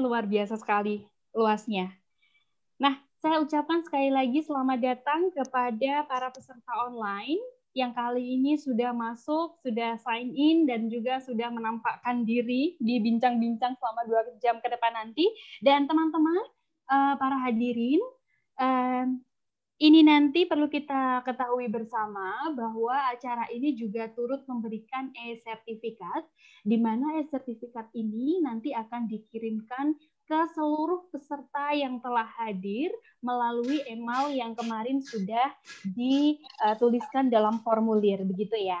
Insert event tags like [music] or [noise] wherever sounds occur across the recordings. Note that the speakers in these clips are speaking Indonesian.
luar biasa sekali luasnya. Nah, saya ucapkan sekali lagi selamat datang kepada para peserta online yang kali ini sudah masuk, sudah sign in, dan juga sudah menampakkan diri di bincang-bincang selama dua jam ke depan nanti. Dan teman-teman, eh, para hadirin, eh, ini nanti perlu kita ketahui bersama bahwa acara ini juga turut memberikan e-sertifikat, di mana e-sertifikat ini nanti akan dikirimkan ke seluruh peserta yang telah hadir melalui email yang kemarin sudah dituliskan dalam formulir, begitu ya.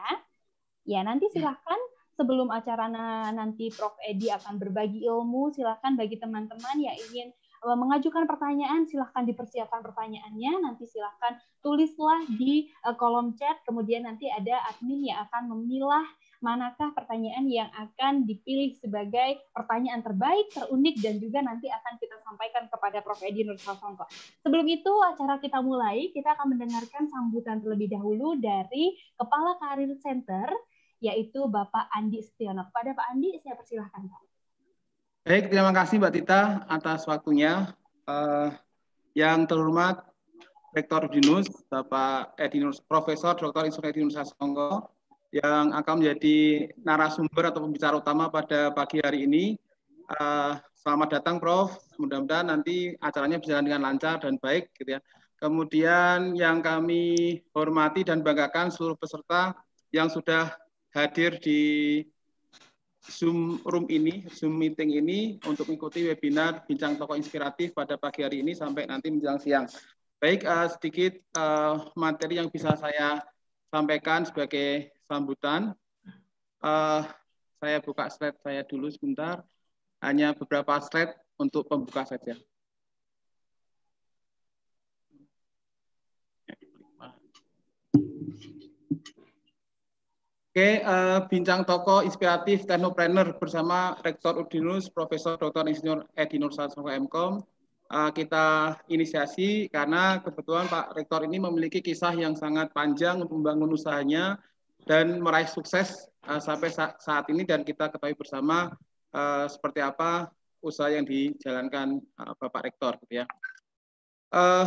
Ya, nanti ya. silahkan sebelum acara nanti Prof. Edi akan berbagi ilmu, silahkan bagi teman-teman yang ingin Eh, mengajukan pertanyaan, silahkan dipersiapkan pertanyaannya. Nanti silahkan tulislah di eh, kolom chat. Kemudian nanti ada admin yang akan memilah manakah pertanyaan yang akan dipilih sebagai pertanyaan terbaik, terunik, dan juga nanti akan kita sampaikan kepada Prof. Edi Nur Salsongko. Sebelum itu, acara kita mulai, kita akan mendengarkan sambutan terlebih dahulu dari Kepala Karir Center, yaitu Bapak Andi Setiono. pada Pak Andi, saya persilahkan, Pak. Baik, terima kasih Mbak Tita atas waktunya. Uh, yang terhormat Rektor Binus, Bapak Edinus, Profesor Dr. Insur Edinus Sasongko, yang akan menjadi narasumber atau pembicara utama pada pagi hari ini. Uh, selamat datang Prof, mudah-mudahan nanti acaranya berjalan dengan lancar dan baik. Gitu ya. Kemudian yang kami hormati dan banggakan seluruh peserta yang sudah hadir di Zoom room ini, Zoom meeting ini untuk mengikuti webinar Bincang Toko Inspiratif pada pagi hari ini sampai nanti menjelang siang. Baik, uh, sedikit uh, materi yang bisa saya sampaikan sebagai sambutan. Uh, saya buka slide saya dulu sebentar, hanya beberapa slide untuk pembuka saja. Oke, uh, bincang toko inspiratif teknopreneur bersama Rektor Udinus, Profesor Dr. Insinyur Edi Nursansoko MKOM. Uh, eh, kita inisiasi karena kebetulan Pak Rektor ini memiliki kisah yang sangat panjang untuk membangun usahanya dan meraih sukses uh, sampai sa saat ini dan kita ketahui bersama uh, seperti apa usaha yang dijalankan uh, Bapak Rektor gitu ya. Uh,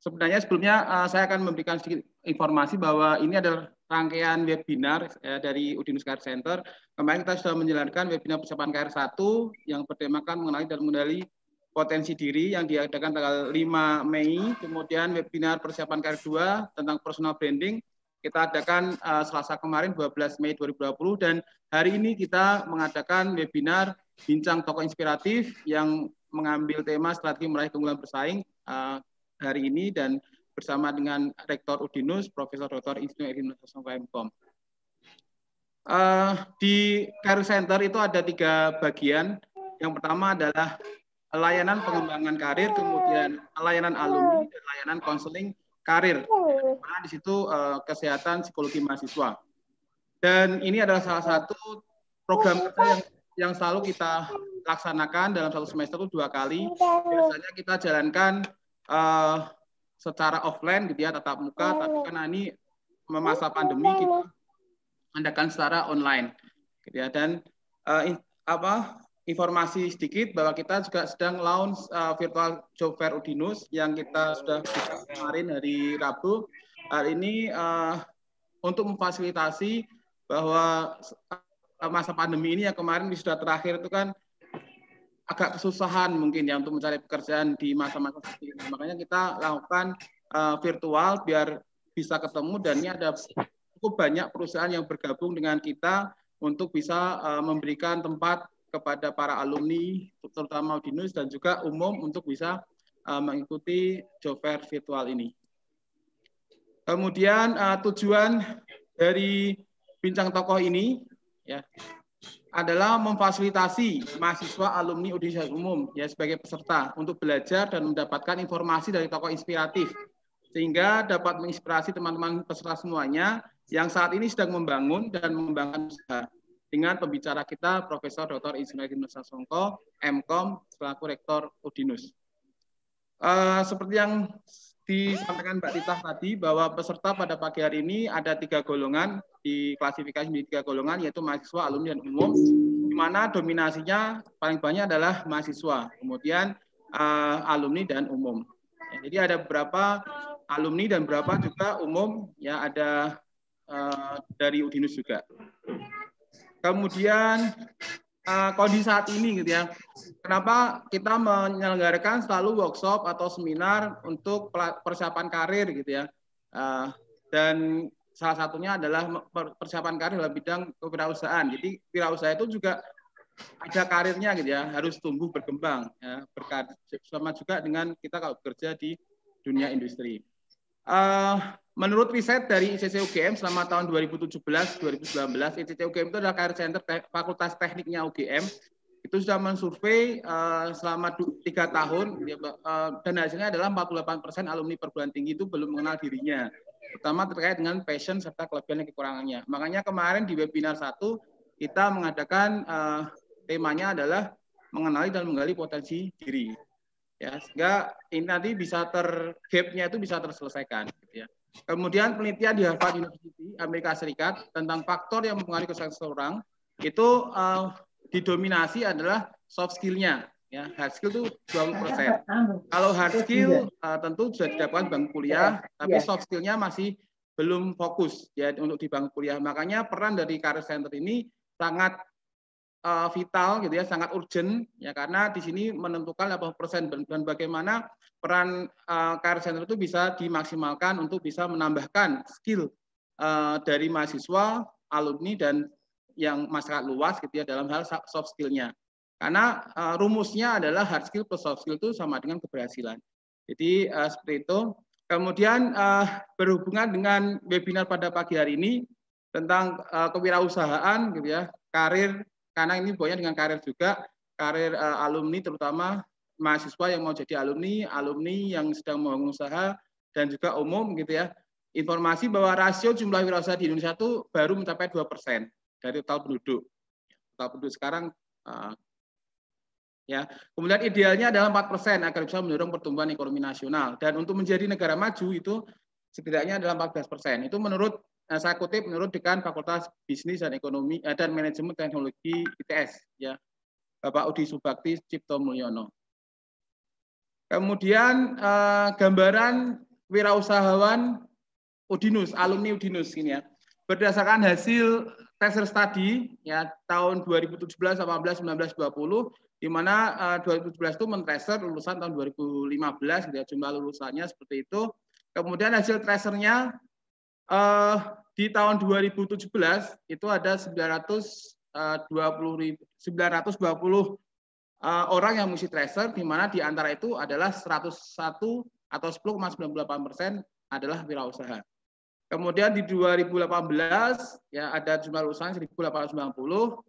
sebenarnya sebelumnya uh, saya akan memberikan sedikit informasi bahwa ini adalah rangkaian webinar eh, dari Udinus Career Center. Kemarin kita sudah menjalankan webinar persiapan KR 1 yang bertemakan mengenai dan mengendali potensi diri yang diadakan tanggal 5 Mei. Kemudian webinar persiapan KR 2 tentang personal branding kita adakan uh, Selasa kemarin 12 Mei 2020 dan hari ini kita mengadakan webinar bincang tokoh inspiratif yang mengambil tema strategi meraih keunggulan bersaing uh, hari ini dan bersama dengan Rektor Udinus, Profesor Dr. Insinyur Erino Sosnokoemkom. Uh, eh, di Career Center itu ada tiga bagian. Yang pertama adalah layanan pengembangan karir, kemudian layanan alumni, dan layanan konseling karir. Nah, di situ uh, kesehatan psikologi mahasiswa. Dan ini adalah salah satu program kita yang yang selalu kita laksanakan dalam satu semester itu dua kali. Biasanya kita jalankan uh, secara offline gitu ya tatap muka oh. tapi karena ini masa oh, pandemi kita iya, iya. gitu. mengadakan secara online gitu ya dan uh, in, apa informasi sedikit bahwa kita juga sedang launch uh, virtual job fair Udinus yang kita sudah buka kemarin hari Rabu hari ini uh, untuk memfasilitasi bahwa masa pandemi ini yang kemarin sudah terakhir itu kan agak kesusahan mungkin ya untuk mencari pekerjaan di masa-masa seperti ini. Makanya kita lakukan uh, virtual biar bisa ketemu dan ini ada cukup banyak perusahaan yang bergabung dengan kita untuk bisa uh, memberikan tempat kepada para alumni terutama Udinus dan juga umum untuk bisa uh, mengikuti job fair virtual ini. Kemudian uh, tujuan dari bincang tokoh ini ya adalah memfasilitasi mahasiswa alumni universitas Umum ya sebagai peserta untuk belajar dan mendapatkan informasi dari tokoh inspiratif sehingga dapat menginspirasi teman-teman peserta semuanya yang saat ini sedang membangun dan mengembangkan usaha dengan pembicara kita Profesor Dr. Insinyur Gimnasa Songko, MKOM selaku Rektor Udinus. Uh, seperti yang disampaikan Mbak Tita tadi bahwa peserta pada pagi hari ini ada tiga golongan diklasifikasi menjadi tiga golongan yaitu mahasiswa, alumni dan umum di mana dominasinya paling banyak adalah mahasiswa, kemudian uh, alumni dan umum. Ya, jadi ada beberapa alumni dan berapa juga umum ya ada uh, dari Udinus juga. Kemudian uh, eh, kondisi saat ini gitu ya. Kenapa kita menyelenggarakan selalu workshop atau seminar untuk persiapan karir gitu ya. Uh, dan salah satunya adalah persiapan karir dalam bidang kewirausahaan. Jadi wirausaha itu juga ada karirnya gitu ya, harus tumbuh berkembang ya, berkarir sama juga dengan kita kalau bekerja di dunia industri. Uh, menurut riset dari ICC UGM selama tahun 2017-2019, ICC UGM itu adalah Career Center te Fakultas Tekniknya UGM. Itu sudah mensurvei uh, selama tiga tahun uh, dan hasilnya adalah 48 persen alumni perguruan tinggi itu belum mengenal dirinya terutama terkait dengan passion serta kelebihannya kekurangannya. Makanya kemarin di webinar satu kita mengadakan uh, temanya adalah mengenali dan menggali potensi diri. Ya, sehingga ini nanti bisa ter gapnya itu bisa terselesaikan gitu ya. Kemudian penelitian di Harvard University Amerika Serikat tentang faktor yang mempengaruhi kesuksesan seseorang itu uh, didominasi adalah soft skill-nya Ya, hard skill itu 20%. persen. Kalau hard skill uh, tentu sudah didapatkan bank iya, kuliah, tapi iya. soft skillnya masih belum fokus ya untuk di bank kuliah. Makanya peran dari career center ini sangat uh, vital gitu ya, sangat urgent ya karena di sini menentukan persen dan bagaimana peran uh, career center itu bisa dimaksimalkan untuk bisa menambahkan skill uh, dari mahasiswa, alumni dan yang masyarakat luas gitu ya dalam hal soft skillnya. Karena uh, rumusnya adalah hard skill plus soft skill itu sama dengan keberhasilan. Jadi uh, seperti itu. Kemudian uh, berhubungan dengan webinar pada pagi hari ini tentang uh, kewirausahaan gitu ya, karir karena ini banyak dengan karir juga, karir uh, alumni terutama mahasiswa yang mau jadi alumni, alumni yang sedang mau usaha dan juga umum gitu ya. Informasi bahwa rasio jumlah wirausaha di Indonesia itu baru mencapai dua persen dari total penduduk. Total penduduk sekarang Ya. Kemudian idealnya adalah 4% agar bisa mendorong pertumbuhan ekonomi nasional. Dan untuk menjadi negara maju itu setidaknya adalah 14%. Itu menurut eh, saya kutip menurut dekan Fakultas Bisnis dan Ekonomi eh, dan Manajemen Teknologi ITS ya. Bapak Udi Subakti Cipto Mulyono. Kemudian eh, gambaran wirausahawan Udinus, alumni Udinus ini ya. Berdasarkan hasil tester studi ya tahun 2017, 18, 19, 20 di mana uh, 2017 itu mentracer lulusan tahun 2015 gitu ya, jumlah lulusannya seperti itu. Kemudian hasil tracernya uh, di tahun 2017 itu ada 920 920 uh, orang yang mengisi tracer di mana di antara itu adalah 101 atau 10,98 persen adalah wirausaha. Kemudian di 2018 ya ada jumlah lulusan 1.890,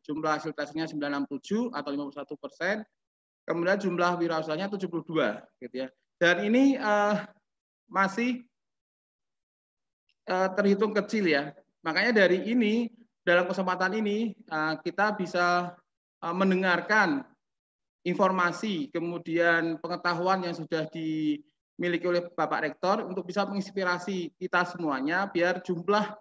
jumlah hasil tesnya 967 atau 51 persen, kemudian jumlah wirausahanya 72 gitu ya. Dan ini uh, masih uh, terhitung kecil ya. Makanya dari ini dalam kesempatan ini uh, kita bisa uh, mendengarkan informasi kemudian pengetahuan yang sudah di dimiliki oleh Bapak Rektor untuk bisa menginspirasi kita semuanya biar jumlah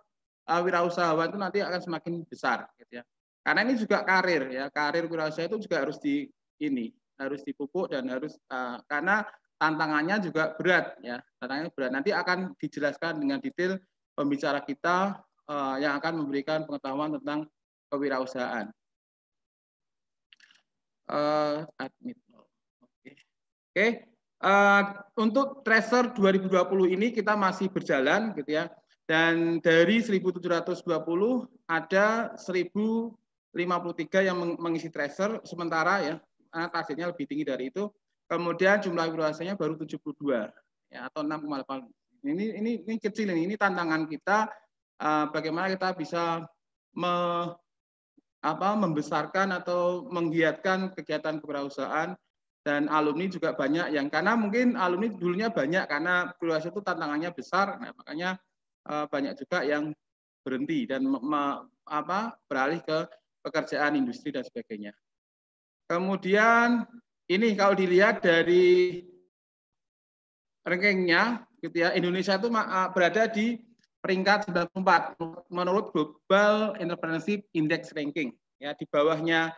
uh, wirausahawan itu nanti akan semakin besar gitu ya. Karena ini juga karir ya, karir wirausaha itu juga harus di ini, harus dipupuk dan harus uh, karena tantangannya juga berat ya. Tantangannya berat. Nanti akan dijelaskan dengan detail pembicara kita uh, yang akan memberikan pengetahuan tentang kewirausahaan. Uh, admit. Oke. Okay. Uh, untuk tracer 2020 ini kita masih berjalan gitu ya. Dan dari 1720 ada 1053 yang mengisi tracer sementara ya, karena targetnya lebih tinggi dari itu. Kemudian jumlah evaluasinya baru 72 ya atau 6,8. Ini ini ini kecil ini, ini tantangan kita uh, bagaimana kita bisa me, apa, membesarkan atau menggiatkan kegiatan kewirausahaan dan alumni juga banyak yang karena mungkin alumni dulunya banyak karena perluasan itu tantangannya besar nah makanya uh, banyak juga yang berhenti dan apa beralih ke pekerjaan industri dan sebagainya kemudian ini kalau dilihat dari rankingnya gitu ya Indonesia itu eh, berada di peringkat 94 menurut Global Entrepreneurship Index Ranking ya di bawahnya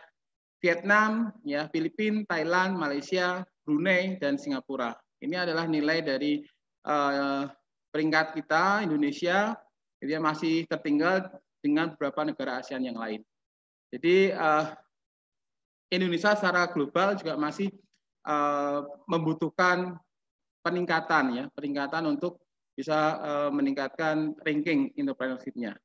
Vietnam, ya, Filipina, Thailand, Malaysia, Brunei, dan Singapura. Ini adalah nilai dari uh, peringkat kita Indonesia, dia masih tertinggal dengan beberapa negara ASEAN yang lain. Jadi uh, Indonesia secara global juga masih uh, membutuhkan peningkatan ya, peningkatan untuk bisa uh, meningkatkan ranking entrepreneurship-nya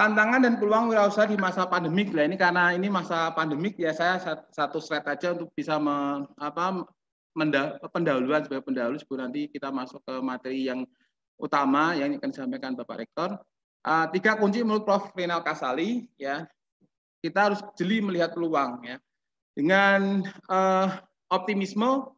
tantangan dan peluang wirausaha di masa pandemik lah ini karena ini masa pandemik ya saya satu slide aja untuk bisa me, apa menda, pendahuluan sebagai pendahulu sebelum nanti kita masuk ke materi yang utama yang akan disampaikan Bapak Rektor. Uh, tiga kunci menurut Prof. Renal Kasali ya kita harus jeli melihat peluang ya dengan uh, optimisme,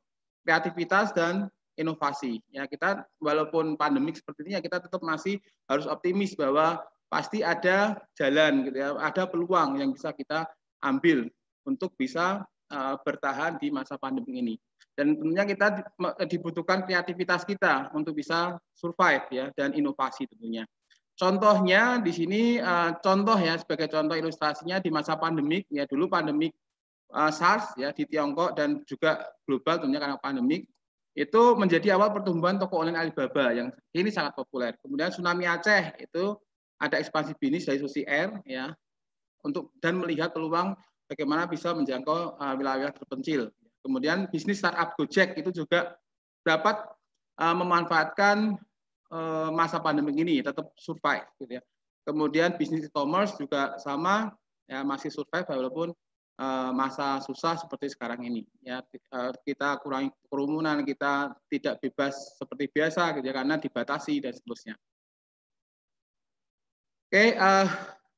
kreativitas dan inovasi. Ya kita walaupun pandemik seperti ini ya kita tetap masih harus optimis bahwa pasti ada jalan gitu ya, ada peluang yang bisa kita ambil untuk bisa uh, bertahan di masa pandemi ini. Dan tentunya kita dibutuhkan kreativitas kita untuk bisa survive ya dan inovasi tentunya. Contohnya di sini uh, contoh ya sebagai contoh ilustrasinya di masa pandemik ya dulu pandemik uh, SARS ya di Tiongkok dan juga global tentunya karena pandemik itu menjadi awal pertumbuhan toko online Alibaba yang ini sangat populer. Kemudian tsunami Aceh itu ada ekspansi bisnis dari Sisi Air ya untuk dan melihat peluang bagaimana bisa menjangkau wilayah-wilayah eh, terpencil. Kemudian bisnis startup Gojek itu juga dapat uh, memanfaatkan uh, masa pandemi ini tetap survive gitu ya. Kemudian bisnis e-commerce juga sama ya masih survive walaupun uh, masa susah seperti sekarang ini ya kita kurangi kerumunan kita tidak bebas seperti biasa gitu ya, karena dibatasi dan seterusnya. Oke, uh,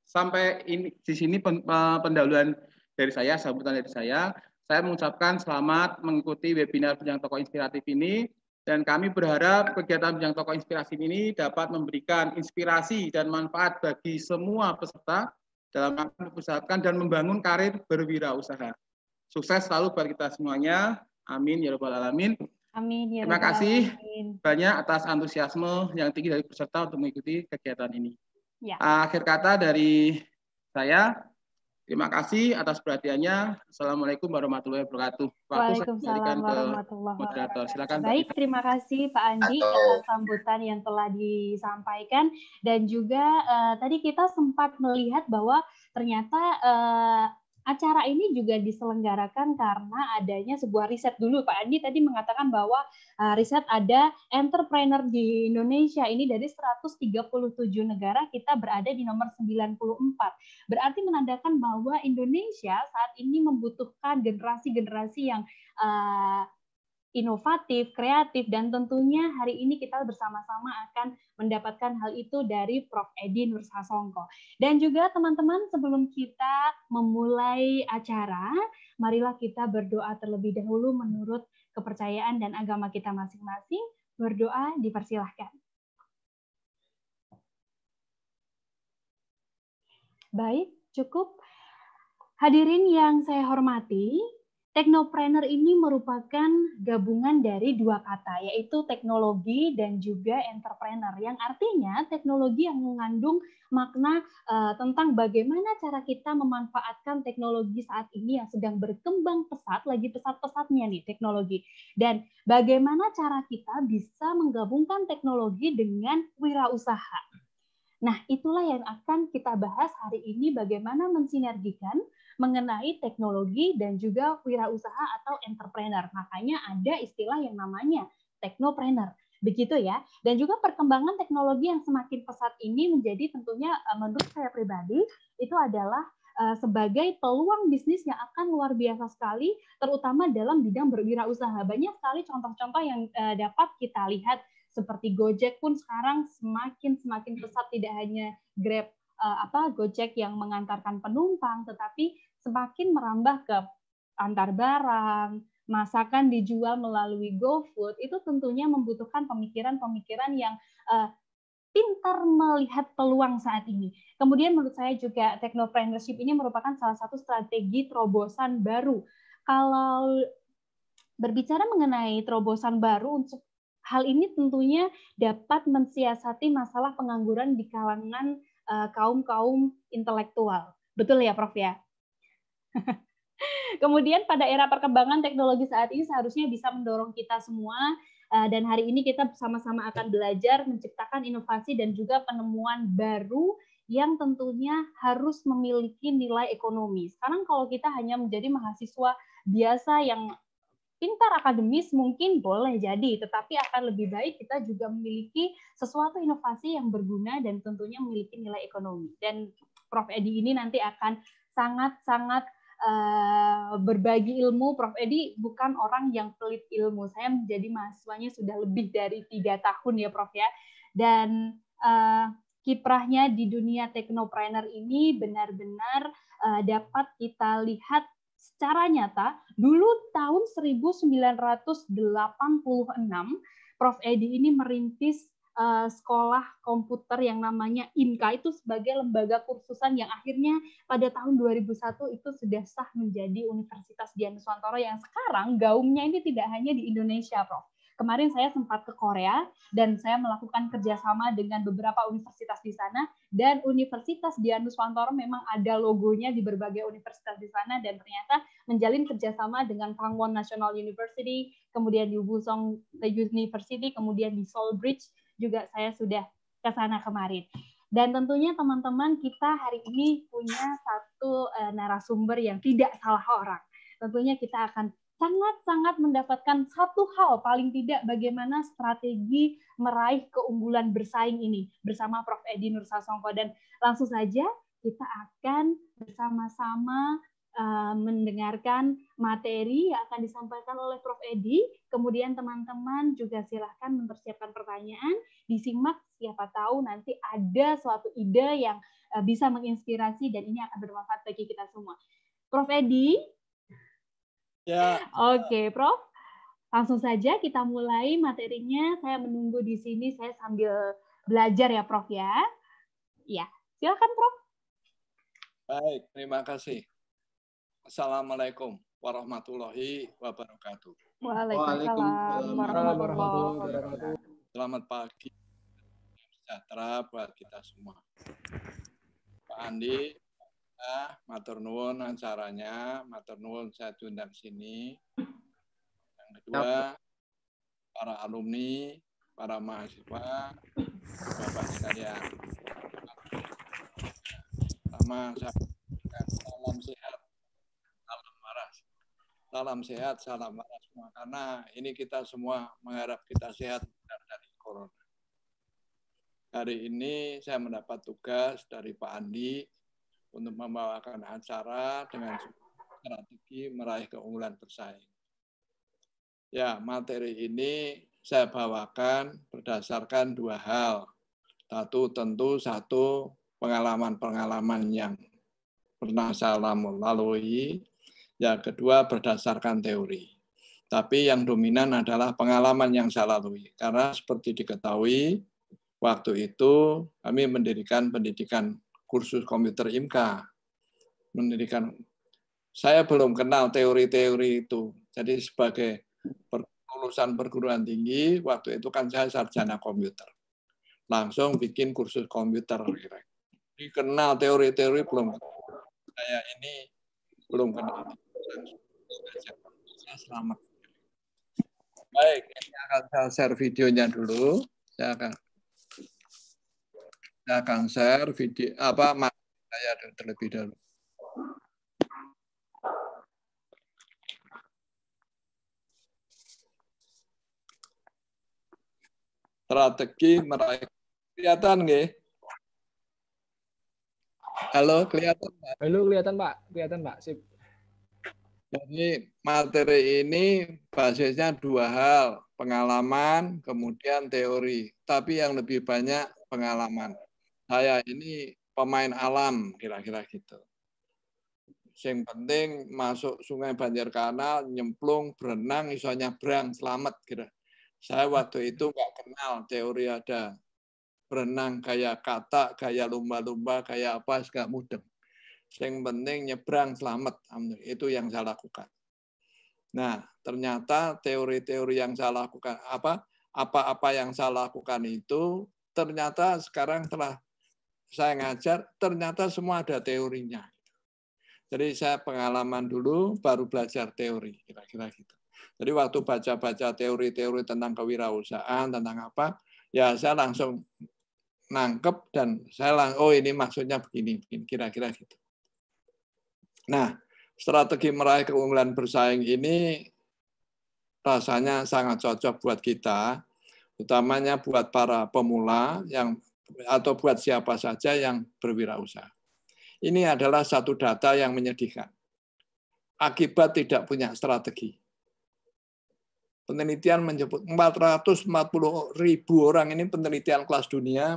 sampai ini, di sini eh, pendahuluan dari saya, sambutan dari saya. Saya mengucapkan selamat mengikuti webinar Bincang Toko Inspiratif ini dan kami berharap kegiatan Bincang Toko Inspiratif ini dapat memberikan inspirasi dan manfaat bagi semua peserta dalam rangka dan membangun karir berwirausaha. Sukses selalu buat kita semuanya. Amin ya rabbal alamin. Amin ya Terima kasih banyak atas antusiasme yang tinggi dari peserta untuk mengikuti kegiatan ini. Ya. Akhir kata dari saya, terima kasih atas perhatiannya. Assalamualaikum warahmatullahi wabarakatuh. Waalaikumsalam warahmatullahi wabarakatuh. Silakan. Baik, Pak. terima kasih Pak Andi atas sambutan yang telah disampaikan dan juga uh, tadi kita sempat melihat bahwa ternyata uh, acara ini juga diselenggarakan karena adanya sebuah riset dulu. Pak Andi tadi mengatakan bahwa eh, riset ada entrepreneur di Indonesia ini dari 137 negara kita berada di nomor 94. Berarti menandakan bahwa Indonesia saat ini membutuhkan generasi-generasi yang uh, inovatif, kreatif, dan tentunya hari ini kita bersama-sama akan mendapatkan hal itu dari Prof. Edi Nur Sasongko. Dan juga teman-teman sebelum kita memulai acara, marilah kita berdoa terlebih dahulu menurut kepercayaan dan agama kita masing-masing. Berdoa dipersilahkan. Baik, cukup. Hadirin yang saya hormati, Teknopreneur ini merupakan gabungan dari dua kata, yaitu teknologi dan juga entrepreneur, yang artinya teknologi yang mengandung makna uh, tentang bagaimana cara kita memanfaatkan teknologi saat ini yang sedang berkembang pesat, lagi pesat-pesatnya nih teknologi, dan bagaimana cara kita bisa menggabungkan teknologi dengan wirausaha. Nah, itulah yang akan kita bahas hari ini, bagaimana mensinergikan mengenai teknologi dan juga wirausaha atau entrepreneur. Makanya ada istilah yang namanya teknopreneur. Begitu ya. Dan juga perkembangan teknologi yang semakin pesat ini menjadi tentunya e, menurut saya pribadi itu adalah e, sebagai peluang bisnis yang akan luar biasa sekali, terutama dalam bidang berwirausaha. Banyak sekali contoh-contoh yang e, dapat kita lihat, seperti Gojek pun sekarang semakin semakin pesat, tidak hanya Grab apa Gojek yang mengantarkan penumpang, tetapi semakin merambah ke antar barang, masakan dijual melalui GoFood, itu tentunya membutuhkan pemikiran-pemikiran yang uh, pintar melihat peluang saat ini. Kemudian menurut saya juga technopreneurship ini merupakan salah satu strategi terobosan baru. Kalau berbicara mengenai terobosan baru untuk hal ini tentunya dapat mensiasati masalah pengangguran di kalangan eh, kaum-kaum uh, intelektual. Betul ya Prof ya? [laughs] Kemudian pada era perkembangan teknologi saat ini seharusnya bisa mendorong kita semua eh, dan hari ini kita sama-sama akan belajar menciptakan inovasi dan juga penemuan baru yang tentunya harus memiliki nilai ekonomi. Sekarang kalau kita hanya menjadi mahasiswa biasa yang pintar akademis mungkin boleh jadi, tetapi akan lebih baik kita juga memiliki sesuatu inovasi yang berguna dan tentunya memiliki nilai ekonomi. Dan Prof. Edi ini nanti akan sangat-sangat Eh, berbagi ilmu. Prof. Edi bukan orang yang pelit ilmu. Saya menjadi mahasiswanya sudah lebih dari tiga tahun ya, Prof. Ya. Dan eh, kiprahnya di dunia teknopreneur ini benar-benar eh, dapat kita lihat secara nyata. Dulu tahun 1986, Prof. Edi ini merintis uh, sekolah komputer yang namanya INKA itu sebagai lembaga kursusan yang akhirnya pada tahun 2001 itu sudah sah menjadi Universitas Dianuswantoro yang sekarang gaungnya ini tidak hanya di Indonesia, Prof. Kemarin saya sempat ke Korea dan saya melakukan kerjasama dengan beberapa universitas di sana dan Universitas Dianuswantoro memang ada logonya di berbagai universitas di sana dan ternyata menjalin kerjasama dengan Pangwon National University, kemudian di Busong University, kemudian di Seoul Bridge juga saya sudah ke sana kemarin. Dan tentunya teman-teman kita hari ini punya satu uh, narasumber yang tidak salah orang. Tentunya kita akan sangat-sangat mendapatkan satu hal paling tidak bagaimana strategi meraih keunggulan bersaing ini bersama Prof. Edi Nursasongko dan langsung saja kita akan bersama-sama Eh, mendengarkan materi yang akan disampaikan oleh Prof. Edi. Kemudian teman-teman juga silahkan mempersiapkan pertanyaan, disimak siapa tahu nanti ada suatu ide yang eh, bisa menginspirasi dan ini akan bermanfaat bagi kita semua. Prof. Edi? Ya. Oke, okay, Prof. Langsung saja kita mulai materinya. Saya menunggu di sini, saya sambil belajar ya, Prof ya. Ya, silakan Prof. Baik, terima kasih. Assalamualaikum warahmatullahi wabarakatuh. Waalaikumsalam warahmatullahi wabarakatuh. Selamat pagi. Sejahtera buat kita semua. Pak Andi, ya, matur nuwun acaranya, matur nuwun saya diundang sini. Yang kedua, para alumni, para mahasiswa, Bapak sekalian. Sama saya salam sehat Salam sehat, salam marah semua. Karena ini kita semua mengharap kita sehat dari corona. Hari ini saya mendapat tugas dari Pak Andi untuk membawakan acara dengan strategi meraih keunggulan bersaing. Ya, materi ini saya bawakan berdasarkan dua hal. Satu tentu satu pengalaman-pengalaman yang pernah saya lalui yang kedua berdasarkan teori. Tapi yang dominan adalah pengalaman yang saya lalui. Karena seperti diketahui, waktu itu kami mendirikan pendidikan kursus komputer IMKA. Mendirikan saya belum kenal teori-teori itu. Jadi sebagai lulusan perguruan tinggi, waktu itu kan saya sarjana komputer. Langsung bikin kursus komputer. Dikenal teori-teori belum. Saya ini belum kenal selamat. Baik, ini akan saya share videonya dulu. Saya akan saya akan share video apa saya terlebih dahulu. Strategi meraih kelihatan nggih? Halo, kelihatan Pak. Halo, kelihatan Pak. Kelihatan Pak. Sip. Jadi materi ini basisnya dua hal, pengalaman kemudian teori. Tapi yang lebih banyak pengalaman. Saya ini pemain alam kira-kira gitu. Yang penting masuk sungai Banjir Kanal, nyemplung, berenang, iso berang selamat kira. Saya waktu itu nggak kenal teori ada berenang kayak kata, kayak lumba-lumba, kayak apa, nggak mudeng. Yang penting nyebrang selamat. Itu yang saya lakukan. Nah, ternyata teori-teori yang saya lakukan apa apa-apa yang saya lakukan itu ternyata sekarang telah saya ngajar, ternyata semua ada teorinya. Jadi saya pengalaman dulu baru belajar teori, kira-kira gitu. Jadi waktu baca-baca teori-teori tentang kewirausahaan, tentang apa, ya saya langsung nangkep dan saya langsung, oh ini maksudnya begini kira-kira gitu. Nah, strategi meraih keunggulan bersaing ini rasanya sangat cocok buat kita, utamanya buat para pemula yang atau buat siapa saja yang berwirausaha. Ini adalah satu data yang menyedihkan. Akibat tidak punya strategi. Penelitian menyebut 440 ribu orang ini penelitian kelas dunia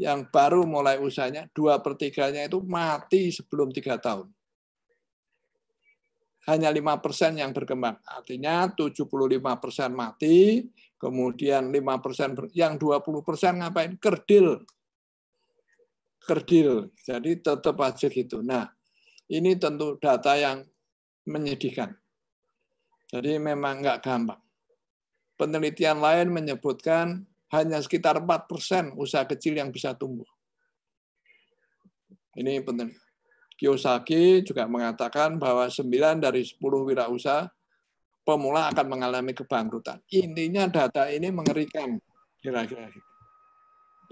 yang baru mulai usahanya, dua per itu mati sebelum tiga tahun hanya lima persen yang berkembang. Artinya 75% mati, kemudian lima persen, yang 20% ngapain? Kerdil. Kerdil. Jadi tetap aja gitu. Nah, ini tentu data yang menyedihkan. Jadi memang nggak gampang. Penelitian lain menyebutkan hanya sekitar 4% usaha kecil yang bisa tumbuh. Ini penting. Kiyosaki juga mengatakan bahwa 9 dari 10 wirausaha pemula akan mengalami kebangkrutan. Intinya data ini mengerikan. Kira-kira. Gitu.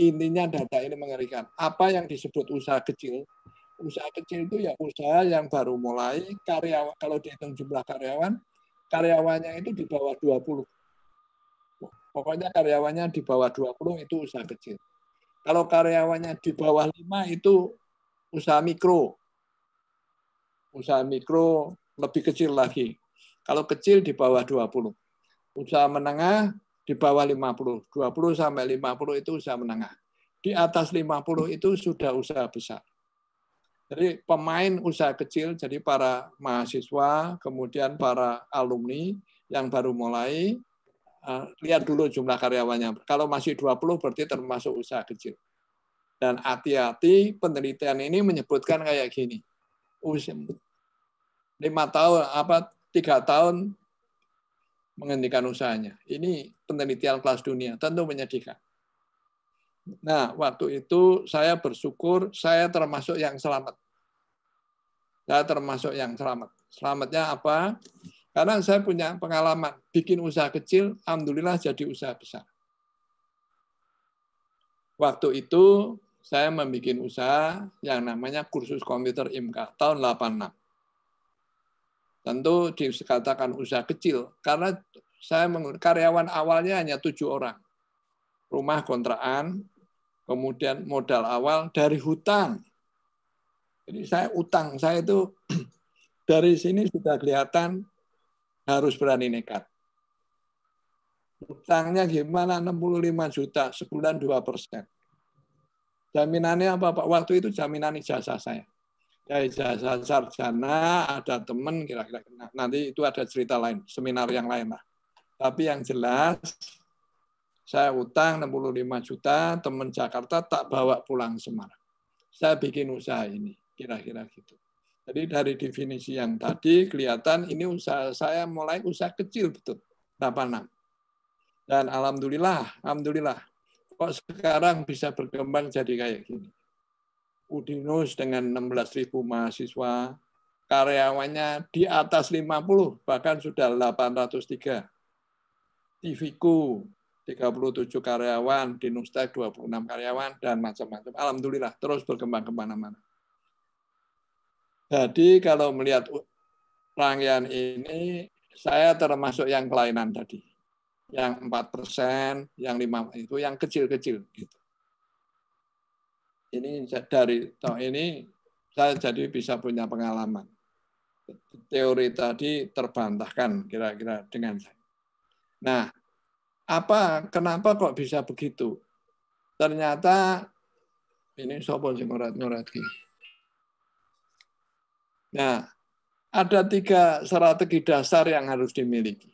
Intinya data ini mengerikan. Apa yang disebut usaha kecil? Usaha kecil itu ya usaha yang baru mulai, karyawan kalau dihitung jumlah karyawan, karyawannya itu di bawah 20. Pokoknya karyawannya di bawah 20 itu usaha kecil. Kalau karyawannya di bawah 5 itu usaha mikro usaha mikro lebih kecil lagi. Kalau kecil di bawah 20. Usaha menengah di bawah 50. 20 sampai 50 itu usaha menengah. Di atas 50 itu sudah usaha besar. Jadi pemain usaha kecil, jadi para mahasiswa, kemudian para alumni yang baru mulai, eh, lihat dulu jumlah karyawannya. Kalau masih 20 berarti termasuk usaha kecil. Dan hati-hati penelitian ini menyebutkan kayak gini lima tahun apa tiga tahun menghentikan usahanya. Ini penelitian kelas dunia, tentu menyedihkan. Nah, waktu itu saya bersyukur saya termasuk yang selamat. Saya termasuk yang selamat. Selamatnya apa? Karena saya punya pengalaman bikin usaha kecil, alhamdulillah jadi usaha besar. Waktu itu saya membuat usaha yang namanya kursus komputer IMK tahun 86. Tentu dikatakan usaha kecil karena saya karyawan awalnya hanya tujuh orang. Rumah kontrakan, kemudian modal awal dari hutang. Jadi saya utang, saya itu [clears throat] dari sini sudah kelihatan harus berani nekat. Utangnya gimana? 65 juta, sebulan 2 persen. Jaminannya apa Pak? Waktu itu jaminan ijazah saya ya ijazah ya, ya, sarjana ada teman kira-kira nah, nanti itu ada cerita lain seminar yang lain lah tapi yang jelas saya utang 65 juta teman Jakarta tak bawa pulang Semarang saya bikin usaha ini kira-kira gitu jadi dari definisi yang tadi kelihatan ini usaha saya mulai usaha kecil betul 86 dan alhamdulillah alhamdulillah kok sekarang bisa berkembang jadi kayak gini Udinus dengan 16.000 mahasiswa, karyawannya di atas 50, bahkan sudah 803. TVku 37 karyawan, di Nustek 26 karyawan, dan macam-macam. Alhamdulillah, terus berkembang kemana-mana. Jadi kalau melihat rangkaian ini, saya termasuk yang kelainan tadi. Yang 4 persen, yang 5 itu yang kecil-kecil. Gitu ini dari tahun ini saya jadi bisa punya pengalaman. Teori tadi terbantahkan kira-kira dengan saya. Nah, apa kenapa kok bisa begitu? Ternyata ini sopon sing ngorat Nah, ada tiga strategi dasar yang harus dimiliki.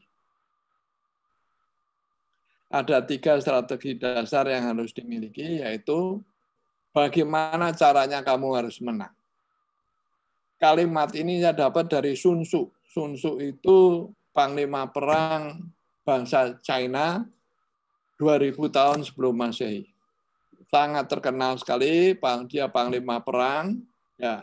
Ada tiga strategi dasar yang harus dimiliki, yaitu Bagaimana caranya kamu harus menang? Kalimat ini saya dapat dari Sun Tzu. Sun Tzu itu panglima perang bangsa China 2000 tahun sebelum Masehi. Sangat terkenal sekali, dia panglima perang. Ya,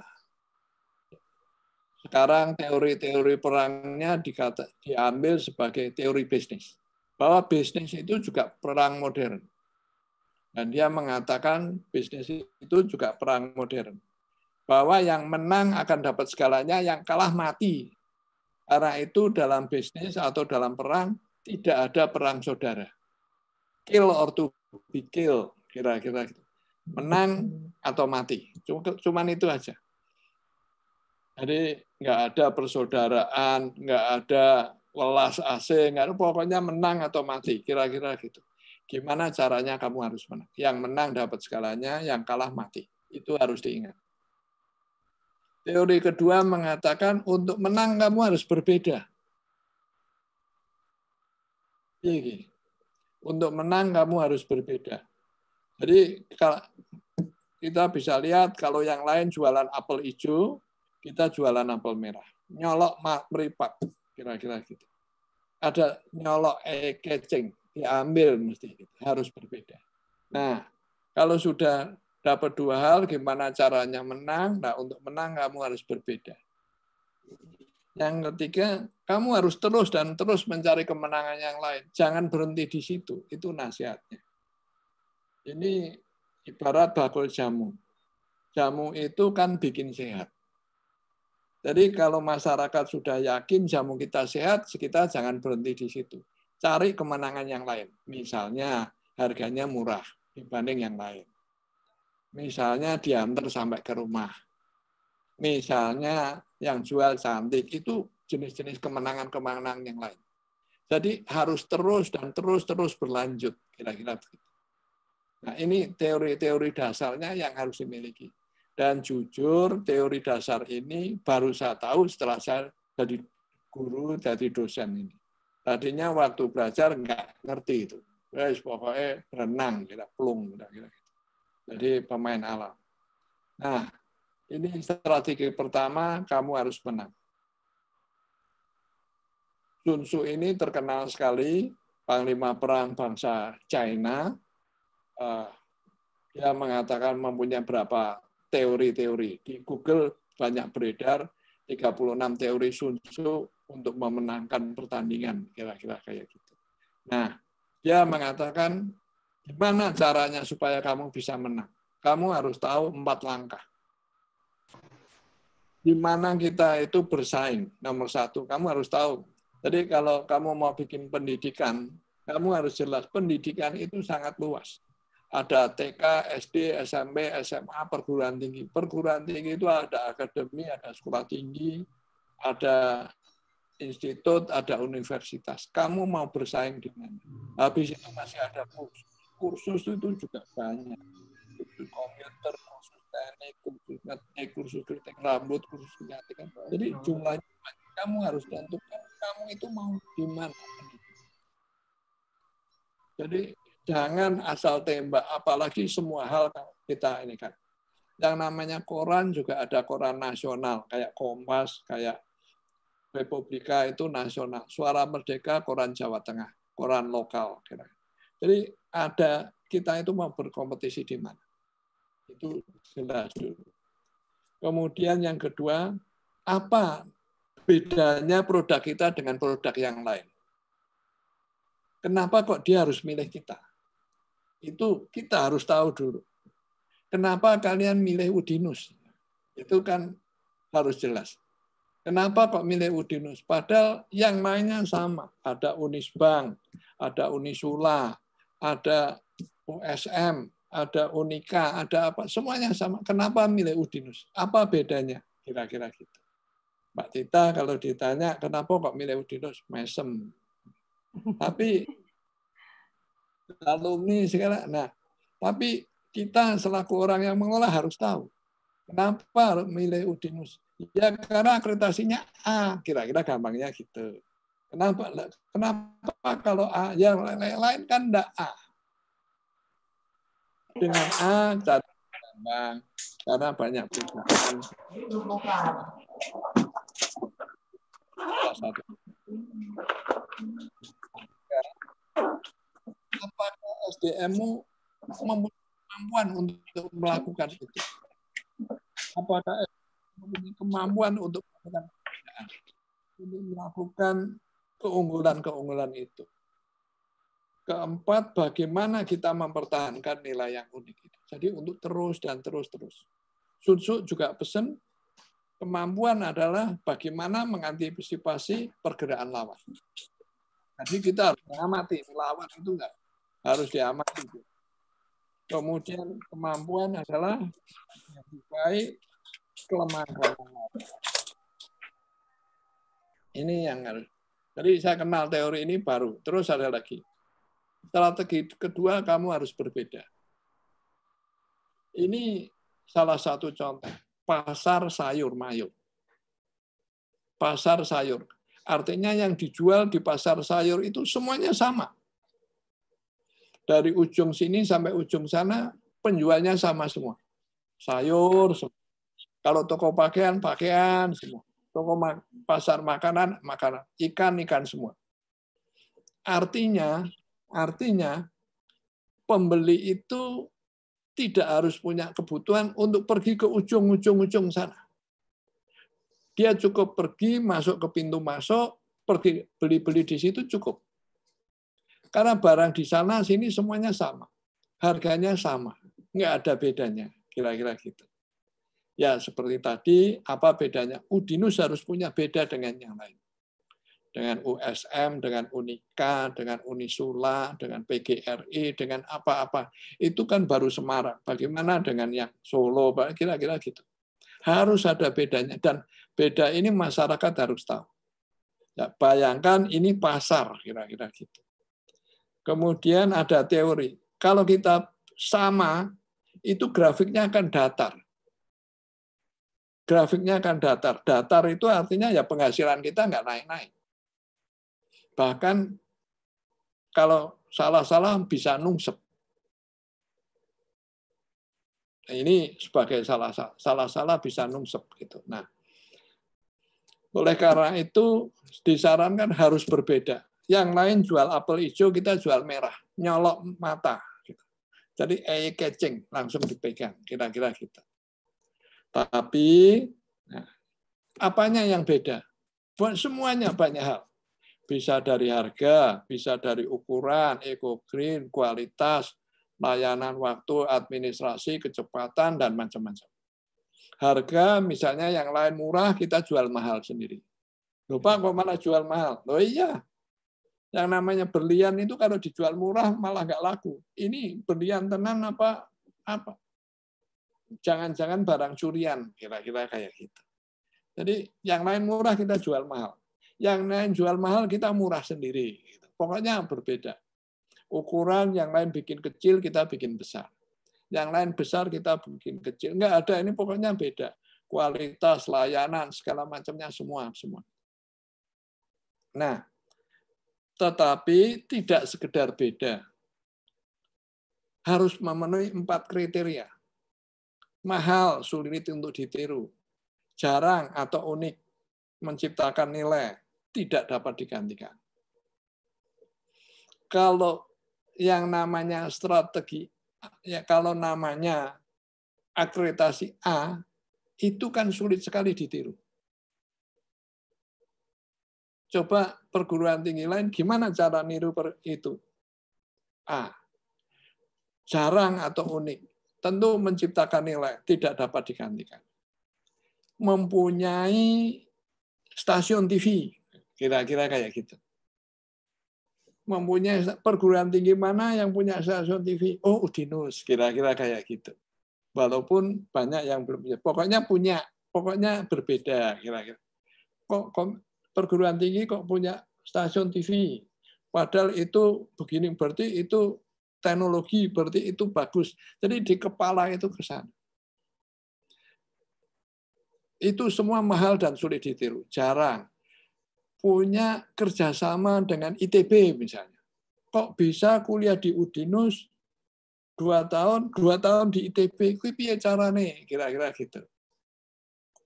sekarang teori-teori perangnya dikata, diambil sebagai teori bisnis. Bahwa bisnis itu juga perang modern. Dan dia mengatakan bisnis itu juga perang modern. Bahwa yang menang akan dapat segalanya, yang kalah mati. Karena itu dalam bisnis atau dalam perang, tidak ada perang saudara. Kill or to be kill, kira-kira gitu. Menang atau mati. Cuman itu aja. Jadi nggak ada persaudaraan, nggak ada welas asing, nggak ada pokoknya menang atau mati, kira-kira gitu. Gimana caranya kamu harus menang? Yang menang dapat segalanya, yang kalah mati. Itu harus diingat. Teori kedua mengatakan untuk menang kamu harus berbeda. jadi iya, iya. untuk menang kamu harus berbeda. Jadi kalau kita bisa lihat kalau yang lain jualan apel hijau, kita jualan apel merah. Nyolok meripat, kira-kira gitu. Ada nyolok e kecing, diambil mesti gitu, harus berbeda. Nah, kalau sudah dapat dua hal, gimana caranya menang? Nah, untuk menang kamu harus berbeda. Yang ketiga, kamu harus terus dan terus mencari kemenangan yang lain. Jangan berhenti di situ. Itu nasihatnya. Ini ibarat bakul jamu. Jamu itu kan bikin sehat. Jadi kalau masyarakat sudah yakin jamu kita sehat, kita jangan berhenti di situ cari kemenangan yang lain. Misalnya harganya murah dibanding yang lain. Misalnya diantar sampai ke rumah. Misalnya yang jual cantik itu jenis-jenis kemenangan-kemenangan yang lain. Jadi harus terus dan terus-terus berlanjut kira-kira begitu. Nah, ini teori-teori dasarnya yang harus dimiliki. Dan jujur, teori dasar ini baru saya tahu setelah saya jadi guru, jadi dosen ini. Tadinya waktu belajar nggak ngerti itu. Guys, pokoknya renang, tidak pelung. tidak kita. Gitu. Jadi pemain alam. Nah, ini strategi pertama, kamu harus menang. Sun Tzu ini terkenal sekali, Panglima Perang Bangsa China, eh, dia mengatakan mempunyai berapa teori-teori. Di Google banyak beredar 36 teori Sun Tzu untuk memenangkan pertandingan kira-kira kayak gitu. Nah, dia mengatakan gimana caranya supaya kamu bisa menang. Kamu harus tahu empat langkah. Di mana kita itu bersaing nomor satu. Kamu harus tahu. Jadi kalau kamu mau bikin pendidikan, kamu harus jelas pendidikan itu sangat luas. Ada TK, SD, SMP, SMA, perguruan tinggi. Perguruan tinggi itu ada akademi, ada sekolah tinggi, ada institut, ada universitas. Kamu mau bersaing di mana? Habis itu masih ada kursus. Kursus itu juga banyak. Kursus komputer, kursus teknik, kursus teknik, kursus kritik rambut, kursus kreatif. Jadi hmm. jumlahnya banyak. Kamu harus tentukan kamu itu mau di mana. Jadi jangan asal tembak, apalagi semua hal kita ini kan. Yang namanya koran juga ada koran nasional, kayak Kompas, kayak Republika itu nasional. Suara Merdeka koran Jawa Tengah, koran lokal. Kira. Jadi ada kita itu mau berkompetisi di mana. Itu jelas dulu. Kemudian yang kedua, apa bedanya produk kita dengan produk yang lain? Kenapa kok dia harus milih kita? Itu kita harus tahu dulu. Kenapa kalian milih Udinus? Itu kan harus jelas. Kenapa kok milih Udinus? Padahal yang mainnya sama. Ada Unisbank, ada Unisula, ada USM, ada Unika, ada apa. Semuanya sama. Kenapa milih Udinus? Apa bedanya? Kira-kira gitu. Mbak Tita kalau ditanya kenapa kok milih Udinus? Mesem. Tapi [laughs] alumni sekarang. Nah, tapi kita selaku orang yang mengolah harus tahu Kenapa milih Udinus? Ya karena akreditasinya A, kira-kira gampangnya gitu. Kenapa kenapa kalau A? Yang lain-lain kan enggak A. Dengan A jadi gampang karena banyak perusahaan. Satu. Apakah SDM-mu mempunyai kemampuan untuk melakukan itu? apakah eh, mempunyai kemampuan untuk melakukan keunggulan-keunggulan itu. Keempat, bagaimana kita mempertahankan nilai yang unik itu. Jadi untuk terus dan terus-terus. Sunsu juga pesan, kemampuan adalah bagaimana mengantisipasi pergerakan lawan. Jadi kita harus mengamati, lawan itu enggak harus diamati. Kemudian kemampuan adalah lebih baik kelemahan kelemahan. Ini yang harus. Jadi saya kenal teori ini baru. Terus ada lagi. Strategi kedua kamu harus berbeda. Ini salah satu contoh. Pasar sayur mayur. Pasar sayur. Artinya yang dijual di pasar sayur itu semuanya sama dari ujung sini sampai ujung sana penjualnya sama semua. Sayur semua. Kalau toko pakaian, pakaian semua. Toko pasar makanan, makanan. Ikan, ikan semua. Artinya, artinya pembeli itu tidak harus punya kebutuhan untuk pergi ke ujung-ujung-ujung sana. Dia cukup pergi, masuk ke pintu masuk, pergi beli-beli di situ cukup. Karena barang di sana sini semuanya sama. Harganya sama. Enggak ada bedanya. Kira-kira gitu. Ya seperti tadi, apa bedanya? Udinus harus punya beda dengan yang lain. Dengan USM, dengan Unika, dengan Unisula, dengan PGRI, dengan apa-apa. Itu kan baru Semarang. Bagaimana dengan yang Solo? Kira-kira gitu. Harus ada bedanya. Dan beda ini masyarakat harus tahu. Ya, bayangkan ini pasar, kira-kira gitu. Kemudian ada teori. Kalau kita sama, itu grafiknya akan datar. Grafiknya akan datar. Datar itu artinya ya penghasilan kita nggak naik-naik. Bahkan kalau salah-salah bisa nungsep. Nah, ini sebagai salah salah bisa nungsep gitu. Nah, oleh karena itu disarankan harus berbeda. Yang lain jual apel hijau, kita jual merah. Nyolok mata. Jadi eye catching, langsung dipegang. Kira-kira kita. Gitu. Tapi, nah, apanya yang beda? Semuanya banyak hal. Bisa dari harga, bisa dari ukuran, eco green, kualitas, layanan waktu, administrasi, kecepatan, dan macam-macam. Harga misalnya yang lain murah, kita jual mahal sendiri. Lupa kok malah jual mahal? Oh iya, yang namanya berlian itu kalau dijual murah malah nggak laku. Ini berlian tenan apa apa? Jangan-jangan barang curian kira-kira kayak gitu. Jadi yang lain murah kita jual mahal. Yang lain jual mahal kita murah sendiri. Gitu. Pokoknya berbeda. Ukuran yang lain bikin kecil kita bikin besar. Yang lain besar kita bikin kecil. nggak ada ini pokoknya beda kualitas layanan segala macamnya semua semua. Nah, tetapi tidak sekedar beda. Harus memenuhi empat kriteria. Mahal, sulit untuk ditiru. Jarang atau unik, menciptakan nilai, tidak dapat digantikan. Kalau yang namanya strategi, ya kalau namanya akreditasi A, itu kan sulit sekali ditiru. Coba perguruan tinggi lain, gimana cara niru per itu? A. Jarang atau unik. Tentu menciptakan nilai, tidak dapat digantikan. Mempunyai stasiun TV, kira-kira kayak gitu. Mempunyai perguruan tinggi mana yang punya stasiun TV? Oh, Udinus, kira-kira kayak gitu. Walaupun banyak yang belum punya. Pokoknya punya, pokoknya berbeda kira-kira. Kok perguruan tinggi kok punya stasiun TV. Padahal itu begini berarti itu teknologi berarti itu bagus. Jadi di kepala itu kesan. Itu semua mahal dan sulit ditiru. Jarang punya kerjasama dengan ITB misalnya. Kok bisa kuliah di Udinus dua tahun, dua tahun di ITB, kuih piye carane kira-kira gitu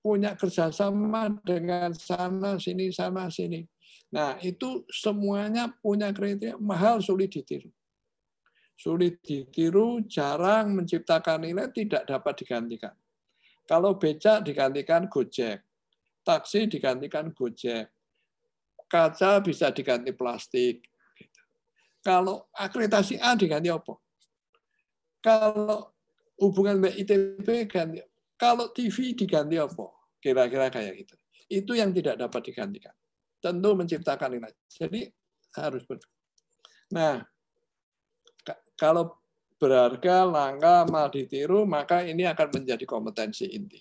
punya kerjasama dengan sana sini sana sini. Nah itu semuanya punya kriteria mahal sulit ditiru. Sulit ditiru, jarang menciptakan nilai, tidak dapat digantikan. Kalau becak digantikan Gojek, taksi digantikan Gojek, kaca bisa diganti plastik. Gitu. Kalau akreditasi A diganti apa? Kalau hubungan ITB ganti. Kalau TV diganti apa? Kira-kira kayak gitu. Itu yang tidak dapat digantikan. Tentu menciptakan nilai. Jadi harus ber. Nah, kalau berharga, langka, mal ditiru, maka ini akan menjadi kompetensi inti.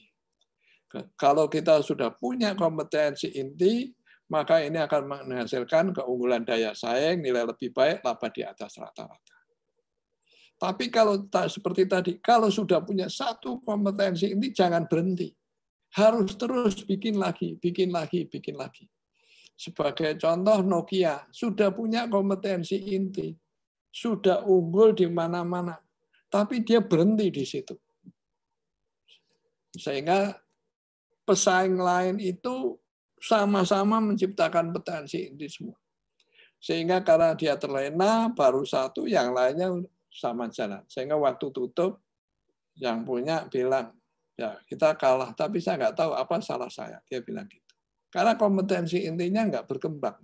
Kalau kita sudah punya kompetensi inti, maka ini akan menghasilkan keunggulan daya saing, nilai lebih baik, laba di atas rata-rata. Tapi kalau seperti tadi, kalau sudah punya satu kompetensi inti, jangan berhenti harus terus bikin lagi, bikin lagi, bikin lagi. Sebagai contoh Nokia sudah punya kompetensi inti, sudah unggul di mana-mana, tapi dia berhenti di situ. Sehingga pesaing lain itu sama-sama menciptakan potensi inti semua. Sehingga karena dia terlena, baru satu, yang lainnya sama jalan. Sehingga waktu tutup, yang punya bilang, Ya, kita kalah, tapi saya nggak tahu apa salah saya. Dia bilang gitu. Karena kompetensi intinya nggak berkembang.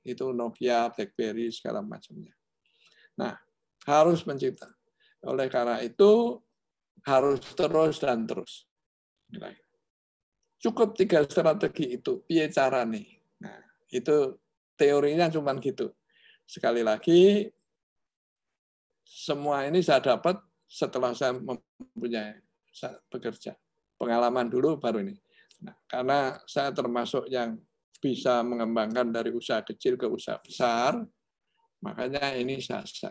Itu Nokia, BlackBerry, segala macamnya. Nah, harus mencipta. Oleh karena itu, harus terus dan terus. Nah, cukup tiga strategi itu, piye cara nih. Nah, itu teorinya cuma gitu. Sekali lagi, semua ini saya dapat setelah saya mempunyai saya bekerja. Pengalaman dulu baru ini. Nah, karena saya termasuk yang bisa mengembangkan dari usaha kecil ke usaha besar, makanya ini sasar.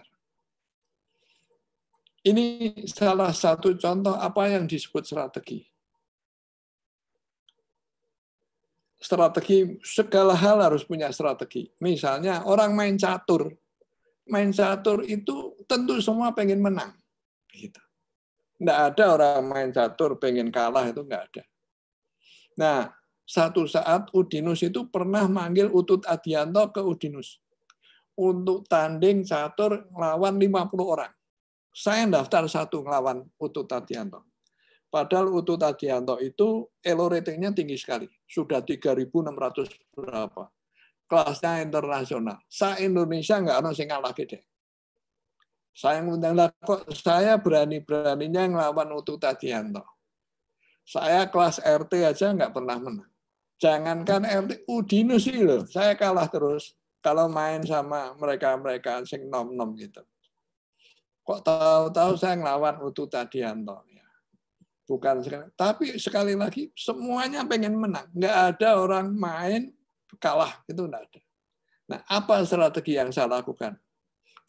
Ini salah satu contoh apa yang disebut strategi. Strategi, segala hal harus punya strategi. Misalnya orang main catur. Main catur itu tentu semua pengen menang. Gitu. Tidak ada orang main catur pengen kalah itu nggak ada. Nah, satu saat Udinus itu pernah manggil Utut Adianto ke Udinus untuk tanding catur lawan 50 orang. Saya daftar satu ngelawan Utut Adianto. Padahal Utut Adianto itu elo ratingnya tinggi sekali. Sudah 3.600 berapa. Kelasnya internasional. Sa Indonesia nggak ada yang lagi deh. Saya ngundang kok saya berani-beraninya ngelawan Utu Tadianto. Saya kelas RT aja nggak pernah menang. Jangankan RT, Udinus sih loh. Saya kalah terus kalau main sama mereka-mereka sing nom-nom gitu. Kok tahu-tahu saya ngelawan Utu Tadianto. Ya bukan sekali. Tapi sekali lagi semuanya pengen menang. Nggak ada orang main kalah itu nggak ada. Nah apa strategi yang saya lakukan?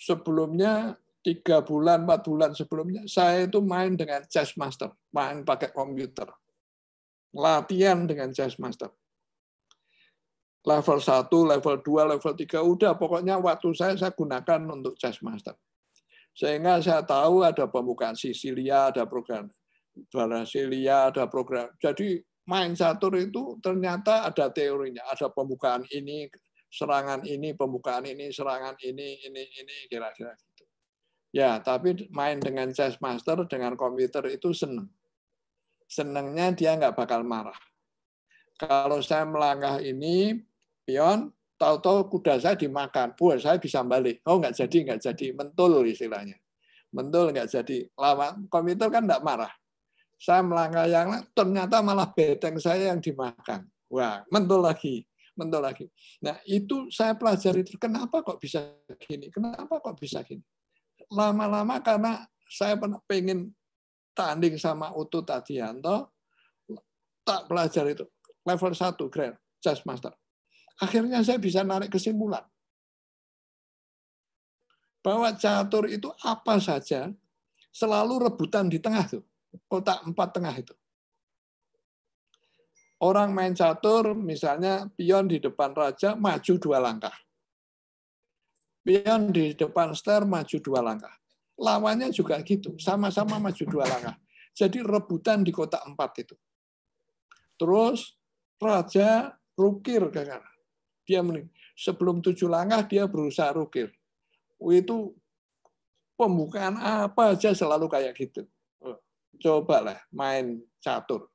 Sebelumnya tiga bulan, empat bulan sebelumnya, saya itu main dengan Chess Master, main pakai komputer. Latihan dengan Chess Master. Level 1, level 2, level 3, udah pokoknya waktu saya saya gunakan untuk Chess Master. Sehingga saya tahu ada pembukaan Sicilia, ada program Brasilia, ada program. Jadi main catur itu ternyata ada teorinya, ada pembukaan ini, serangan ini, pembukaan ini, serangan ini, ini, ini, kira-kira. Ya, tapi main dengan chess master, dengan komputer itu senang. Senangnya dia nggak bakal marah. Kalau saya melangkah ini, pion, tahu-tahu kuda saya dimakan, buat saya bisa balik. Oh, nggak jadi, nggak jadi. Mentul istilahnya. Mentul nggak jadi. Lama, komputer kan nggak marah. Saya melangkah yang ternyata malah beteng saya yang dimakan. Wah, mentul lagi mentul lagi. Nah, itu saya pelajari kenapa kok bisa gini? Kenapa kok bisa gini? lama-lama karena saya pernah pengen tanding sama Utu Tadianto, tak belajar itu. Level 1, Grand, chess Master. Akhirnya saya bisa narik kesimpulan. Bahwa catur itu apa saja, selalu rebutan di tengah tuh. Kotak empat tengah itu. Orang main catur, misalnya pion di depan raja, maju dua langkah Pion di depan ster maju dua langkah. Lawannya juga gitu, sama-sama maju dua langkah. Jadi rebutan di kotak empat itu. Terus raja rukir ke Dia menik. Sebelum tujuh langkah dia berusaha rukir. Itu pembukaan apa aja selalu kayak gitu. Oh, coba lah main catur.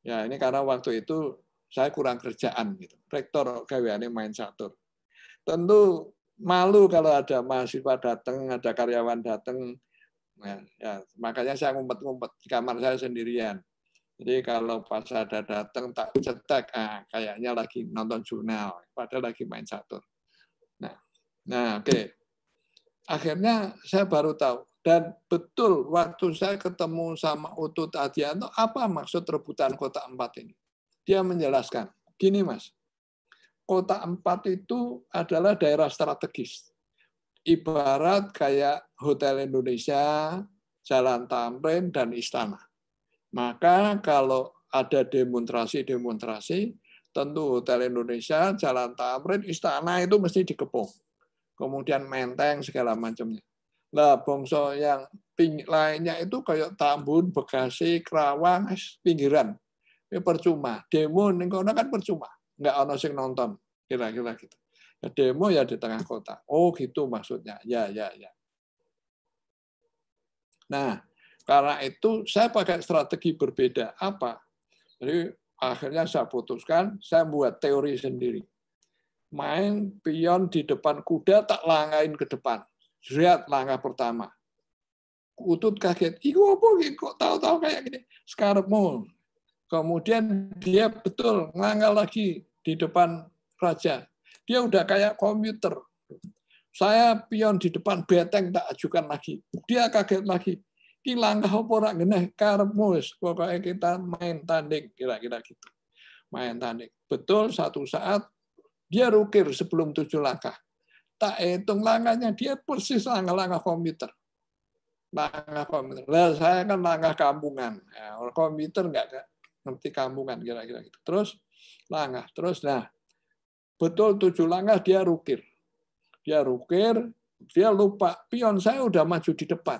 Ya ini karena waktu itu saya kurang kerjaan gitu. Rektor gaweane main catur. Tentu malu kalau ada mahasiswa datang, ada karyawan datang. Nah, ya, makanya saya ngumpet-ngumpet di kamar saya sendirian. Jadi kalau pas ada datang tak cetek, ah, kayaknya lagi nonton jurnal, padahal lagi main catur. Nah, nah oke. Okay. Akhirnya saya baru tahu. Dan betul waktu saya ketemu sama Utut Adianto, apa maksud rebutan kota empat ini? Dia menjelaskan, gini mas, kota empat itu adalah daerah strategis. Ibarat kayak Hotel Indonesia, Jalan Tamrin, dan Istana. Maka kalau ada demonstrasi-demonstrasi, tentu Hotel Indonesia, Jalan Tamrin, Istana itu mesti dikepung. Kemudian Menteng, segala macamnya. Lah, bongso yang lainnya itu kayak Tambun, Bekasi, Kerawang, pinggiran. Ini ya, percuma. Demo ini kan percuma nggak ono sing nonton kira-kira gitu ya, demo ya di tengah kota oh gitu maksudnya ya ya ya nah karena itu saya pakai strategi berbeda apa jadi akhirnya saya putuskan saya buat teori sendiri main pion di depan kuda tak langain ke depan lihat langkah pertama utut kaget iku apa kok tahu-tahu kayak gini sekarang mau kemudian dia betul ngangal lagi di depan raja. Dia udah kayak komputer. Saya pion di depan beteng tak ajukan lagi. Dia kaget lagi. Ki langkah apa ora geneh karmus pokoknya kita main tanding kira-kira gitu. Main tanding. Betul satu saat dia rukir sebelum tujuh langkah. Tak hitung langkahnya dia persis langkah-langkah komputer langkah komputer. Nah, saya kan langkah kampungan. Ya, komputer nggak ngerti kampungan kira-kira gitu. Terus langkah. Terus nah betul tujuh langkah dia rukir. Dia rukir, dia lupa pion saya udah maju di depan.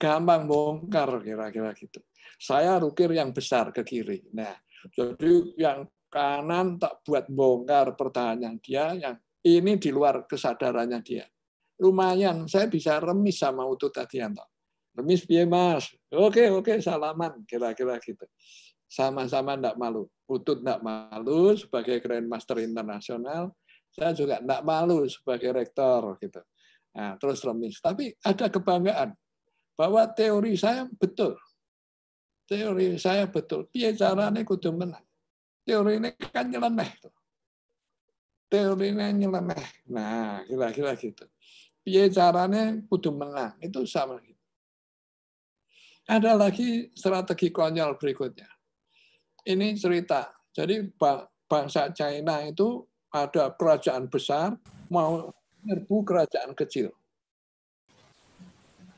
Gampang bongkar kira-kira gitu. Saya rukir yang besar ke kiri. Nah, jadi yang kanan tak buat bongkar pertahanan dia, yang ini di luar kesadarannya dia. Lumayan, saya bisa remis sama Utut tadi Remis piye mas? Oke, oke, salaman. Kira-kira gitu sama-sama tidak malu. Utut tidak malu sebagai Grand Master Internasional, saya juga tidak malu sebagai rektor gitu. Nah, terus remis. Tapi ada kebanggaan bahwa teori saya betul. Teori saya betul. Piye carane kudu menang. Teori ini kan nyeleneh tuh. Teori ini nyeleneh. Nah, kira-kira gitu. Piye carane kudu menang. Itu sama gitu. Ada lagi strategi konyol berikutnya ini cerita. Jadi bangsa China itu ada kerajaan besar mau menyerbu kerajaan kecil.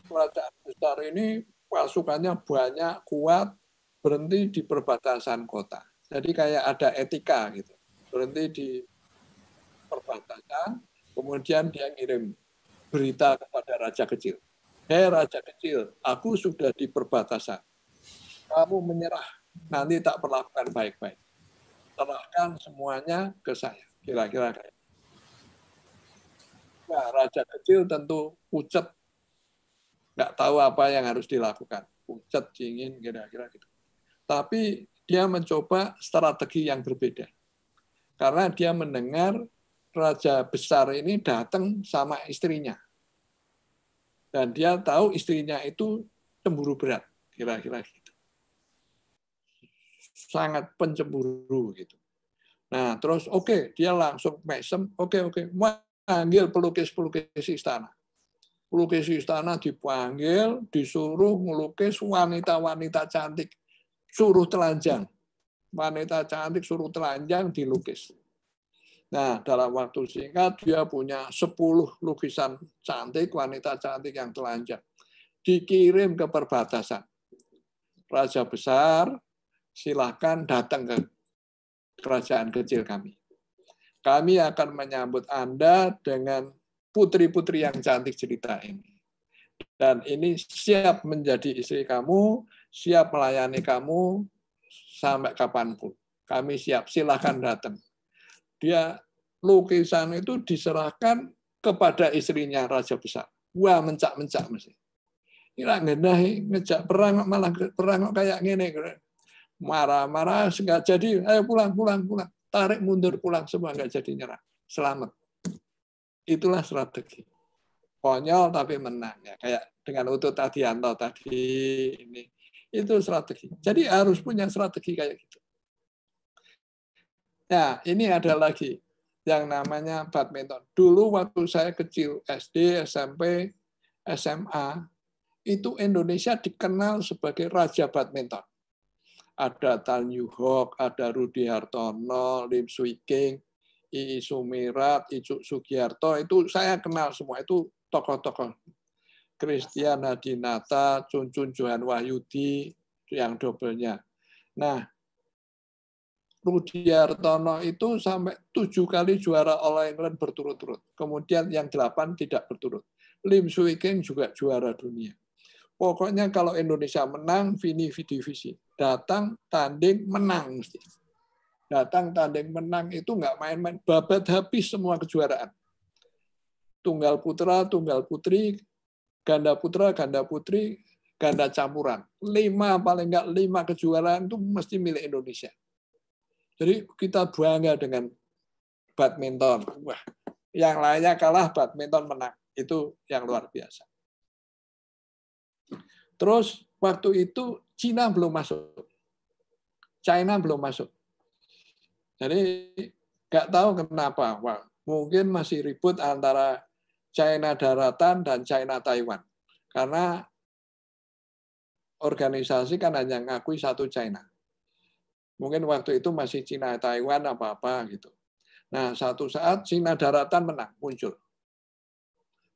Kerajaan besar ini pasukannya banyak, kuat, berhenti di perbatasan kota. Jadi kayak ada etika gitu. Berhenti di perbatasan, kemudian dia ngirim berita kepada raja kecil. Hei raja kecil, aku sudah di perbatasan. Kamu menyerah nanti tak perlakukan baik-baik. Serahkan semuanya ke saya. Kira-kira kayak. Gitu. Ya, raja kecil tentu pucat. Nggak tahu apa yang harus dilakukan. Pucat, dingin, kira-kira gitu. Tapi dia mencoba strategi yang berbeda. Karena dia mendengar raja besar ini datang sama istrinya. Dan dia tahu istrinya itu cemburu berat, kira-kira gitu sangat pencemburu gitu. Nah, terus oke, okay, dia langsung mesem, oke okay, oke, okay. manggil pelukis-pelukis istana. Pelukis istana dipanggil, disuruh melukis wanita-wanita cantik, suruh telanjang. Wanita cantik suruh telanjang dilukis. Nah, dalam waktu singkat dia punya 10 lukisan cantik, wanita cantik yang telanjang. Dikirim ke perbatasan. Raja besar silahkan datang ke kerajaan kecil kami. Kami akan menyambut Anda dengan putri-putri yang cantik cerita ini. Dan ini siap menjadi istri kamu, siap melayani kamu sampai kapanpun. Kami siap, silahkan datang. Dia lukisan itu diserahkan kepada istrinya Raja Besar. Wah, mencak-mencak mesti. Ini lah ngejak perang, malah perang kayak gini marah-marah nggak jadi ayo pulang pulang pulang tarik mundur pulang semua nggak jadi nyerah selamat itulah strategi konyol tapi menang ya kayak dengan utuh tadi atau tadi ini itu strategi jadi harus punya strategi kayak gitu nah ini ada lagi yang namanya badminton dulu waktu saya kecil SD SMP SMA itu Indonesia dikenal sebagai raja badminton ada Tan Yu Hok, ada Rudi Hartono, Lim Sui King, I Sumirat, Icuk Sugiyarto, itu saya kenal semua, itu tokoh-tokoh. Kristiana Dinata, Cun Cun Johan Wahyudi, yang dobelnya. Nah, Rudi Hartono itu sampai tujuh kali juara All England berturut-turut. Kemudian yang delapan tidak berturut. Lim Sui King juga juara dunia. Pokoknya kalau Indonesia menang, Vini Vidi Visi datang tanding menang mesti. Datang tanding menang itu nggak main-main, babat habis semua kejuaraan. Tunggal putra, tunggal putri, ganda putra, ganda putri, ganda campuran. Lima paling nggak lima kejuaraan itu mesti milik Indonesia. Jadi kita bangga dengan badminton. Wah, yang lainnya kalah badminton menang. Itu yang luar biasa. Terus waktu itu Cina belum masuk. China belum masuk. Jadi nggak tahu kenapa. Wah, mungkin masih ribut antara China daratan dan China Taiwan. Karena organisasi kan hanya ngakui satu China. Mungkin waktu itu masih China Taiwan apa-apa gitu. Nah, satu saat China daratan menang, muncul.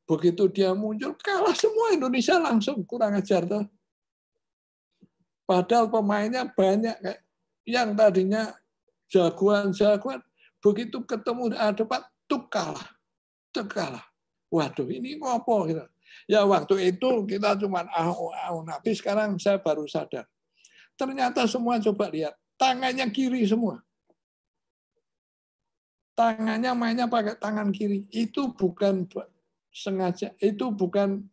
Begitu dia muncul, kalah semua Indonesia langsung, kurang ajar tuh. Padahal pemainnya banyak kayak yang tadinya jagoan-jagoan begitu ketemu debat tuk kalah, tuk Waduh, ini ngopo gitu. Ya waktu itu kita cuma ahu oh, ahu. Oh, Tapi sekarang saya baru sadar. Ternyata semua coba lihat tangannya kiri semua. Tangannya mainnya pakai tangan kiri. Itu bukan sengaja. Itu bukan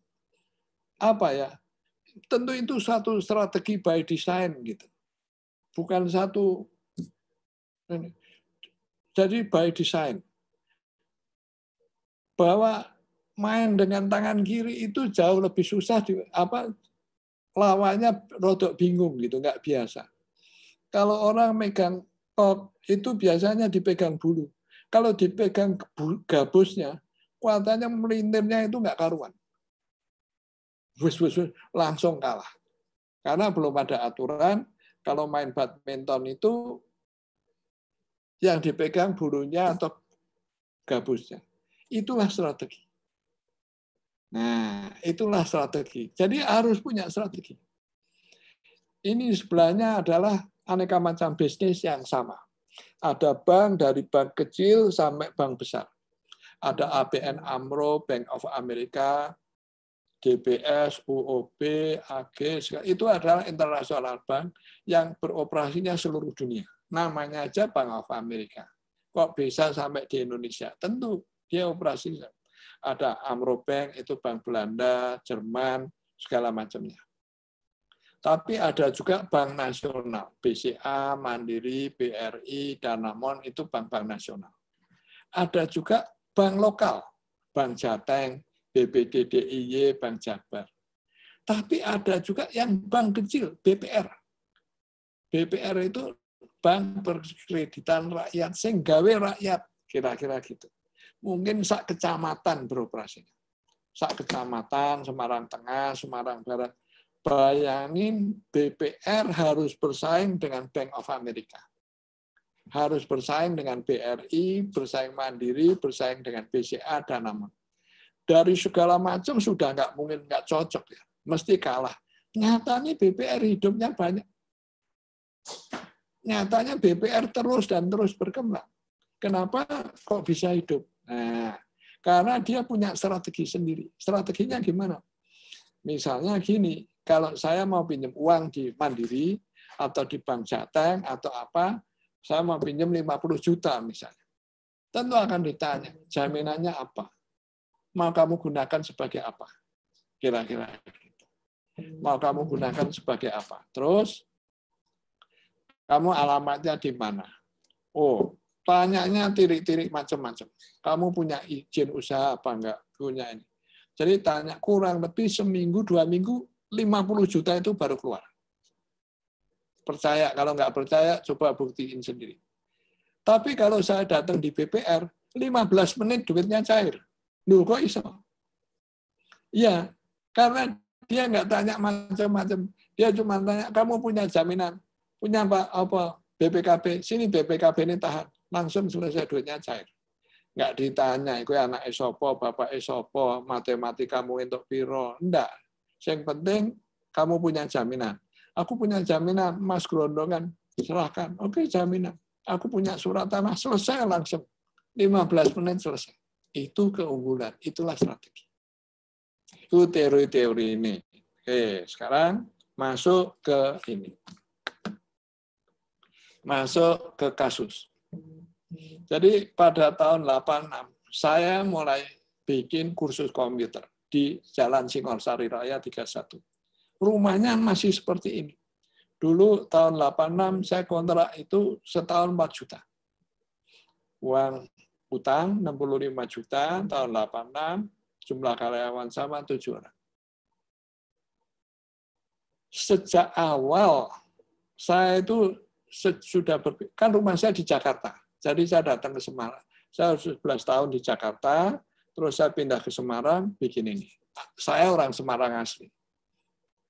apa ya? tentu itu satu strategi by design gitu. Bukan satu jadi by design. Bahwa main dengan tangan kiri itu jauh lebih susah di, apa lawannya rodok bingung gitu, nggak biasa. Kalau orang megang kok itu biasanya dipegang bulu. Kalau dipegang gabusnya, kuatannya melintirnya itu nggak karuan wis, wis, langsung kalah. Karena belum ada aturan, kalau main badminton itu yang dipegang bulunya atau gabusnya. Itulah strategi. Nah, itulah strategi. Jadi harus punya strategi. Ini sebelahnya adalah aneka macam bisnis yang sama. Ada bank dari bank kecil sampai bank besar. Ada ABN AMRO, Bank of America, DBS, UOB, AG, itu adalah internasional bank yang beroperasinya seluruh dunia. Namanya aja Bank of America. Kok bisa sampai di Indonesia? Tentu dia operasi. Ada Amro Bank, itu Bank Belanda, Jerman, segala macamnya. Tapi ada juga bank nasional, BCA, Mandiri, BRI, Danamon, itu bank-bank nasional. Ada juga bank lokal, Bank Jateng, BPD DIY, Bank Jabar. Tapi ada juga yang bank kecil, BPR. BPR itu bank perkreditan rakyat, sing rakyat, kira-kira gitu. Mungkin sak kecamatan beroperasinya. Sak kecamatan, Semarang Tengah, Semarang Barat. Bayangin BPR harus bersaing dengan Bank of America. Harus bersaing dengan BRI, bersaing Mandiri, bersaing dengan BCA, dan namun dari segala macam sudah nggak mungkin nggak cocok ya, mesti kalah. Nyatanya BPR hidupnya banyak. Nyatanya BPR terus dan terus berkembang. Kenapa kok bisa hidup? Nah, karena dia punya strategi sendiri. Strateginya gimana? Misalnya gini, kalau saya mau pinjam uang di Mandiri atau di Bank Jateng atau apa, saya mau pinjam 50 juta misalnya. Tentu akan ditanya, jaminannya apa? mau kamu gunakan sebagai apa? Kira-kira. Gitu. Mau kamu gunakan sebagai apa? Terus, kamu alamatnya di mana? Oh, tanyanya tirik-tirik macam-macam. Kamu punya izin usaha apa enggak? Punya ini. Jadi tanya kurang lebih seminggu, dua minggu, 50 juta itu baru keluar. Percaya, kalau enggak percaya, coba buktiin sendiri. Tapi kalau saya datang di BPR, 15 menit duitnya cair. Duh, kok iso? Iya, karena dia nggak tanya macam-macam. Dia cuma tanya, kamu punya jaminan? Punya apa? apa? BPKB? Sini BPKB ini tahan. Langsung selesai duitnya cair. Nggak ditanya, itu anak esopo, bapak esopo, matematika kamu untuk piro. Enggak. Yang penting, kamu punya jaminan. Aku punya jaminan, mas gerondongan, serahkan. Oke, jaminan. Aku punya surat tanah, selesai langsung. 15 menit selesai. Itu keunggulan, itulah strategi. Itu teori-teori ini. Oke, sekarang masuk ke ini. Masuk ke kasus. Jadi pada tahun 86 saya mulai bikin kursus komputer di Jalan Singosari Raya 31. Rumahnya masih seperti ini. Dulu tahun 86 saya kontrak itu setahun 4 juta. Uang utang 65 juta tahun 86, jumlah karyawan sama 7 orang. Sejak awal saya itu sudah kan rumah saya di Jakarta. Jadi saya datang ke Semarang. Saya 11 tahun di Jakarta, terus saya pindah ke Semarang, bikin ini. Saya orang Semarang asli.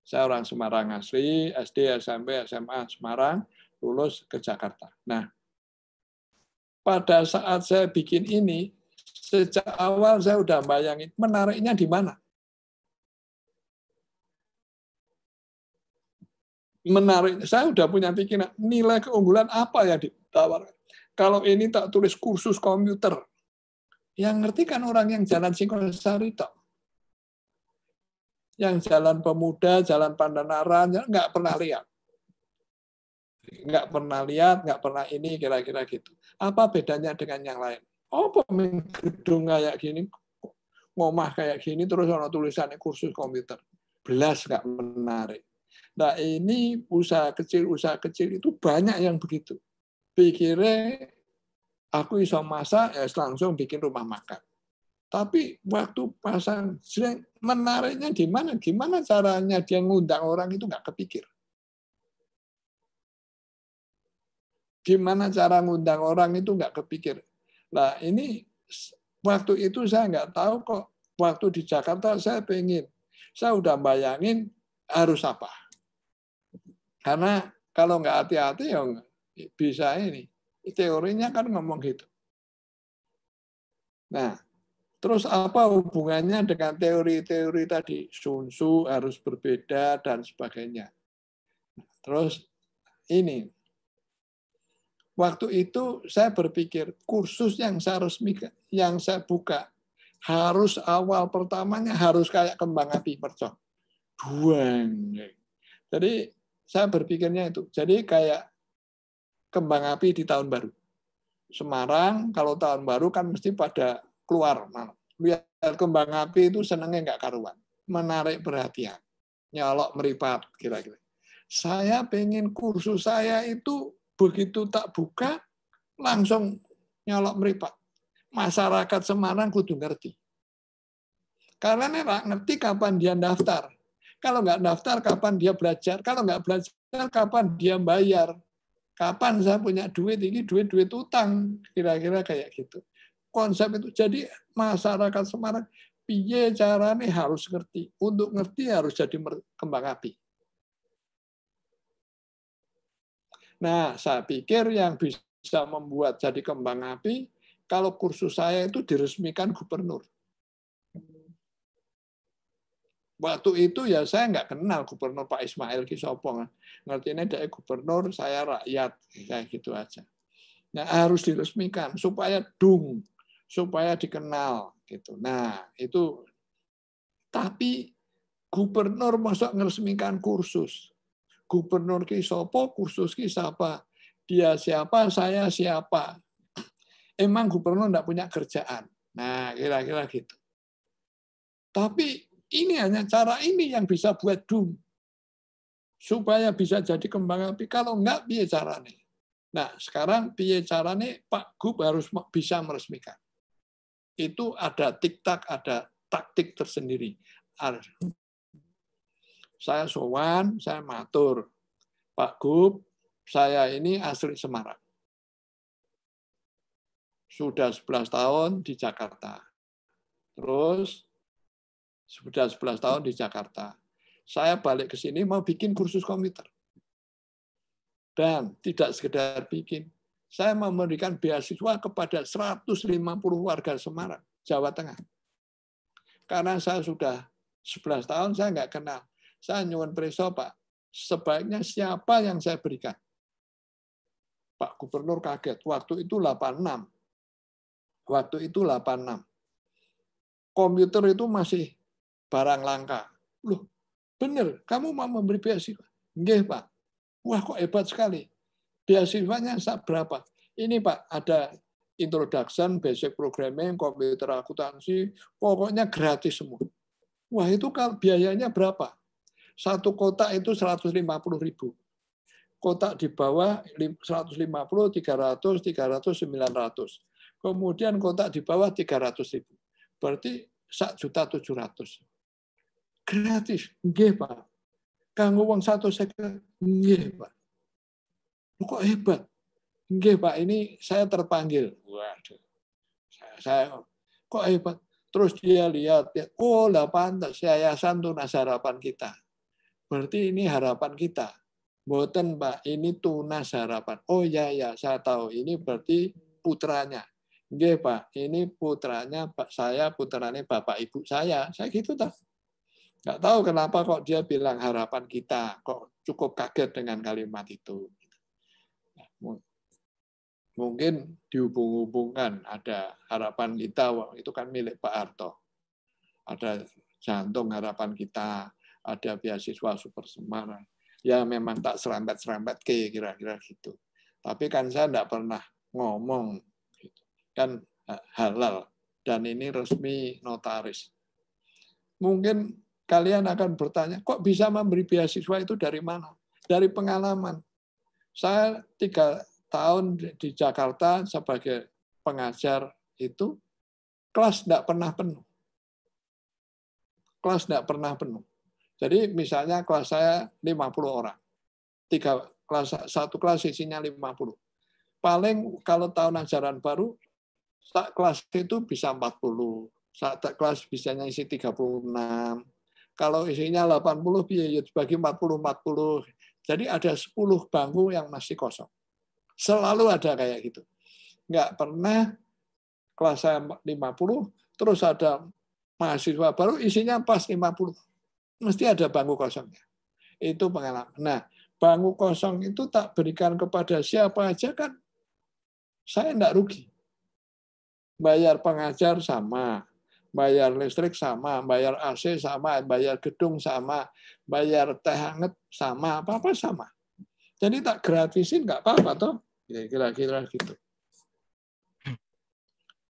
Saya orang Semarang asli, SD, SMP, SMA Semarang, lulus ke Jakarta. Nah, pada saat saya bikin ini, sejak awal saya udah bayangin menariknya di mana. Menarik, saya udah punya pikiran nilai keunggulan apa yang ditawarkan. Kalau ini tak tulis kursus komputer, yang ngerti kan orang yang jalan sinkronisasi tak Yang jalan pemuda, jalan pandanaran, ya, nggak pernah lihat nggak pernah lihat, nggak pernah ini, kira-kira gitu. Apa bedanya dengan yang lain? Oh, pemimpin gedung kayak gini, ngomah kayak gini, terus ada tulisannya kursus komputer. Belas nggak menarik. Nah ini usaha kecil-usaha kecil itu banyak yang begitu. Pikirnya aku iso masak, ya langsung bikin rumah makan. Tapi waktu pasang menariknya di mana? Gimana caranya dia ngundang orang itu nggak kepikir. Gimana cara ngundang orang itu nggak kepikir. Nah ini waktu itu saya nggak tahu kok. Waktu di Jakarta saya pengen. Saya udah bayangin harus apa. Karena kalau nggak hati-hati ya bisa ini. Teorinya kan ngomong gitu. Nah, terus apa hubungannya dengan teori-teori tadi? Sunsu harus berbeda dan sebagainya. Terus ini Waktu itu saya berpikir kursus yang saya harus yang saya buka harus awal pertamanya harus kayak kembang api mercon. Buang. Jadi saya berpikirnya itu. Jadi kayak kembang api di tahun baru. Semarang kalau tahun baru kan mesti pada keluar malam. Lihat kembang api itu senangnya nggak karuan. Menarik perhatian. Nyolok meripat kira-kira. Saya pengen kursus saya itu Begitu tak buka, langsung nyolok meripat. Masyarakat Semarang kudu ngerti. Karena nerak ngerti kapan dia daftar. Kalau nggak daftar, kapan dia belajar. Kalau nggak belajar, kapan dia bayar. Kapan saya punya duit, ini duit-duit utang. Kira-kira kayak gitu. Konsep itu. Jadi masyarakat Semarang, piye carane harus ngerti. Untuk ngerti harus jadi kembang api. Nah, saya pikir yang bisa membuat jadi kembang api, kalau kursus saya itu diresmikan gubernur. Waktu itu ya saya nggak kenal gubernur Pak Ismail Kisopong. Ngerti ini dari gubernur, saya rakyat. Kayak gitu aja. Nah, harus diresmikan supaya dung, supaya dikenal gitu. Nah, itu tapi gubernur masuk ngeresmikan kursus gubernur ki sapa, kursus ki siapa, dia siapa, saya siapa. Emang gubernur tidak punya kerjaan. Nah, kira-kira gitu. Tapi ini hanya cara ini yang bisa buat doom. Supaya bisa jadi kembang api. Kalau enggak, piye caranya? Nah, sekarang piye caranya Pak Gub harus bisa meresmikan. Itu ada tiktak, ada taktik tersendiri saya sowan, saya matur. Pak Gub, saya ini asli Semarang. Sudah 11 tahun di Jakarta. Terus sudah 11 tahun di Jakarta. Saya balik ke sini mau bikin kursus komputer. Dan tidak sekedar bikin, saya memberikan beasiswa kepada 150 warga Semarang, Jawa Tengah. Karena saya sudah 11 tahun, saya nggak kenal saya nyuwun preso Pak, sebaiknya siapa yang saya berikan? Pak Gubernur kaget, waktu itu 86. Waktu itu 86. Komputer itu masih barang langka. Loh, benar, kamu mau memberi beasiswa? Enggak Pak. Wah, kok hebat sekali. Beasiswanya berapa? Ini, Pak, ada introduction, basic programming, komputer akuntansi, pokoknya gratis semua. Wah itu kalau biayanya berapa? Satu kotak itu 150 ribu. Kotak di bawah 150, 300, 300, 900. Kemudian kotak di bawah 300 ribu. Berarti 1 juta 700. Gratis. Nggih, Pak. Kanggo uang satu seket. Nggih, Pak. Kok hebat? Nggih, Pak. Ini saya terpanggil. Waduh. Saya, saya kok hebat? Terus dia lihat, oh lah pantas yayasan tunas harapan kita. Berarti ini harapan kita. Boten Pak, ini tunas harapan. Oh ya ya, saya tahu. Ini berarti putranya. Oke Pak, ini putranya Pak saya, putranya Bapak Ibu saya. Saya gitu tak. Nggak tahu kenapa kok dia bilang harapan kita. Kok cukup kaget dengan kalimat itu. Mungkin dihubung-hubungkan ada harapan kita, itu kan milik Pak Arto, Ada jantung harapan kita, ada beasiswa Super Semarang. Ya memang tak serambat-serambat ke kira-kira gitu. Tapi kan saya tidak pernah ngomong. Gitu. Kan eh, halal. Dan ini resmi notaris. Mungkin kalian akan bertanya, kok bisa memberi beasiswa itu dari mana? Dari pengalaman. Saya tiga tahun di Jakarta sebagai pengajar itu, kelas tidak pernah penuh. Kelas tidak pernah penuh jadi misalnya kelas saya 50 orang. Tiga, kelas, satu kelas isinya 50. Paling kalau tahun ajaran baru, saat kelas itu bisa 40. Saat kelas bisanya isi 36. Kalau isinya 80, ya bagi 40-40. Jadi ada 10 bangku yang masih kosong. Selalu ada kayak gitu. Nggak pernah kelas saya 50, terus ada mahasiswa baru isinya pas 50 mesti ada bangku kosongnya. Itu pengalaman. Nah, bangku kosong itu tak berikan kepada siapa aja kan saya tidak rugi. Bayar pengajar sama, bayar listrik sama, bayar AC sama, bayar gedung sama, bayar teh hangat sama, apa-apa sama. Jadi tak gratisin nggak apa-apa toh. Ya, kira-kira gitu.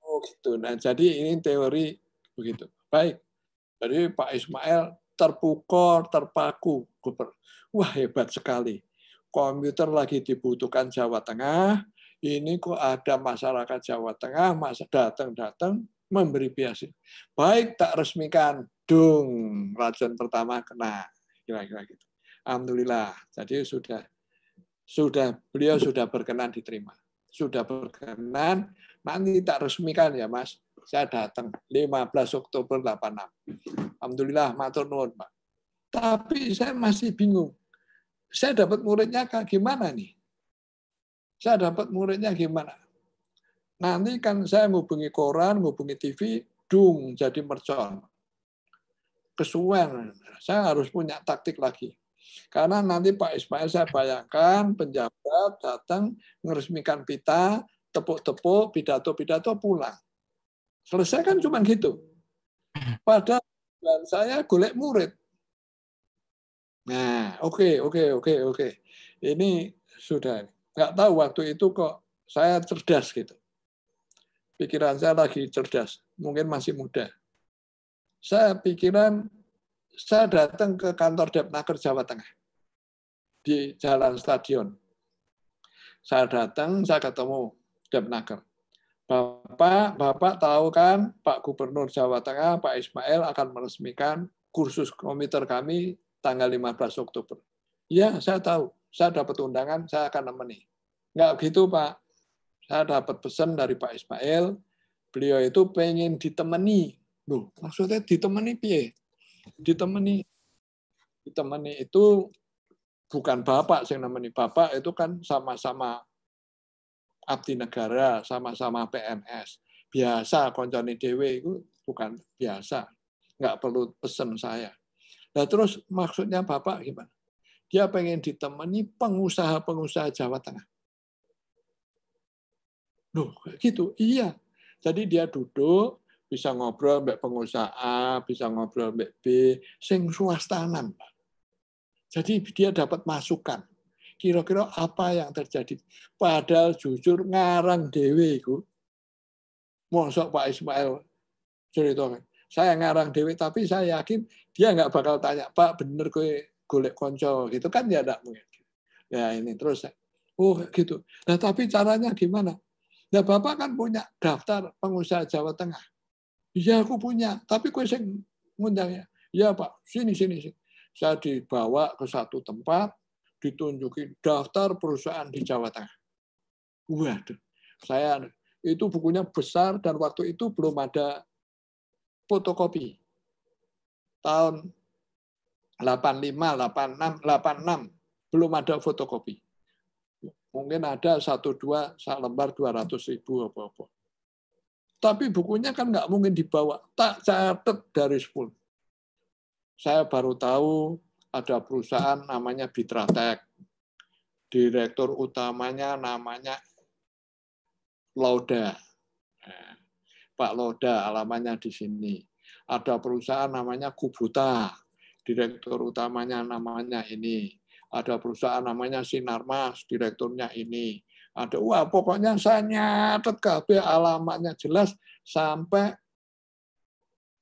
Oh gitu. Nah jadi ini teori begitu. Baik. Jadi Pak Ismail terpukul, terpaku. wah hebat sekali. Komputer lagi dibutuhkan Jawa Tengah, ini kok ada masyarakat Jawa Tengah masa datang-datang memberi biasa. Baik tak resmikan, dung racun pertama kena. Kira-kira gitu. Alhamdulillah. Jadi sudah sudah beliau sudah berkenan diterima. Sudah berkenan, nanti tak resmikan ya Mas saya datang 15 Oktober 86. Alhamdulillah matur nuwun, Pak. Tapi saya masih bingung. Saya dapat muridnya gimana nih? Saya dapat muridnya gimana? Nanti kan saya menghubungi koran, menghubungi TV, dung jadi mercon. Kesuwen, saya harus punya taktik lagi. Karena nanti Pak Ismail saya bayangkan penjabat datang meresmikan pita, tepuk-tepuk, pidato-pidato pulang. Selesai kan cuma gitu. Pada dan saya golek murid. Nah, oke, okay, oke, okay, oke, okay, oke. Okay. Ini sudah. Nggak tahu waktu itu kok saya cerdas gitu. Pikiran saya lagi cerdas. Mungkin masih muda. Saya pikiran, saya datang ke kantor Depnaker Jawa Tengah. Di Jalan Stadion. Saya datang, saya ketemu Depnaker Bapak, Bapak tahu kan Pak Gubernur Jawa Tengah, Pak Ismail akan meresmikan kursus komputer kami tanggal 15 Oktober. Ya, saya tahu. Saya dapat undangan, saya akan nemeni. Enggak gitu, Pak. Saya dapat pesan dari Pak Ismail, beliau itu pengen ditemani. Loh, maksudnya ditemani piye? Ditemani ditemani itu bukan bapak yang nemeni. Bapak itu kan sama-sama abdi negara sama-sama PNS. Biasa koncone DW itu bukan biasa. Nggak perlu pesen saya. Nah terus maksudnya Bapak gimana? Dia pengen ditemani pengusaha-pengusaha Jawa Tengah. Loh, gitu. Iya. Jadi dia duduk, bisa ngobrol mbak pengusaha A, bisa ngobrol mbak B, sing swastanan. Jadi dia dapat masukan kira-kira apa yang terjadi. Padahal jujur ngarang dewe itu. Mosok Pak Ismail cerita kan. saya ngarang dewe tapi saya yakin dia nggak bakal tanya Pak bener gue golek konco gitu kan ya tidak mungkin. Ya ini terus oh gitu. Nah tapi caranya gimana? Nah bapak kan punya daftar pengusaha Jawa Tengah. Ya aku punya, tapi gue sing ngundang ya. Ya pak, sini sini sini. Saya dibawa ke satu tempat, ditunjukin daftar perusahaan di Jawa Tengah. Waduh, saya anu, itu bukunya besar dan waktu itu belum ada fotokopi. Tahun 85, 86, 86 belum ada fotokopi. Mungkin ada satu dua lembar 200 ribu apa-apa. Tapi bukunya kan nggak mungkin dibawa. Tak catat dari sepuluh. Saya baru tahu ada perusahaan namanya Bitratek. Direktur utamanya namanya Loda, nah, Pak Loda alamannya di sini. Ada perusahaan namanya Kubuta. Direktur utamanya namanya ini. Ada perusahaan namanya Sinarmas, direkturnya ini. Ada wah pokoknya saya nyatet kabeh alamatnya jelas sampai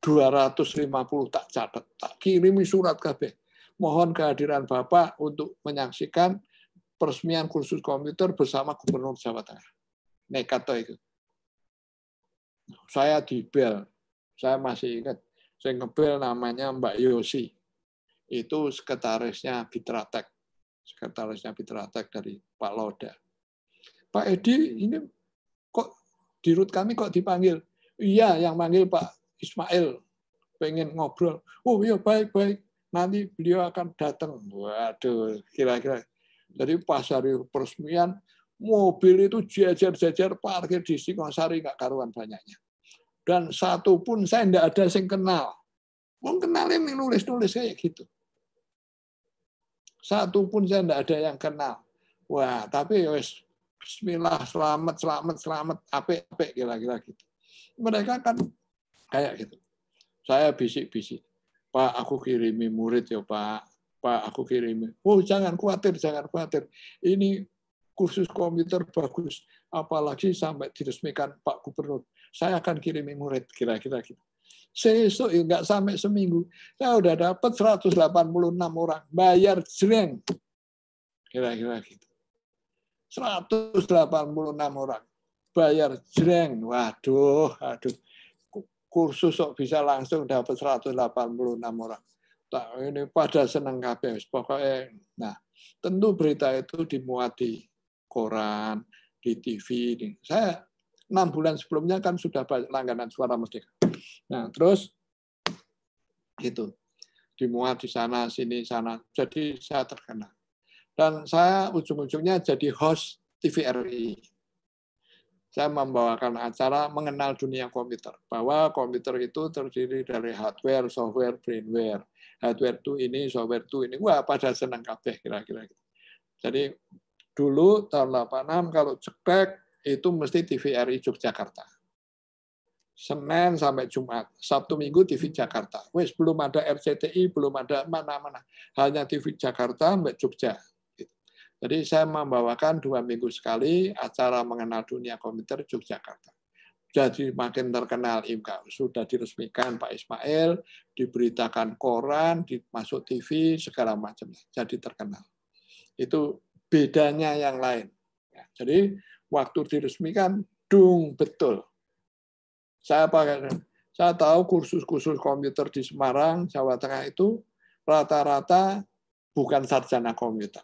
250 tak catat, tak kirimi surat kabeh mohon kehadiran Bapak untuk menyaksikan peresmian kursus komputer bersama Gubernur Jawa Tengah. Nekat toh itu. Saya dibel, saya masih ingat. Saya ngebel namanya Mbak Yosi. Itu sekretarisnya Bitratek. Sekretarisnya Bitratek dari Pak Loda. Pak Edi, ini kok di rut kami kok dipanggil? Iya, yang manggil Pak Ismail. Pengen ngobrol. Oh iya, baik-baik nanti beliau akan datang. Waduh, kira-kira. Jadi pas hari peresmian, mobil itu jajar-jajar parkir di Singosari nggak karuan banyaknya. Dan satu pun saya enggak ada yang kenal. Wong kenal yang nulis-nulis kayak gitu. Satu pun saya enggak ada yang kenal. Wah, tapi ya wes bismillah selamat selamat selamat apik apik kira-kira gitu. Mereka kan kayak gitu. Saya bisik-bisik Pak, aku kirimi murid ya Pak. Pak, aku kirimi. Oh, jangan khawatir, jangan khawatir. Ini kursus komputer bagus. Apalagi sampai diresmikan Pak Gubernur. Saya akan kirimi murid, kira-kira gitu. Sesuk ya, nggak sampai seminggu. Saya udah dapat 186 orang. Bayar jreng. Kira-kira gitu. 186 orang. Bayar jreng. Waduh, aduh kursus kok bisa langsung dapat 186 orang. Tak ini pada senang kabeh pokoknya. Nah, tentu berita itu dimuat di koran, di TV. ini. Saya enam bulan sebelumnya kan sudah langganan Suara Merdeka. Nah, terus itu dimuat di sana, sini, sana. Jadi saya terkenal. Dan saya ujung-ujungnya jadi host TVRI saya membawakan acara mengenal dunia komputer. Bahwa komputer itu terdiri dari hardware, software, brainware. Hardware itu ini, software itu ini. Wah, pada senang kabeh kira-kira. Gitu. Jadi dulu tahun 86 kalau cetek itu mesti TVRI Yogyakarta. Senin sampai Jumat, Sabtu Minggu TV Jakarta. Wes belum ada RCTI, belum ada mana-mana. Hanya TV Jakarta Mbak Jogja. Jadi saya membawakan dua minggu sekali acara mengenal dunia komputer Yogyakarta. Jadi makin terkenal IMKA. Sudah diresmikan Pak Ismail, diberitakan koran, dimasuk TV, segala macamnya. Jadi terkenal. Itu bedanya yang lain. Ya, jadi waktu diresmikan, dung betul. Saya pakai, saya tahu kursus-kursus komputer di Semarang, Jawa Tengah itu rata-rata bukan sarjana komputer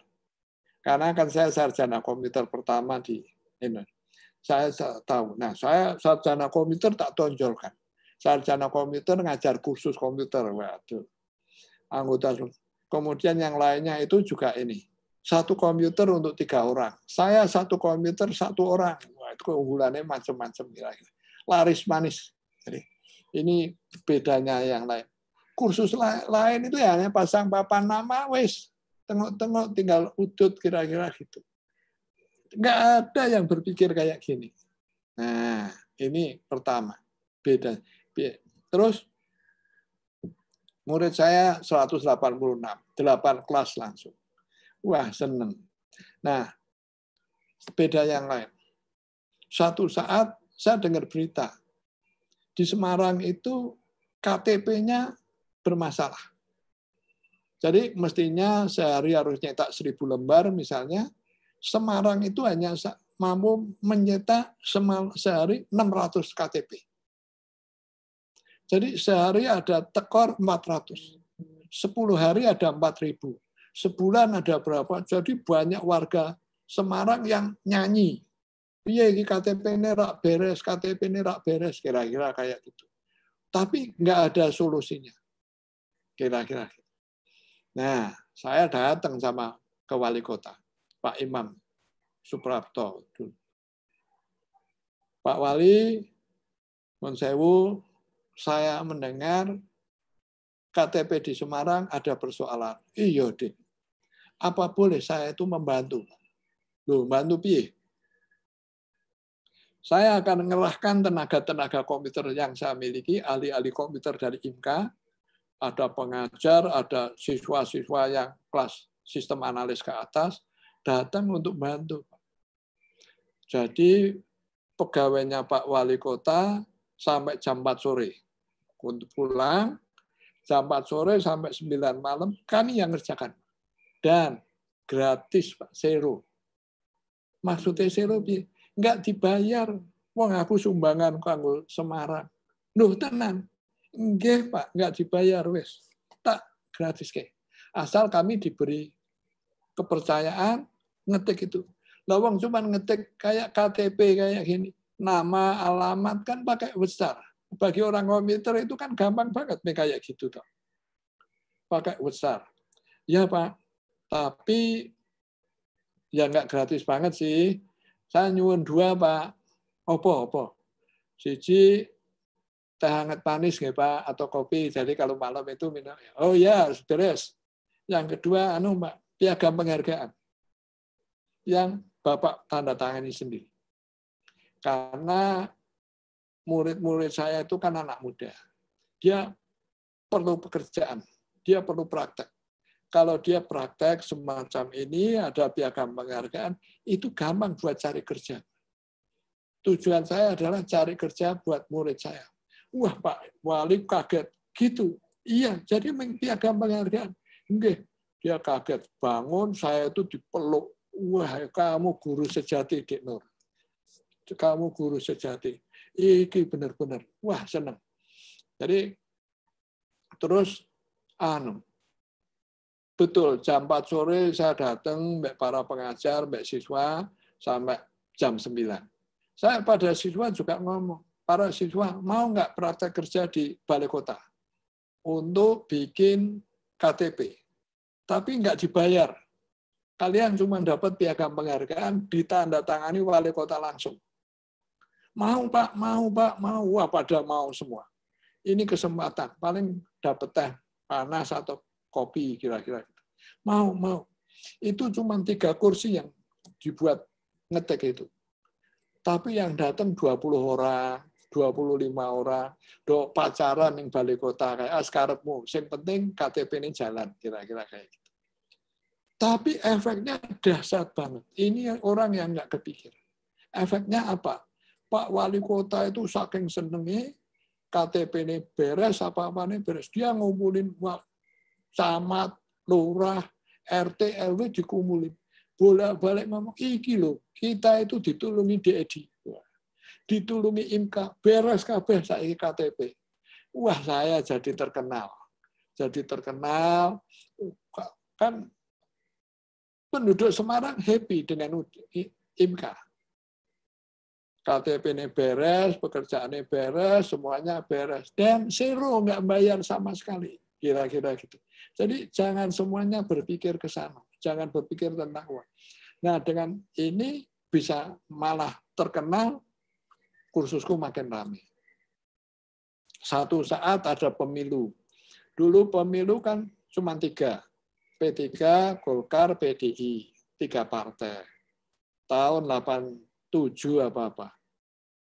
karena kan saya sarjana komputer pertama di Indonesia. Saya tahu. Nah, saya sarjana komputer tak tonjolkan. Sarjana komputer ngajar kursus komputer. Waduh. Anggota. Kemudian yang lainnya itu juga ini. Satu komputer untuk tiga orang. Saya satu komputer satu orang. Wah, itu keunggulannya macam-macam. Laris manis. Jadi, ini bedanya yang lain. Kursus lain itu ya hanya pasang papan nama, wes tengok-tengok tinggal udut kira-kira gitu. Nggak ada yang berpikir kayak gini. Nah, ini pertama. Beda. Terus, murid saya 186, 8 kelas langsung. Wah, seneng. Nah, beda yang lain. Satu saat saya dengar berita, di Semarang itu KTP-nya bermasalah jadi mestinya sehari harus nyetak 1000 lembar misalnya. Semarang itu hanya mampu mencetak sehari 600 KTP. Jadi sehari ada tekor 400. 10 hari ada 4000. Sebulan ada berapa? Jadi banyak warga Semarang yang nyanyi. Iya, KTP ini rak beres, KTP ini rak beres, kira-kira kayak gitu. Tapi nggak ada solusinya. Kira-kira. Nah, saya datang sama ke wali kota, Pak Imam Suprapto. Pak Wali, Monsewu, saya mendengar KTP di Semarang ada persoalan. Iya, Dik. Apa boleh saya itu membantu? Loh, bantu piye? Saya akan mengerahkan tenaga-tenaga komputer yang saya miliki, ahli-ahli komputer dari IMKA, ada pengajar, ada siswa-siswa yang kelas sistem analis ke atas, datang untuk bantu. Jadi pegawainya Pak Wali Kota sampai jam 4 sore. Untuk pulang, jam 4 sore sampai 9 malam, kami yang ngerjakan. Dan gratis, Pak, zero. Maksudnya zero, nggak dibayar. Wong aku sumbangan kanggo Semarang. Duh, tenang enggak Pak, nggak dibayar wes Tak gratis ke. Asal kami diberi kepercayaan ngetik itu. Lawang cuman ngetik kayak KTP kayak gini. Nama, alamat kan pakai besar. Bagi orang komputer itu kan gampang banget nih kayak gitu toh. Pakai besar. Ya Pak, tapi ya nggak gratis banget sih. Saya nyuwun dua Pak. Opo, opo. Siji teh hangat panis nggih Pak atau kopi. Jadi kalau malam itu minum. Oh ya, beres. Yang kedua anu Pak, piagam penghargaan. Yang Bapak tanda tangani sendiri. Karena murid-murid saya itu kan anak muda. Dia perlu pekerjaan, dia perlu praktek. Kalau dia praktek semacam ini, ada piagam penghargaan, itu gampang buat cari kerja. Tujuan saya adalah cari kerja buat murid saya. Wah Pak Wali kaget gitu. Iya, jadi ada penghargaan. Oke, dia kaget bangun, saya itu dipeluk. Wah, kamu guru sejati, Dik Nur. Kamu guru sejati. Iki benar-benar. Wah, senang. Jadi, terus, anu, betul, jam 4 sore saya datang, mbak para pengajar, mbak siswa, sampai jam 9. Saya pada siswa juga ngomong, para siswa mau nggak praktek kerja di balai kota untuk bikin KTP, tapi nggak dibayar. Kalian cuma dapat piagam penghargaan ditandatangani wali kota langsung. Mau pak, mau pak, mau. Wah pada mau semua. Ini kesempatan. Paling dapat teh panas atau kopi kira-kira. Gitu. Mau, mau. Itu cuma tiga kursi yang dibuat ngetek itu. Tapi yang datang 20 orang, 25 orang, do pacaran yang balik kota kayak mau sing penting KTP ini jalan kira-kira kayak gitu. Tapi efeknya dahsyat banget. Ini orang yang nggak kepikiran. Efeknya apa? Pak Wali Kota itu saking senengnya KTP ini beres, apa-apa ini beres. Dia ngumpulin camat, lurah, RT, RW dikumpulin. Bolak-balik ngomong, iki loh, kita itu ditulungi DED. Wah, ditulungi IMKA, beres kabeh saiki KTP. Wah, saya jadi terkenal. Jadi terkenal kan penduduk Semarang happy dengan IMKA. KTP ini beres, pekerjaannya beres, semuanya beres. Dan zero, nggak bayar sama sekali. Kira-kira gitu. Jadi jangan semuanya berpikir ke sana. Jangan berpikir tentang uang. Nah dengan ini bisa malah terkenal kursusku makin ramai. Satu saat ada pemilu. Dulu pemilu kan cuma tiga. P3, Golkar, PDI. Tiga partai. Tahun 87 apa-apa.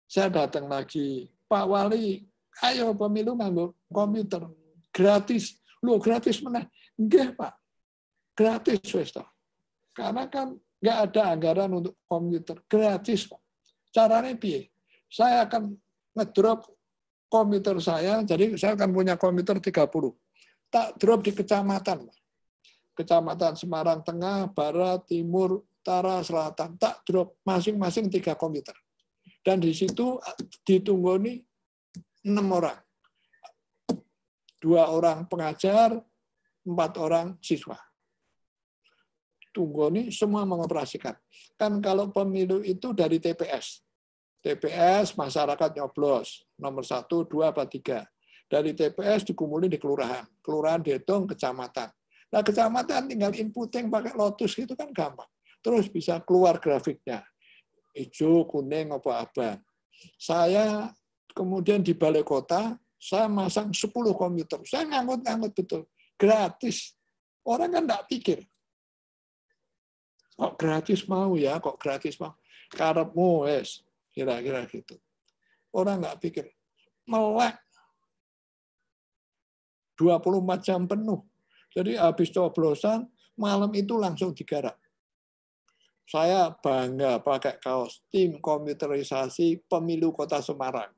Saya datang lagi, Pak Wali, ayo pemilu nganggo komputer. Gratis. Lu gratis mana? Enggak, Pak. Gratis, Westo. Karena kan nggak ada anggaran untuk komputer. Gratis, Pak. Caranya piye? saya akan ngedrop komputer saya, jadi saya akan punya komputer 30. Tak drop di kecamatan. Kecamatan Semarang Tengah, Barat, Timur, Utara, Selatan. Tak drop masing-masing tiga komputer. Dan di situ ditunggu nih enam orang. Dua orang pengajar, empat orang siswa. Tunggu nih semua mengoperasikan. Kan kalau pemilu itu dari TPS, TPS masyarakat nyoblos nomor satu, dua, apa tiga. Dari TPS dikumpulin di kelurahan, kelurahan dihitung kecamatan. Nah kecamatan tinggal inputing pakai lotus gitu kan gampang. Terus bisa keluar grafiknya, hijau, kuning, apa apa Saya kemudian di balai kota, saya masang 10 komputer. Saya ngangut-ngangut betul. Gratis. Orang kan tidak pikir. Kok gratis mau ya, kok gratis mau. Karepmu, wes Kira-kira gitu. Orang nggak pikir. Melek. 24 jam penuh. Jadi habis coblosan, malam itu langsung digarap. Saya bangga pakai kaos tim komputerisasi pemilu kota Semarang.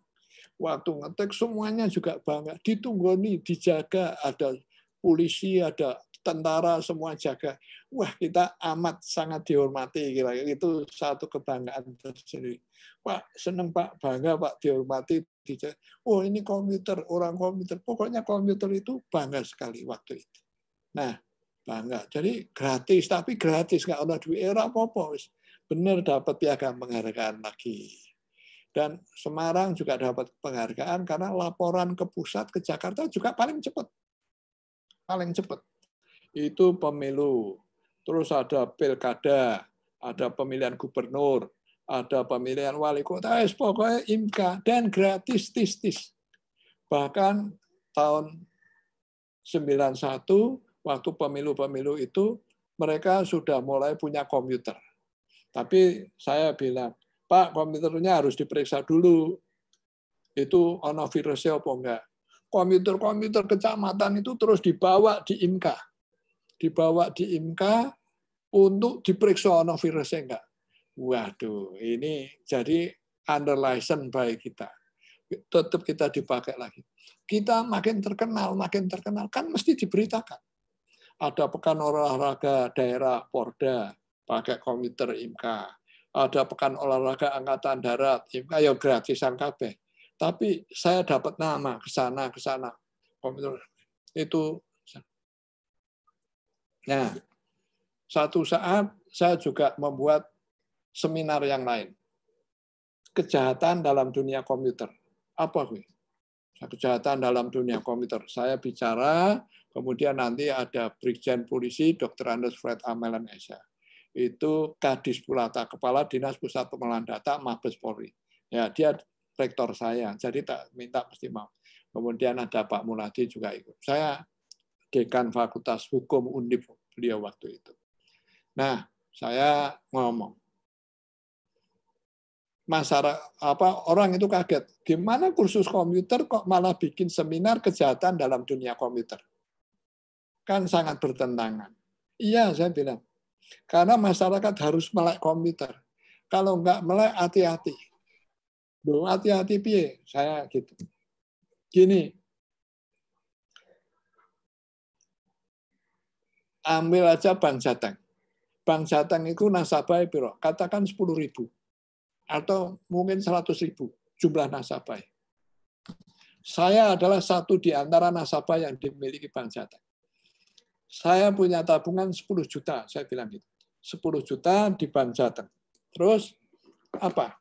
Waktu ngetik semuanya juga bangga. Ditunggu nih, dijaga, ada polisi, ada tentara semua jaga. Wah, kita amat sangat dihormati kira Itu satu kebanggaan tersendiri. Pak, seneng Pak, bangga Pak dihormati. Oh, ini komputer, orang komputer. Pokoknya komputer itu bangga sekali waktu itu. Nah, bangga. Jadi gratis, tapi gratis nggak ada duit era eh, apa-apa. Benar dapat piagam penghargaan lagi. Dan Semarang juga dapat penghargaan karena laporan ke pusat ke Jakarta juga paling cepat. Paling cepat itu pemilu. Terus ada pilkada, ada pemilihan gubernur, ada pemilihan wali kota, eh, pokoknya imka dan gratis tis tis. Bahkan tahun 91 waktu pemilu-pemilu itu mereka sudah mulai punya komputer. Tapi saya bilang, Pak, komputernya harus diperiksa dulu. Itu ono virusnya apa enggak. Komputer-komputer kecamatan itu terus dibawa di IMKA dibawa di IMK untuk diperiksa ono virusnya enggak. Waduh, ini jadi under license baik kita. Tetap kita dipakai lagi. Kita makin terkenal, makin terkenal, kan mesti diberitakan. Ada pekan olahraga daerah Porda, pakai komputer IMK. Ada pekan olahraga angkatan darat, IMK ya gratisan kabeh. Tapi saya dapat nama ke sana ke sana komputer itu Nah, iya. satu saat saya juga membuat seminar yang lain. Kejahatan dalam dunia komputer. Apa gue? Kejahatan dalam dunia komputer. Saya bicara, kemudian nanti ada Brigjen Polisi Dr. Anders Fred Amelan Esa. Itu Kadis Pulata, Kepala Dinas Pusat Pengolahan Data Mabes Polri. Ya, dia rektor saya, jadi tak minta pasti mau. Kemudian ada Pak Muladi juga ikut. Saya dekan Fakultas Hukum Undip beliau waktu itu. Nah, saya ngomong. Masyarakat, apa orang itu kaget. Gimana kursus komputer kok malah bikin seminar kejahatan dalam dunia komputer? Kan sangat bertentangan. Iya, saya bilang. Karena masyarakat harus melek komputer. Kalau enggak melek, hati-hati. Belum hati-hati piye, saya gitu. Gini, ambil aja Bank Jateng. Bank Jateng itu nasabah piro? Katakan 10 ribu. Atau mungkin 100 ribu jumlah nasabah. Saya adalah satu di antara nasabah yang dimiliki Bank Jateng. Saya punya tabungan 10 juta, saya bilang gitu. 10 juta di Bank Jateng. Terus apa?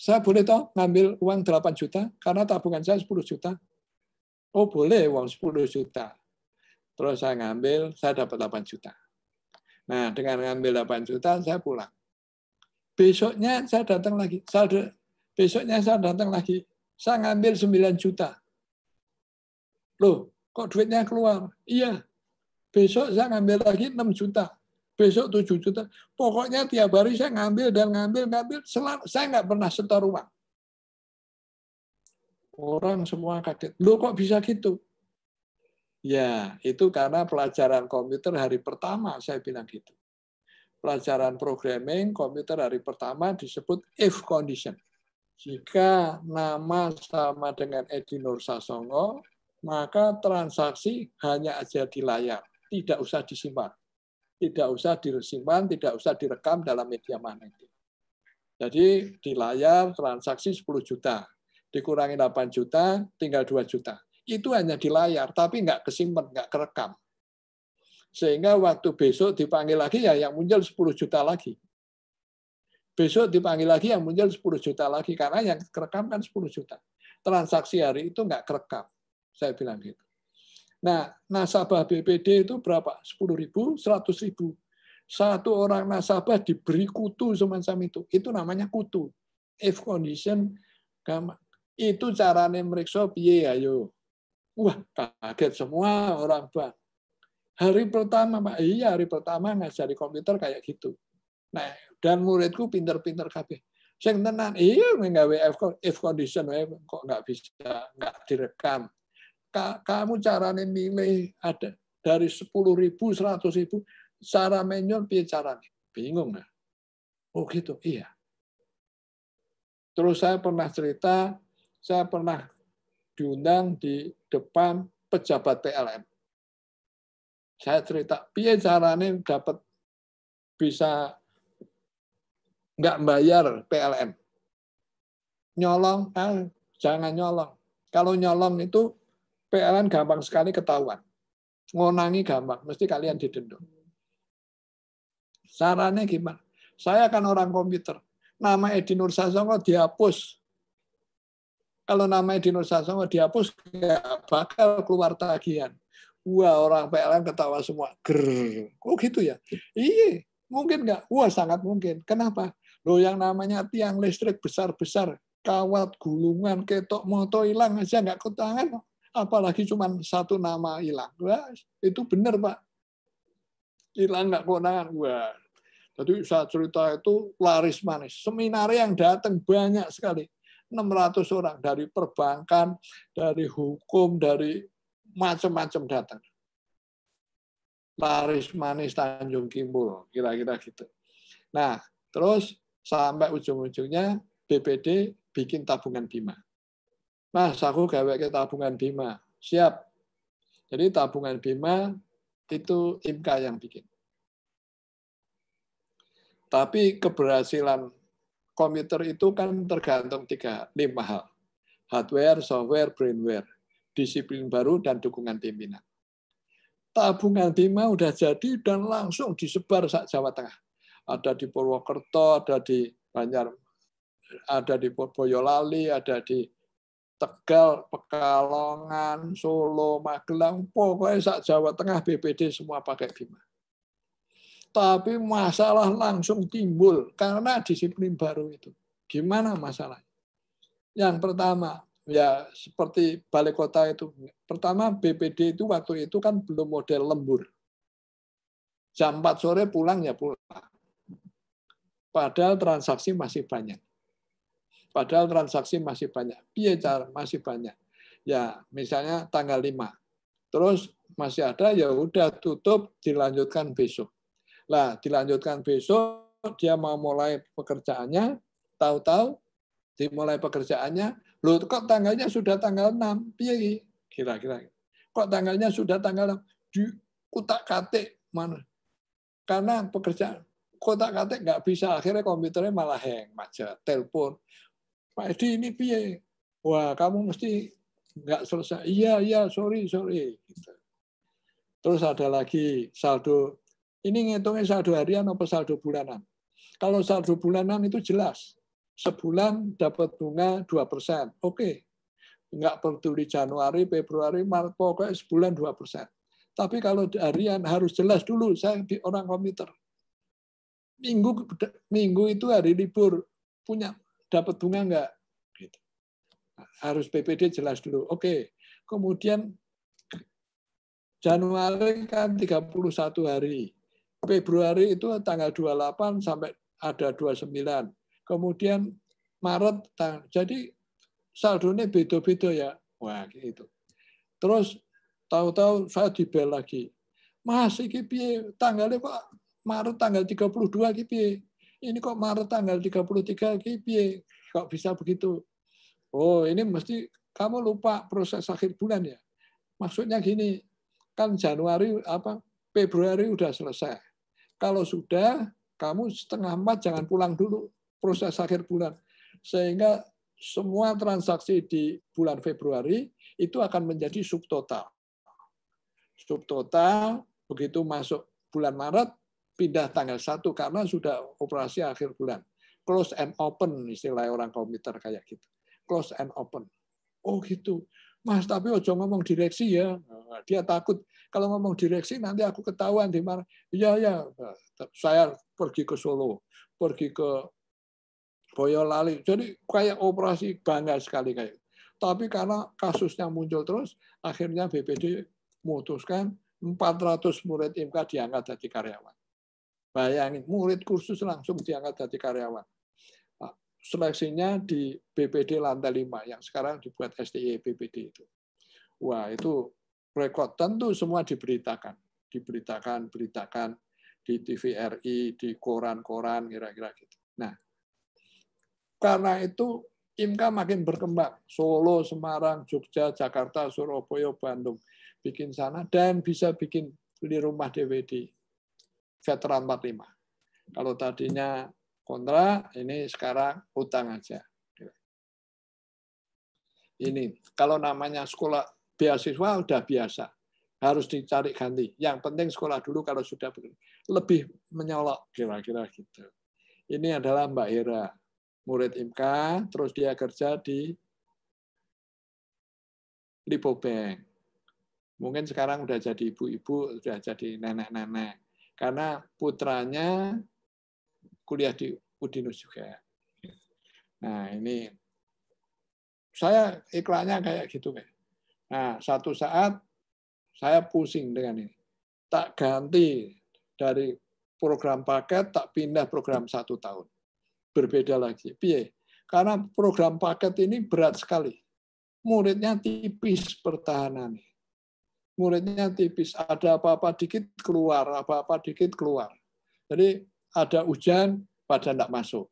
Saya boleh toh ngambil uang 8 juta karena tabungan saya 10 juta. Oh boleh uang 10 juta. Terus saya ngambil, saya dapat 8 juta. Nah, dengan ngambil 8 juta, saya pulang. Besoknya saya datang lagi. Saya, besoknya saya datang lagi. Saya ngambil 9 juta. Loh, kok duitnya keluar? Iya. Besok saya ngambil lagi 6 juta. Besok 7 juta. Pokoknya tiap hari saya ngambil dan ngambil, ngambil. Selalu, saya nggak pernah setor uang. Orang semua kaget. Loh, kok bisa gitu? Ya, itu karena pelajaran komputer hari pertama saya bilang gitu. Pelajaran programming komputer hari pertama disebut if condition. Jika nama sama dengan Edi Nur Sasongo, maka transaksi hanya aja di layar, tidak usah disimpan. Tidak usah disimpan, tidak usah direkam dalam media magnetik. Jadi di layar transaksi 10 juta, dikurangi 8 juta, tinggal 2 juta itu hanya di layar, tapi nggak kesimpan, nggak kerekam. Sehingga waktu besok dipanggil lagi, ya yang muncul 10 juta lagi. Besok dipanggil lagi, yang muncul 10 juta lagi. Karena yang kerekam kan 10 juta. Transaksi hari itu nggak kerekam. Saya bilang gitu. Nah, nasabah BPD itu berapa? 10 ribu, 100 ribu. Satu orang nasabah diberi kutu semacam itu. Itu namanya kutu. If condition, itu caranya meriksa piye ayo Wah, kaget semua orang tua. Hari pertama, Pak. Iya, hari pertama ngajari komputer kayak gitu. Nah, dan muridku pinter-pinter kabeh. Sing tenan, iya nggawe if condition wae eh, kok nggak bisa, nggak direkam. Ka kamu carane milih ada dari 10 ribu, 100 ribu, cara menyon piye carane? Bingung nggak? Oh gitu, iya. Terus saya pernah cerita, saya pernah diundang di depan pejabat PLN. Saya cerita, piye caranya dapat bisa nggak bayar PLN. Nyolong, eh, jangan nyolong. Kalau nyolong itu PLN gampang sekali ketahuan. Ngonangi gampang, mesti kalian didendung. Sarannya gimana? Saya kan orang komputer. Nama Edi Nur Sasongko dihapus kalau namanya dinosaurus sama dihapus, nggak bakal keluar tagihan. Wah, orang PLN ketawa semua. Ger. Oh gitu ya? Iya, mungkin nggak? Wah, sangat mungkin. Kenapa? Lo yang namanya tiang listrik besar-besar, kawat, gulungan, ketok, motor hilang aja nggak ketangan. Apalagi cuma satu nama hilang. Wah, itu benar, Pak. Hilang nggak ketangan Wah, jadi saat cerita itu laris manis. Seminar yang datang banyak sekali. 600 orang dari perbankan, dari hukum, dari macam-macam datang. Laris manis Tanjung Kimbul, kira-kira gitu. Nah, terus sampai ujung-ujungnya BPD bikin tabungan Bima. Mas, aku gawe ke tabungan Bima. Siap. Jadi tabungan Bima itu IMKA yang bikin. Tapi keberhasilan komputer itu kan tergantung tiga, lima hal. Hardware, software, brainware, disiplin baru, dan dukungan pimpinan. Tabungan Bima udah jadi dan langsung disebar saat Jawa Tengah. Ada di Purwokerto, ada di Banjar, ada di Boyolali, ada di Tegal, Pekalongan, Solo, Magelang, pokoknya saat Jawa Tengah BPD semua pakai Bima tapi masalah langsung timbul karena disiplin baru itu. Gimana masalahnya? Yang pertama, ya seperti balai kota itu. Pertama, BPD itu waktu itu kan belum model lembur. Jam 4 sore pulang ya pulang. Padahal transaksi masih banyak. Padahal transaksi masih banyak. Biar masih banyak. Ya, misalnya tanggal 5. Terus masih ada ya udah tutup dilanjutkan besok lah, dilanjutkan besok, dia mau mulai pekerjaannya, tahu-tahu dimulai pekerjaannya, lo kok tanggalnya sudah tanggal 6, piye kira-kira. Kok tanggalnya sudah tanggal 6, di kutak katik mana. Karena pekerjaan kotak katik nggak bisa, akhirnya komputernya malah hang, macet, telepon. Pak Edi ini piye? Wah, kamu mesti nggak selesai. Iya, iya, sorry, sorry. Gitu. Terus ada lagi saldo ini ngitungnya saldo harian atau saldo bulanan. Kalau saldo bulanan itu jelas. Sebulan dapat bunga 2 persen. Oke. Okay. Nggak peduli Januari, Februari, Maret, pokoknya sebulan 2 persen. Tapi kalau harian harus jelas dulu. Saya di orang komputer. Minggu minggu itu hari libur. Punya dapat bunga nggak? Gitu. Harus PPD jelas dulu. Oke. Okay. Kemudian Januari kan 31 hari. Februari itu tanggal 28 sampai ada 29. Kemudian Maret, jadi saldonya beda-beda ya. Wah, gitu. Terus tahu-tahu saya dibel lagi. Mas, iki piye? Tanggalnya kok Maret tanggal 32 iki piye? Ini kok Maret tanggal 33 iki piye? Kok bisa begitu? Oh, ini mesti kamu lupa proses akhir bulan ya. Maksudnya gini, kan Januari apa Februari udah selesai. Kalau sudah, kamu setengah empat jangan pulang dulu proses akhir bulan. Sehingga semua transaksi di bulan Februari itu akan menjadi subtotal. Subtotal begitu masuk bulan Maret, pindah tanggal satu karena sudah operasi akhir bulan. Close and open istilah orang komputer kayak gitu. Close and open. Oh gitu. Mas tapi ojo ngomong direksi ya. Nah, dia takut kalau ngomong direksi nanti aku ketahuan mana. Iya ya, saya pergi ke Solo, pergi ke Boyolali. Jadi kayak operasi bangga sekali kayak. Tapi karena kasusnya muncul terus, akhirnya BPD memutuskan 400 murid IMK diangkat jadi karyawan. Bayangin, murid kursus langsung diangkat jadi karyawan seleksinya di BPD lantai 5 yang sekarang dibuat STE BPD itu. Wah, itu rekod tentu semua diberitakan, diberitakan, beritakan di TVRI, di koran-koran kira-kira gitu. Nah, karena itu IMKA makin berkembang. Solo, Semarang, Jogja, Jakarta, Surabaya, Bandung. Bikin sana dan bisa bikin di rumah DWD veteran 45. Kalau tadinya kontra, ini sekarang utang aja. Ini kalau namanya sekolah beasiswa udah biasa, harus dicari ganti. Yang penting sekolah dulu kalau sudah lebih menyolok kira-kira gitu. Ini adalah Mbak Hera, murid IMKA, terus dia kerja di Lipo Bank. Mungkin sekarang udah jadi ibu-ibu, sudah jadi nenek-nenek. Karena putranya kuliah di Udinus juga. Nah ini saya iklannya kayak gitu kayak. Nah satu saat saya pusing dengan ini. Tak ganti dari program paket, tak pindah program satu tahun. Berbeda lagi. Piye? Karena program paket ini berat sekali. Muridnya tipis pertahanan. Muridnya tipis. Ada apa-apa dikit keluar, apa-apa dikit keluar. Jadi ada hujan, pada tidak masuk.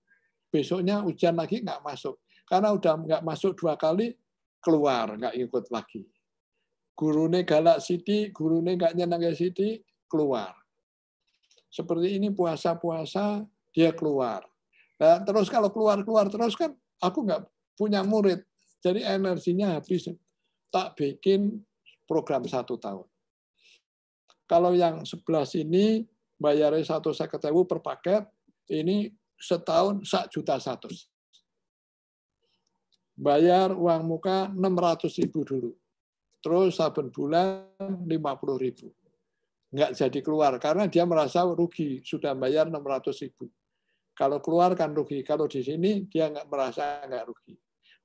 Besoknya hujan lagi nggak masuk. Karena udah nggak masuk dua kali, keluar, nggak ikut lagi. Guru galak Siti, guru nggak nyenang Siti, keluar. Seperti ini puasa-puasa, dia keluar. Nah, terus kalau keluar-keluar terus kan, aku nggak punya murid. Jadi energinya habis. Tak bikin program satu tahun. Kalau yang sebelah sini bayarnya satu seket ewu per paket, ini setahun sak juta satu. Bayar uang muka 600 ribu dulu. Terus saben bulan 50 ribu. Nggak jadi keluar, karena dia merasa rugi, sudah bayar 600 ribu. Kalau keluar kan rugi, kalau di sini dia nggak merasa nggak rugi.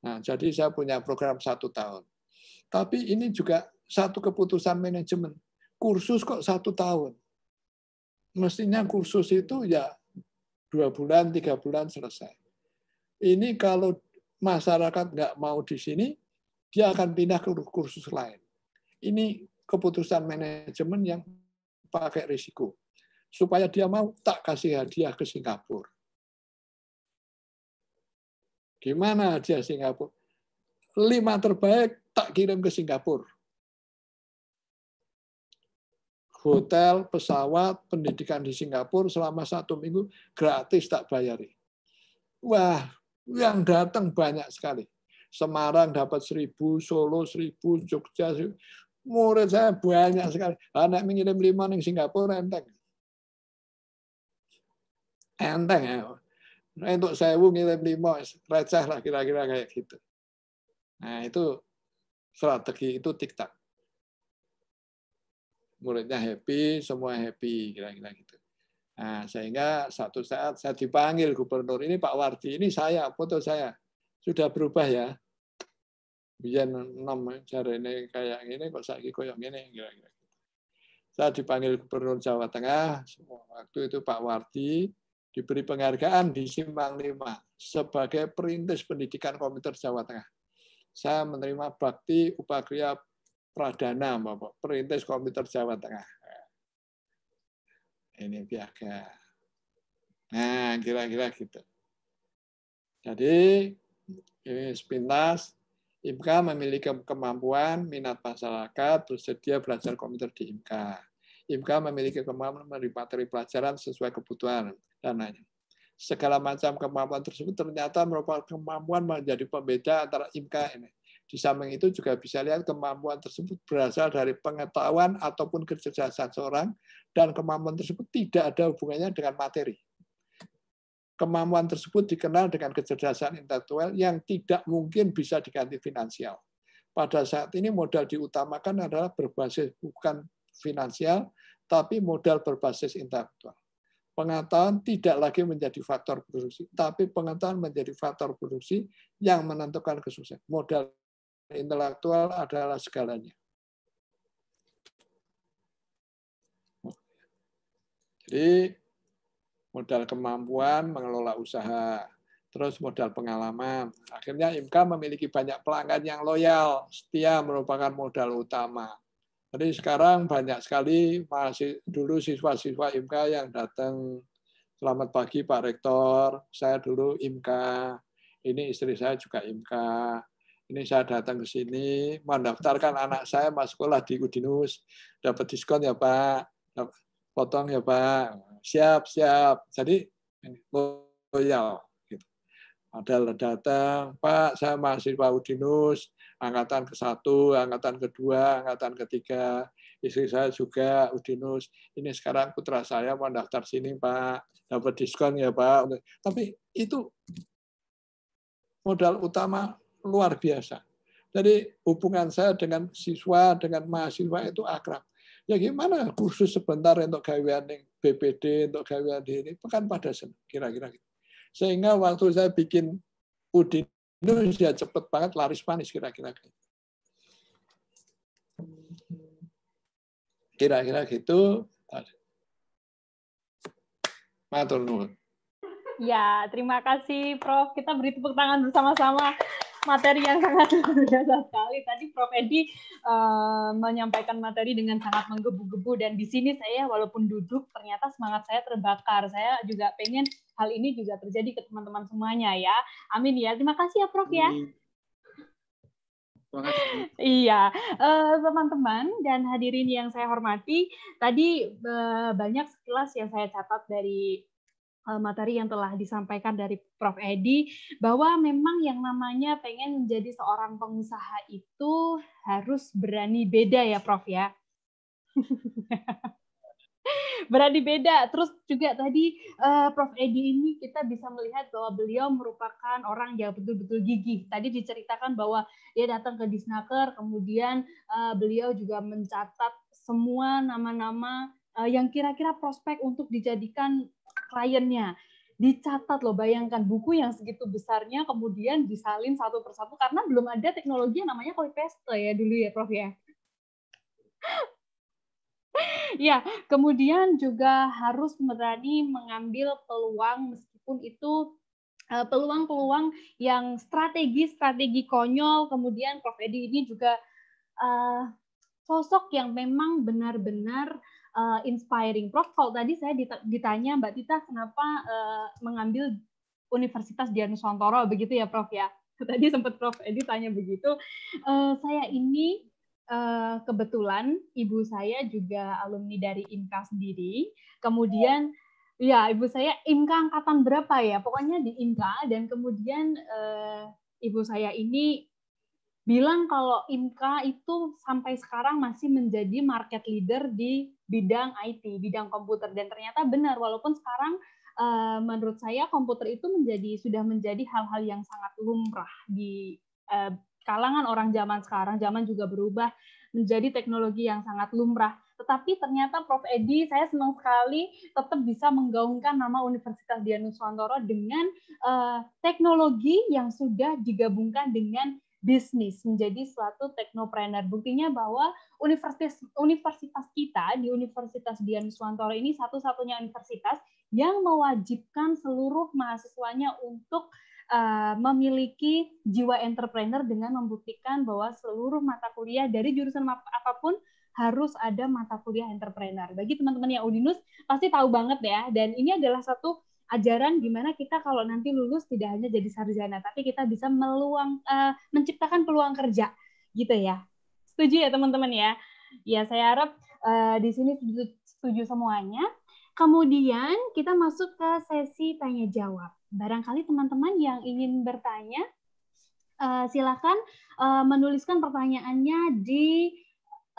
Nah, jadi saya punya program satu tahun. Tapi ini juga satu keputusan manajemen. Kursus kok satu tahun mestinya kursus itu ya dua bulan, tiga bulan selesai. Ini kalau masyarakat nggak mau di sini, dia akan pindah ke kursus lain. Ini keputusan manajemen yang pakai risiko. Supaya dia mau, tak kasih hadiah ke Singapura. Gimana hadiah Singapura? Lima terbaik tak kirim ke Singapura. hotel, pesawat, pendidikan di Singapura selama satu minggu gratis tak bayari. Wah, yang datang banyak sekali. Semarang dapat seribu, Solo seribu, Jogja seribu. Murid saya banyak sekali. Anak mengirim lima di Singapura enteng. Enteng ya. Untuk saya ngirim lima, receh lah kira-kira kayak gitu. Nah itu strategi itu tiktak muridnya happy, semua happy, kira-kira gitu. Nah, sehingga satu saat saya dipanggil gubernur ini Pak Wardi, ini saya, foto saya. Sudah berubah ya. Biyen enam ini kayak gini, kok kok koyok gini, kira-kira. Gitu. Saya dipanggil gubernur Jawa Tengah, waktu itu Pak Wardi, diberi penghargaan di Simpang Lima sebagai perintis pendidikan komputer Jawa Tengah. Saya menerima bakti upakria Pradana, Bapak, Perintis Komputer Jawa Tengah. Ini piaga. Nah, kira-kira gitu. Jadi, ini sepintas, IMKA memiliki kemampuan minat masyarakat, bersedia belajar komputer di IMKA. IMKA memiliki kemampuan menerima materi pelajaran sesuai kebutuhan dan lainnya Segala macam kemampuan tersebut ternyata merupakan kemampuan menjadi pembeda antara IMKA ini di samping itu juga bisa lihat kemampuan tersebut berasal dari pengetahuan ataupun kecerdasan seorang dan kemampuan tersebut tidak ada hubungannya dengan materi. Kemampuan tersebut dikenal dengan kecerdasan intelektual yang tidak mungkin bisa diganti finansial. Pada saat ini modal diutamakan adalah berbasis bukan finansial, tapi modal berbasis intelektual. Pengetahuan tidak lagi menjadi faktor produksi, tapi pengetahuan menjadi faktor produksi yang menentukan kesuksesan. Modal intelektual adalah segalanya. Jadi modal kemampuan mengelola usaha, terus modal pengalaman. Akhirnya Imka memiliki banyak pelanggan yang loyal, setia merupakan modal utama. Jadi sekarang banyak sekali masih dulu siswa-siswa Imka yang datang. Selamat pagi Pak Rektor, saya dulu Imka, ini istri saya juga Imka, ini saya datang ke sini mendaftarkan anak saya masuk sekolah di Udinus dapat diskon ya Pak potong ya Pak siap siap jadi loyal oh, oh, gitu. ada datang Pak saya masih Pak Udinus angkatan ke satu angkatan kedua angkatan ketiga istri saya juga Udinus ini sekarang putra saya mendaftar sini Pak dapat diskon ya Pak tapi itu modal utama luar biasa. Jadi hubungan saya dengan siswa, dengan mahasiswa itu akrab. Ya gimana kursus sebentar untuk gawean BPD, untuk gawean ini, pekan pada sen, kira-kira gitu. Sehingga waktu saya bikin Udin, ya cepet banget, laris manis kira-kira gitu. Kira-kira gitu. Matur nuwun. Ya, terima kasih Prof. Kita beri tepuk tangan bersama-sama materi yang sangat [laughs] luar biasa sekali. Tadi Prof Edi uh, menyampaikan materi dengan sangat menggebu-gebu dan di sini saya walaupun duduk ternyata semangat saya terbakar. Saya juga pengen hal ini juga terjadi ke teman-teman semuanya ya. Amin ya. Terima kasih ya Prof ya. Iya, teman eh, teman-teman dan hadirin yang saya hormati, tadi uh, banyak sekilas yang saya catat dari Eh, materi yang telah disampaikan dari Prof. Edi bahwa memang yang namanya pengen menjadi seorang pengusaha itu harus berani beda ya Prof ya. [laughs] berani beda. Terus juga tadi uh, Prof. Edi ini kita bisa melihat bahwa beliau merupakan orang yang betul-betul gigih. Tadi diceritakan bahwa dia datang ke Disnaker, kemudian uh, beliau juga mencatat semua nama-nama yang kira-kira prospek untuk dijadikan kliennya dicatat loh bayangkan buku yang segitu besarnya kemudian disalin satu persatu karena belum ada teknologi yang namanya copy paste ya dulu ya Prof ya [laughs] ya kemudian juga harus berani mengambil peluang meskipun itu eh, peluang-peluang yang strategi-strategi konyol kemudian Prof Edi ini juga uh, sosok yang memang benar-benar uh, inspiring. Prof, kalau tadi saya ditanya Mbak Tita kenapa uh, mengambil Universitas Dian Nusantara begitu ya Prof ya. [laughs] Tadi sempat Prof Edi tanya begitu. Uh, saya ini Uh, kebetulan ibu saya juga alumni dari IMKA sendiri. Kemudian ya ibu saya INKA angkatan berapa ya? Pokoknya di INKA. dan kemudian uh, ibu saya ini bilang kalau IMKA itu sampai sekarang masih menjadi market leader di bidang IT, bidang komputer dan ternyata benar walaupun sekarang eh, menurut saya komputer itu menjadi sudah menjadi hal-hal yang sangat lumrah di eh, kalangan orang zaman sekarang, zaman juga berubah menjadi teknologi yang sangat lumrah. Tetapi ternyata Prof Edi saya senang sekali tetap bisa menggaungkan nama Universitas Dianus Nuswantoro dengan eh, teknologi yang sudah digabungkan dengan bisnis, menjadi suatu teknopreneur. Buktinya bahwa universitas universitas kita di Universitas Dian Suwantoro ini satu-satunya universitas yang mewajibkan seluruh mahasiswanya untuk uh, memiliki jiwa entrepreneur dengan membuktikan bahwa seluruh mata kuliah dari jurusan apapun harus ada mata kuliah entrepreneur. Bagi teman-teman yang Udinus pasti tahu banget ya dan ini adalah satu ajaran gimana kita kalau nanti lulus tidak hanya jadi sarjana tapi kita bisa meluang uh, menciptakan peluang kerja gitu ya setuju ya teman-teman ya ya saya harap uh, di sini setuju, setuju semuanya kemudian kita masuk ke sesi tanya jawab barangkali teman-teman yang ingin bertanya uh, silakan uh, menuliskan pertanyaannya di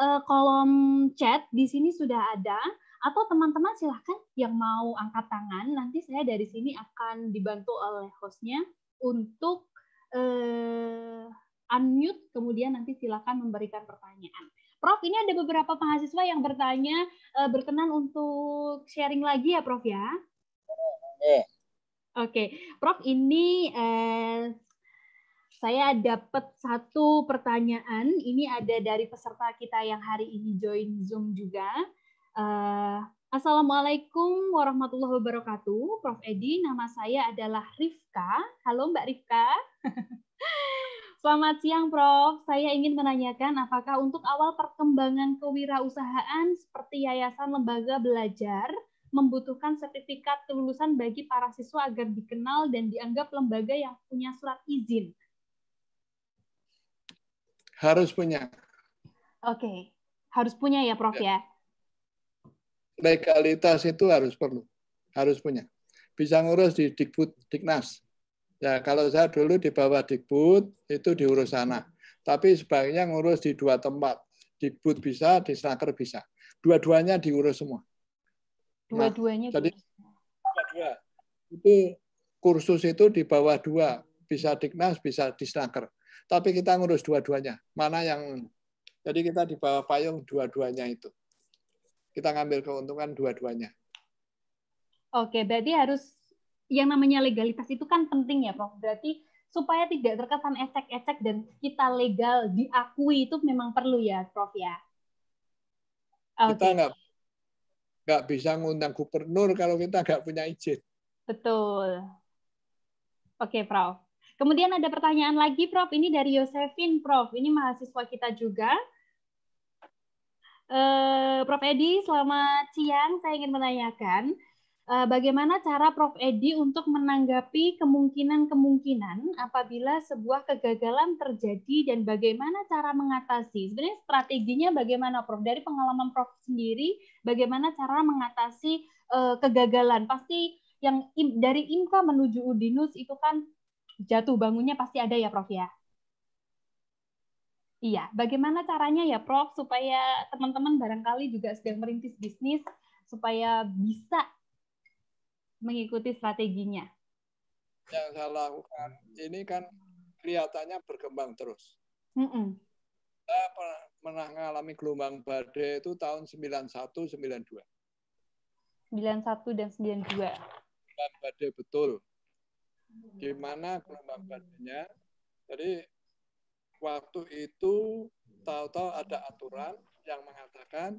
uh, kolom chat di sini sudah ada atau teman-teman silahkan yang mau angkat tangan, nanti saya dari sini akan dibantu oleh hostnya untuk uh, unmute, kemudian nanti silahkan memberikan pertanyaan. Prof, ini ada beberapa mahasiswa yang bertanya, uh, berkenan untuk sharing lagi ya, Prof ya? Oke, okay. Prof ini uh, saya dapat satu pertanyaan. Ini ada dari peserta kita yang hari ini join Zoom juga. Uh, Assalamualaikum warahmatullahi wabarakatuh. Prof. Edi, nama saya adalah Rifka. Halo Mbak Rifka. [laughs] Selamat siang Prof. Saya ingin menanyakan apakah untuk awal perkembangan kewirausahaan seperti Yayasan Lembaga Belajar membutuhkan sertifikat kelulusan bagi para siswa agar dikenal dan dianggap lembaga yang punya surat izin? Harus punya. Oke, okay. harus punya ya Prof ya. ya? legalitas itu harus perlu, harus punya. Bisa ngurus di Dikbud, Diknas. Ya, kalau saya dulu di bawah Dikbud itu diurus sana. Tapi sebaiknya ngurus di dua tempat. Dikbud bisa, di Snaker bisa. Dua-duanya diurus semua. Nah, dua-duanya. Nah, jadi dua-dua. Itu kursus itu di bawah dua, bisa Diknas, bisa di Snaker. Tapi kita ngurus dua-duanya. Mana yang jadi kita di bawah payung dua-duanya itu kita ngambil keuntungan dua-duanya. Oke, berarti harus yang namanya legalitas itu kan penting ya, Prof. Berarti supaya tidak terkesan ecek-ecek dan kita legal diakui itu memang perlu ya, Prof ya. Okay. Kita nggak nggak bisa ngundang gubernur kalau kita nggak punya izin. Betul. Oke, Prof. Kemudian ada pertanyaan lagi, Prof. Ini dari Yosefin, Prof. Ini mahasiswa kita juga. Uh, Prof. Edi, selamat siang. Saya ingin menanyakan, uh, bagaimana cara Prof. Edi untuk menanggapi kemungkinan-kemungkinan apabila sebuah kegagalan terjadi dan bagaimana cara mengatasi? Sebenarnya strateginya bagaimana, Prof? Dari pengalaman Prof sendiri, bagaimana cara mengatasi uh, kegagalan? Pasti yang dari IMKA menuju UDINUS itu kan jatuh bangunnya pasti ada ya, Prof ya? Iya, bagaimana caranya ya Prof supaya teman-teman barangkali juga sedang merintis bisnis supaya bisa mengikuti strateginya? Yang saya lakukan ini kan kelihatannya berkembang terus. Mm -mm. Saya pernah, pernah mengalami gelombang badai itu tahun 91 92. 91 dan 92. Gelombang badai betul. Gimana gelombang badainya? Jadi waktu itu tahu-tahu ada aturan yang mengatakan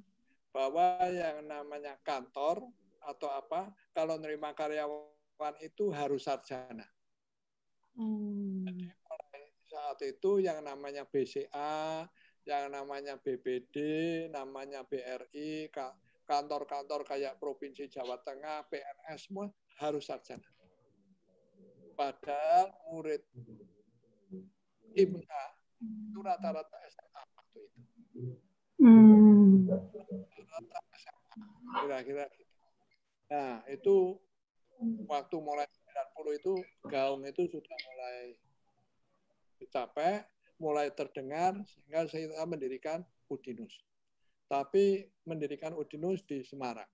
bahwa yang namanya kantor atau apa kalau nerima karyawan itu harus sarjana. Hmm. Jadi saat itu yang namanya BCA, yang namanya BPD, namanya BRI, kantor-kantor kayak Provinsi Jawa Tengah, PNS semua harus sarjana. Padahal murid IMK itu rata-rata SMA waktu itu. Hmm. kira-kira gitu. Nah, itu waktu mulai 90 itu gaung itu sudah mulai capek, mulai terdengar, sehingga saya mendirikan Udinus. Tapi mendirikan Udinus di Semarang.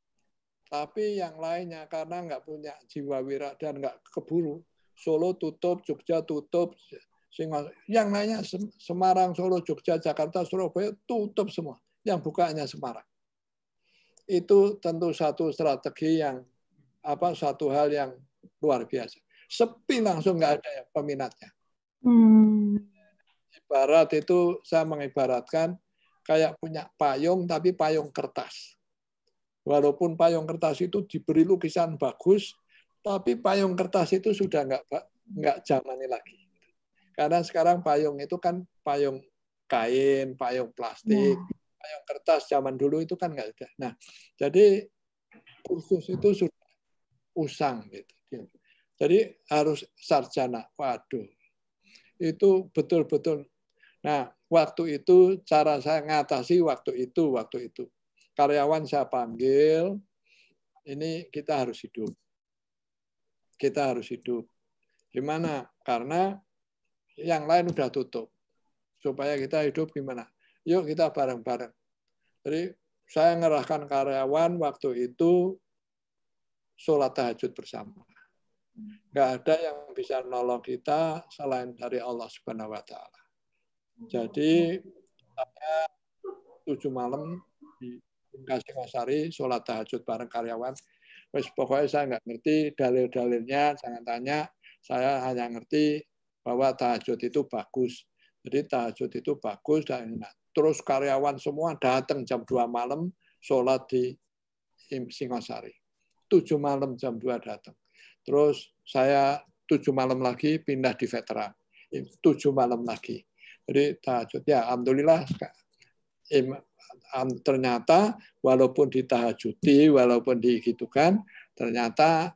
Tapi yang lainnya karena nggak punya jiwa wira dan nggak keburu, Solo tutup, Jogja tutup, yang lainnya Semarang, Solo, Jogja, Jakarta, Surabaya tutup semua. Yang buka Semarang. Itu tentu satu strategi yang apa satu hal yang luar biasa. Sepi langsung nggak ada yang peminatnya. Hmm. Ibarat itu saya mengibaratkan kayak punya payung tapi payung kertas. Walaupun payung kertas itu diberi lukisan bagus, tapi payung kertas itu sudah nggak nggak ini lagi. Karena sekarang payung itu kan payung kain, payung plastik, ya. payung kertas zaman dulu itu kan nggak ada. Nah, jadi khusus itu sudah usang gitu. Jadi harus sarjana. Waduh. Itu betul-betul. Nah, waktu itu cara saya ngatasi waktu itu, waktu itu. Karyawan saya panggil, ini kita harus hidup. Kita harus hidup. Gimana? Karena yang lain udah tutup. Supaya kita hidup gimana? Yuk kita bareng-bareng. Jadi saya ngerahkan karyawan waktu itu sholat tahajud bersama. Nggak ada yang bisa nolong kita selain dari Allah Subhanahu wa taala. Jadi saya tujuh malam di Kasih Masari sholat tahajud bareng karyawan. Wes pokoknya saya nggak ngerti dalil-dalilnya, jangan tanya. Saya hanya ngerti bahwa tahajud itu bagus. Jadi tahajud itu bagus dan enak. Terus karyawan semua datang jam 2 malam sholat di Singosari. 7 malam jam 2 datang. Terus saya 7 malam lagi pindah di veteran. 7 malam lagi. Jadi tahajud ya alhamdulillah ternyata walaupun ditahajuti, walaupun digitukan, ternyata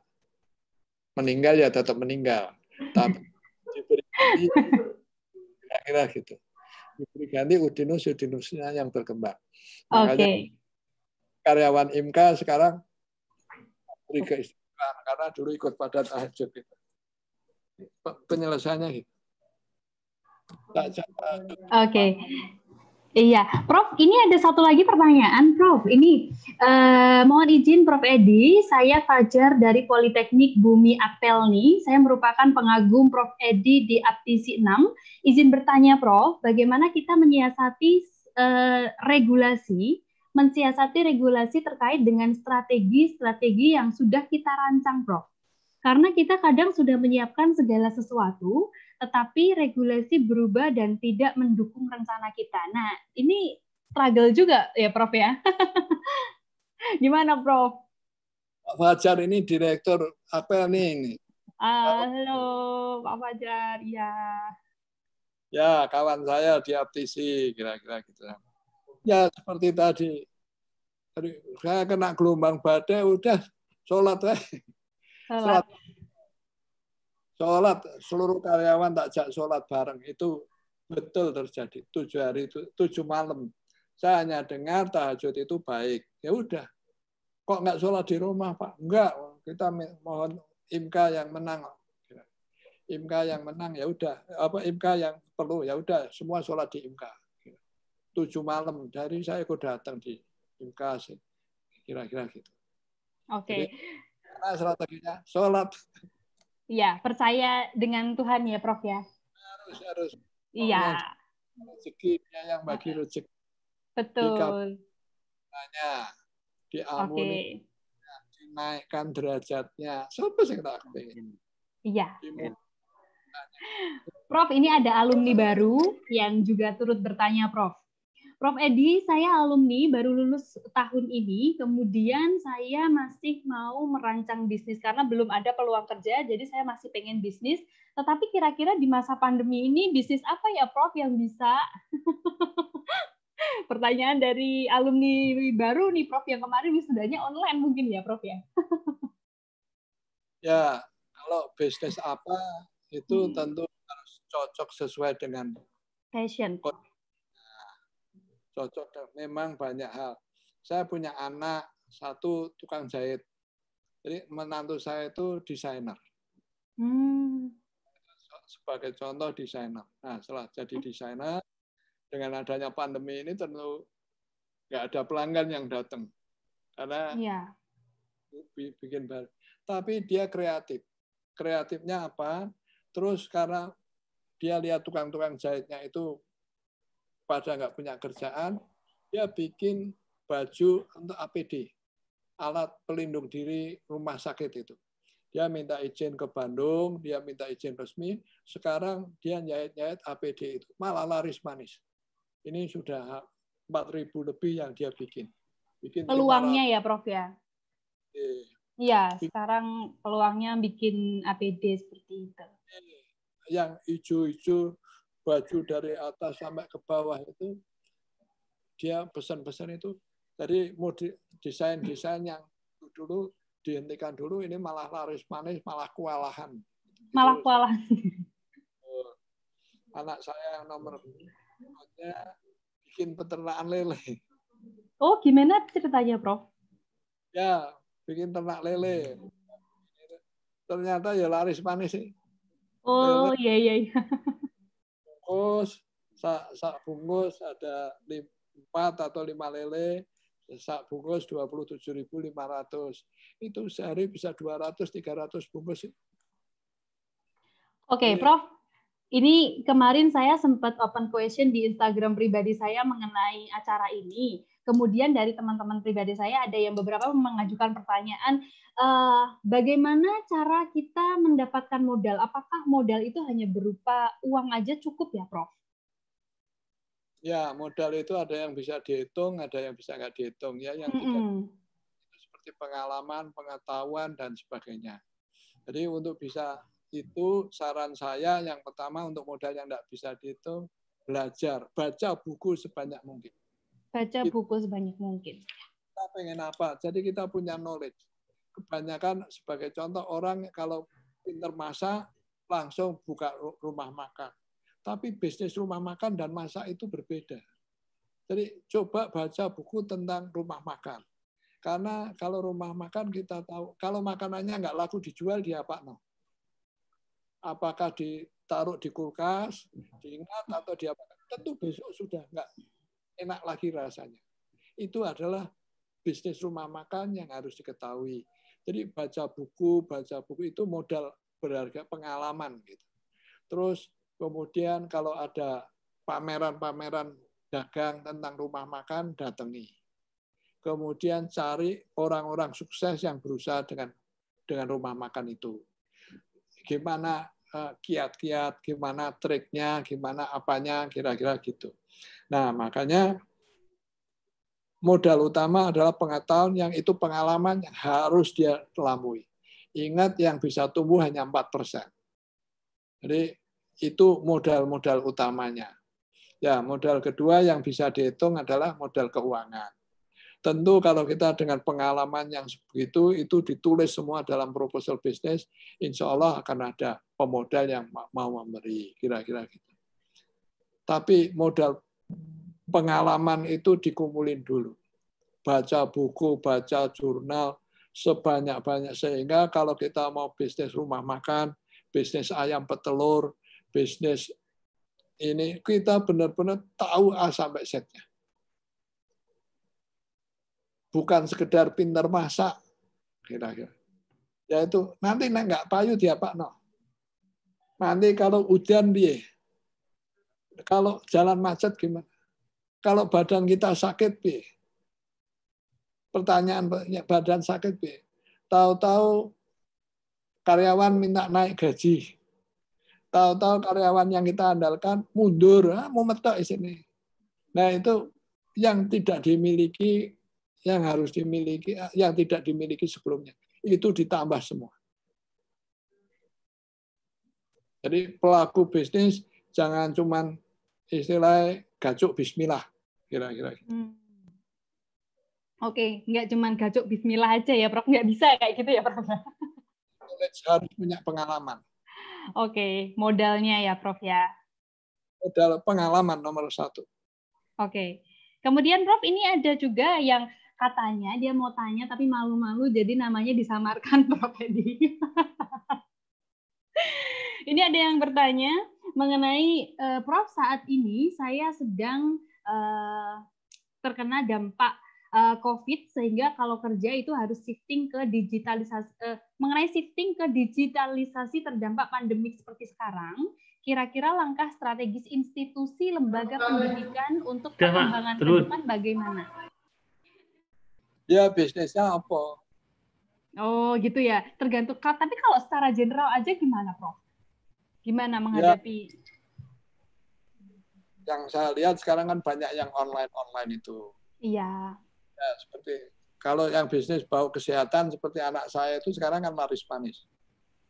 meninggal ya tetap meninggal. Kira-kira gitu. diganti udinus udinusnya yang berkembang. Oke. okay. karyawan IMKA sekarang beri karena dulu ikut pada tahajud itu. Penyelesaiannya gitu. Oke. Okay. Iya, Prof. Ini ada satu lagi pertanyaan, Prof. Ini eh, mohon izin, Prof. Edi. Saya Fajar dari Politeknik Bumi Apelni. Saya merupakan pengagum Prof. Edi di Aptisi 6. Izin bertanya, Prof. Bagaimana kita menyiasati eh, regulasi, mensiasati regulasi terkait dengan strategi-strategi yang sudah kita rancang, Prof. Karena kita kadang sudah menyiapkan segala sesuatu, tetapi regulasi berubah dan tidak mendukung rencana kita. Nah, ini struggle juga ya, Prof ya. [laughs] Gimana, Prof? Pak Fajar ini direktur apa nih ini? Halo, Pak Fajar. Ya. Ya, kawan saya di APTC, kira-kira gitu. Ya, seperti tadi. Saya kena gelombang badai, udah sholat. ya. Sholat. sholat Sholat, seluruh karyawan takjak sholat bareng. Itu betul terjadi. Tujuh hari, tujuh malam. Saya hanya dengar tahajud itu baik. Ya udah. Kok nggak sholat di rumah, Pak? Enggak. Kita mohon imka yang menang. Ya. Imka yang menang ya udah. Apa imka yang perlu ya udah. Semua sholat di imka. Ya. Tujuh malam dari saya ikut datang di imka sih. Kira-kira gitu. Oke. Okay. Jadi, strateginya sholat Iya, percaya dengan Tuhan ya, Prof ya. Harus, harus. Iya. Rezeki ya, yang bagi rezeki. Betul. Hanya diamuni, okay. dinaikkan derajatnya. Siapa sih kita kepengen? Iya. iya. Prof, ini ada alumni baru yang juga turut bertanya, Prof. Prof. Edi, saya alumni baru lulus tahun ini, kemudian saya masih mau merancang bisnis karena belum ada peluang kerja, jadi saya masih pengen bisnis. Tetapi kira-kira di masa pandemi ini bisnis apa ya Prof yang bisa? [laughs] Pertanyaan dari alumni baru nih Prof yang kemarin wisudanya online mungkin ya Prof ya. ya, kalau bisnis apa itu hmm. tentu harus cocok sesuai dengan passion. Kondisi cocok dan memang banyak hal. Saya punya anak satu tukang jahit. Jadi menantu saya itu desainer. Hmm. Sebagai contoh desainer. Nah, setelah jadi hmm. desainer dengan adanya pandemi ini tentu nggak ada pelanggan yang datang karena ya. bikin baru. Tapi dia kreatif. Kreatifnya apa? Terus karena dia lihat tukang-tukang jahitnya itu pada nggak punya kerjaan, dia bikin baju untuk APD, alat pelindung diri rumah sakit itu. Dia minta izin ke Bandung, dia minta izin resmi. Sekarang dia nyait-nyait APD itu, malah laris manis. Ini sudah 4.000 lebih yang dia bikin. bikin Peluangnya ya, Prof ya? Iya, iya sekarang peluangnya bikin APD seperti itu. Iya. Yang hijau-hijau baju dari atas sampai ke bawah itu dia pesan-pesan itu tadi mau desain-desain yang dulu dihentikan dulu ini malah laris manis malah kewalahan malah kewalahan [laughs] anak saya yang nomor dua bikin peternakan lele oh gimana ceritanya prof ya bikin ternak lele ternyata ya laris manis sih oh iya, iya. iya. [laughs] bungkus, sak, sak bungkus ada 4 atau 5 lele, sak bungkus 27.500. Itu sehari bisa 200 300 bungkus. Oke, okay, Prof. Ini kemarin saya sempat open question di Instagram pribadi saya mengenai acara ini. Kemudian dari teman-teman pribadi saya ada yang beberapa mengajukan pertanyaan uh, bagaimana cara kita mendapatkan modal? Apakah modal itu hanya berupa uang aja cukup ya, Prof? Ya, modal itu ada yang bisa dihitung, ada yang bisa nggak dihitung. Ya, yang mm -hmm. tidak seperti pengalaman, pengetahuan, dan sebagainya. Jadi untuk bisa itu saran saya yang pertama untuk modal yang tidak bisa dihitung, belajar. Baca buku sebanyak mungkin. Baca buku sebanyak mungkin. Kita pengen apa? Jadi kita punya knowledge kebanyakan sebagai contoh orang kalau pinter masak langsung buka rumah makan. Tapi bisnis rumah makan dan masak itu berbeda. Jadi coba baca buku tentang rumah makan. Karena kalau rumah makan kita tahu, kalau makanannya nggak laku dijual, di apa? No? Apakah ditaruh di kulkas, diingat, atau dia Tentu besok sudah nggak enak lagi rasanya. Itu adalah bisnis rumah makan yang harus diketahui. Jadi baca buku, baca buku itu modal berharga pengalaman gitu. Terus kemudian kalau ada pameran-pameran dagang tentang rumah makan datangi. Kemudian cari orang-orang sukses yang berusaha dengan dengan rumah makan itu. Gimana eh, kiat-kiat, gimana triknya, gimana apanya, kira-kira gitu. Nah, makanya modal utama adalah pengetahuan yang itu pengalaman yang harus dia lalui. Ingat yang bisa tumbuh hanya 4 persen. Jadi itu modal-modal utamanya. Ya, modal kedua yang bisa dihitung adalah modal keuangan. Tentu kalau kita dengan pengalaman yang begitu, itu ditulis semua dalam proposal bisnis, insya Allah akan ada pemodal yang mau memberi, kira-kira gitu. Tapi modal pengalaman itu dikumpulin dulu. Baca buku, baca jurnal, sebanyak-banyak. Sehingga kalau kita mau bisnis rumah makan, bisnis ayam petelur, bisnis ini, kita benar-benar tahu A sampai Z-nya. Bukan sekedar pintar masak, kira-kira. Yaitu, nanti nggak payu dia pak no. Nanti kalau hujan dia. kalau jalan macet gimana? Kalau badan kita sakit, B. Pertanyaan banyak badan sakit, B. Tahu-tahu karyawan minta naik gaji. Tahu-tahu karyawan yang kita andalkan mundur, ah, mau metok di sini. Nah itu yang tidak dimiliki, yang harus dimiliki, ah, yang tidak dimiliki sebelumnya. Itu ditambah semua. Jadi pelaku bisnis jangan cuman istilah gacuk bismillah kira-kira. Gitu. Hmm. Oke, okay. nggak cuman gacuk bismillah aja ya, Prof. Nggak bisa kayak gitu ya, Prof. Harus punya pengalaman. Oke, okay. modalnya ya, Prof. ya. Modal pengalaman nomor satu. Oke. Okay. Kemudian, Prof, ini ada juga yang katanya dia mau tanya tapi malu-malu jadi namanya disamarkan [laughs] Prof. Edi. ini ada yang bertanya, mengenai uh, Prof saat ini saya sedang uh, terkena dampak uh, COVID sehingga kalau kerja itu harus shifting ke digitalisasi uh, mengenai shifting ke digitalisasi terdampak pandemik seperti sekarang kira-kira langkah strategis institusi lembaga pendidikan untuk perkembangan ke depan bagaimana? Ya bisnisnya apa? Oh gitu ya, tergantung. Tapi kalau secara general aja gimana, Prof? Gimana ya. menghadapi? Ya, yang saya lihat sekarang kan banyak yang online-online itu. Iya. Ya, seperti kalau yang bisnis bau kesehatan seperti anak saya itu sekarang kan laris manis.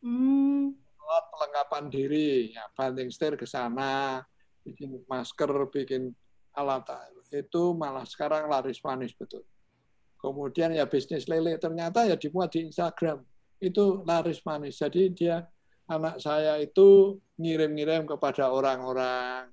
Hmm. pelengkapan diri, ya, banting setir ke sana, bikin masker, bikin alat itu malah sekarang laris manis betul. Kemudian ya bisnis lele ternyata ya dibuat di Instagram itu laris manis. Jadi dia anak saya itu ngirim-ngirim kepada orang-orang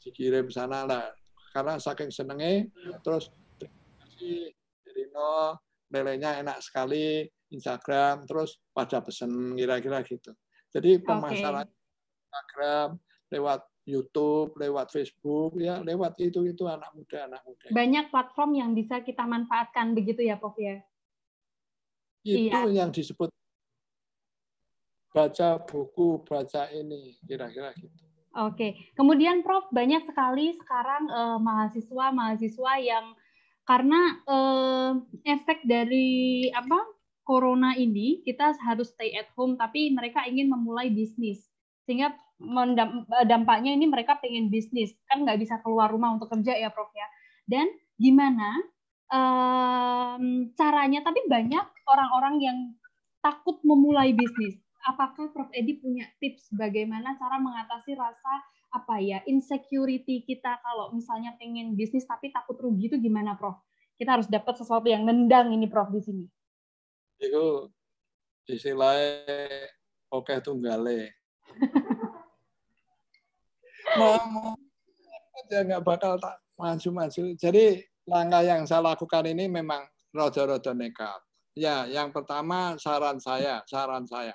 dikirim sana lah karena saking senengnya terus kasih Rino lelenya enak sekali Instagram terus pada pesen kira-kira gitu jadi pemasaran okay. Instagram lewat YouTube lewat Facebook ya lewat itu itu anak muda anak muda banyak platform yang bisa kita manfaatkan begitu ya Pak ya itu iya. yang disebut baca buku, baca ini, kira-kira gitu. Oke, kemudian Prof banyak sekali sekarang mahasiswa eh, mahasiswa mahasiswa yang karena eh, efek dari apa corona ini kita harus stay at home, tapi mereka ingin memulai bisnis sehingga eh, dampaknya ini mereka pengen bisnis kan nggak bisa keluar rumah untuk kerja ya Prof ya. Dan gimana eh, caranya? Tapi banyak orang-orang yang takut memulai bisnis apakah Prof Edi punya tips bagaimana cara mengatasi rasa apa ya insecurity kita kalau misalnya pengen bisnis tapi takut rugi itu gimana Prof? Kita harus dapat sesuatu yang nendang ini Prof di sini. Itu lain oke tunggale. [laughs] Mau ya nggak bakal tak maju-maju. Jadi langkah yang saya lakukan ini memang rojo-rojo nekat. Ya, yang pertama saran saya, saran saya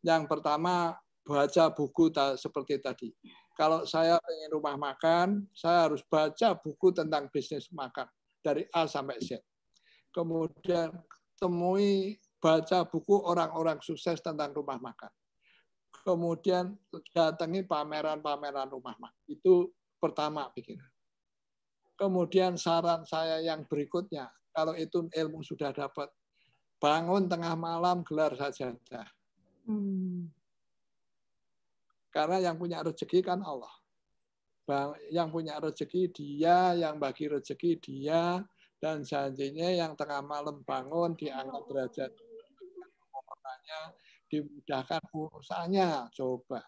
yang pertama, baca buku ta seperti tadi. Kalau saya ingin rumah makan, saya harus baca buku tentang bisnis makan dari A sampai Z. Kemudian temui baca buku orang-orang sukses tentang rumah makan. Kemudian datangi pameran-pameran rumah makan. Itu pertama pikiran. Kemudian saran saya yang berikutnya, kalau itu ilmu sudah dapat, bangun tengah malam gelar sajadah karena yang punya rezeki kan Allah. Yang punya rezeki dia, yang bagi rezeki dia, dan janjinya yang tengah malam bangun diangkat derajat dimudahkan urusannya coba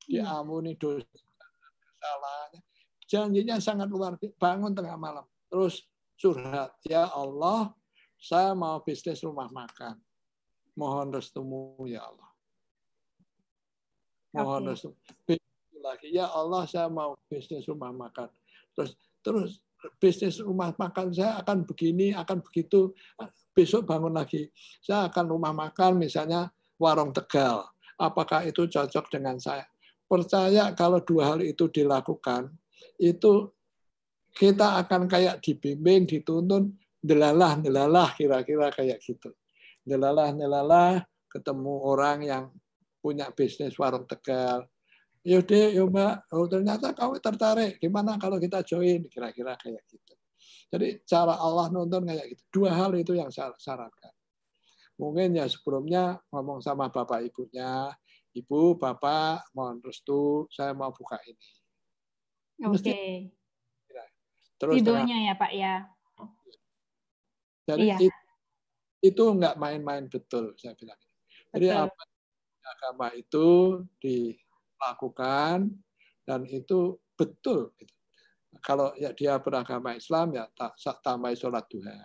diamuni dosa salahnya janjinya sangat luar biasa bangun tengah malam terus curhat ya Allah saya mau bisnis rumah makan Mohon restumu, ya Allah. Mohon okay. restumu. Bisnis lagi, ya Allah saya mau bisnis rumah makan. Terus terus bisnis rumah makan saya akan begini, akan begitu. Besok bangun lagi. Saya akan rumah makan misalnya warung Tegal. Apakah itu cocok dengan saya? Percaya kalau dua hal itu dilakukan, itu kita akan kayak dibimbing, dituntun, delalah, delalah kira-kira kayak gitu nelalah nelalah ketemu orang yang punya bisnis warung tegal. Yaudah, yuk ya mbak, oh, ternyata kamu tertarik. Gimana kalau kita join? Kira-kira kayak gitu. Jadi cara Allah nonton kayak gitu. Dua hal itu yang saya sarankan. Mungkin ya sebelumnya ngomong sama bapak ibunya, ibu, bapak, mohon restu, saya mau buka ini. Oke. Okay. Terus ya Pak ya. Jadi iya. itu itu nggak main-main betul saya bilang. Jadi apa agama itu dilakukan dan itu betul. Gitu. Kalau ya dia beragama Islam ya tak tamai sholat duha.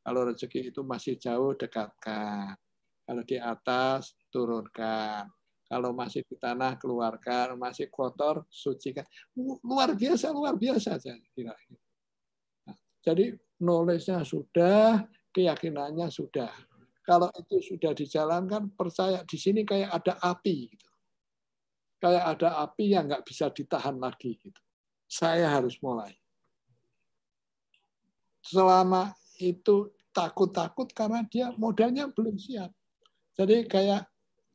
Kalau rezeki itu masih jauh dekatkan. Kalau di atas turunkan. Kalau masih di tanah keluarkan, masih kotor sucikan. Luar biasa, luar biasa saya kira. Nah, jadi knowledge sudah, keyakinannya sudah. Kalau itu sudah dijalankan, percaya di sini kayak ada api. Gitu. Kayak ada api yang nggak bisa ditahan lagi. Gitu. Saya harus mulai. Selama itu takut-takut karena dia modalnya belum siap. Jadi kayak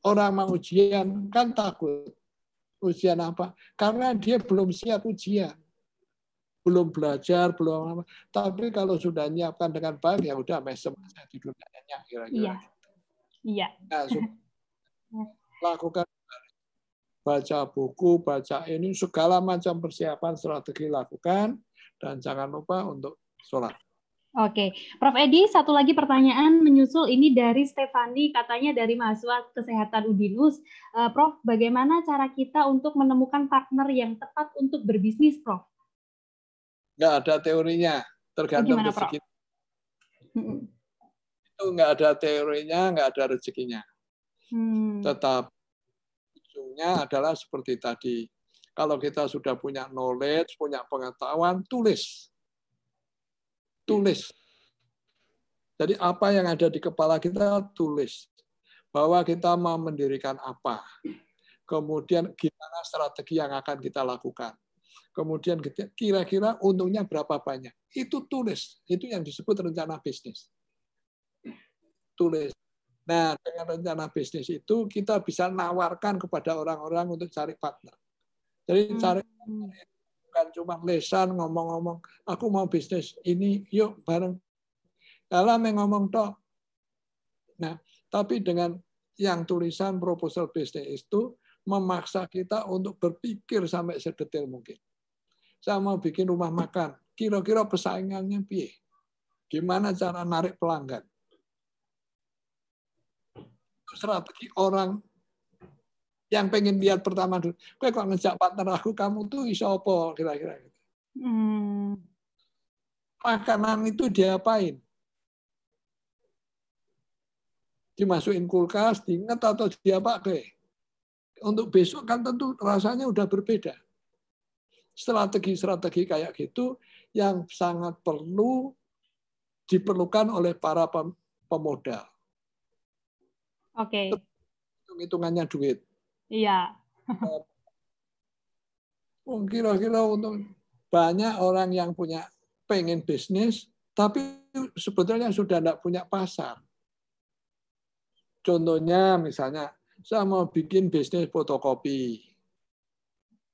orang mau ujian kan takut. Ujian apa? Karena dia belum siap ujian belum belajar, belum apa. Tapi kalau sudah nyiapkan dengan baik, ya udah mesem saya tidur nyenyak kira-kira. Iya. Gitu. Iya. Nah, [laughs] lakukan baca buku, baca ini, segala macam persiapan strategi lakukan, dan jangan lupa untuk sholat. Oke, Prof. Edi, satu lagi pertanyaan menyusul ini dari Stefani, katanya dari mahasiswa kesehatan Udinus. Eh, Prof, bagaimana cara kita untuk menemukan partner yang tepat untuk berbisnis, Prof? nggak ada teorinya, tergantung Gimana, rezeki. Itu nggak ada teorinya, nggak ada rezekinya. Hmm. Tetap ujungnya adalah seperti tadi. Kalau kita sudah punya knowledge, punya pengetahuan, tulis. Tulis. Jadi apa yang ada di kepala kita, tulis. Bahwa kita mau mendirikan apa. Kemudian gimana strategi yang akan kita lakukan kemudian kira-kira untungnya berapa banyak. Itu tulis, itu yang disebut rencana bisnis. Tulis. Nah, dengan rencana bisnis itu kita bisa nawarkan kepada orang-orang untuk cari partner. Jadi hmm. cari bukan cuma lesan ngomong-ngomong, aku mau bisnis ini, yuk bareng. Kalau ngomong toh. Nah, tapi dengan yang tulisan proposal bisnis itu memaksa kita untuk berpikir sampai sedetail mungkin saya mau bikin rumah makan. Kira-kira persaingannya piye? Gimana cara narik pelanggan? Strategi orang yang pengen lihat pertama dulu. Kue kok ngejak partner aku, kamu tuh iso apa kira-kira gitu? Hmm. Makanan itu diapain? Dimasukin kulkas, diinget atau diapa kue? Untuk besok kan tentu rasanya udah berbeda strategi-strategi kayak gitu yang sangat perlu diperlukan oleh para pemodal. Oke. Okay. hitungannya duit. Iya. [laughs] Oh, kira-kira untuk banyak orang yang punya pengen bisnis, tapi sebetulnya sudah tidak punya pasar. Contohnya misalnya, saya mau bikin bisnis fotokopi.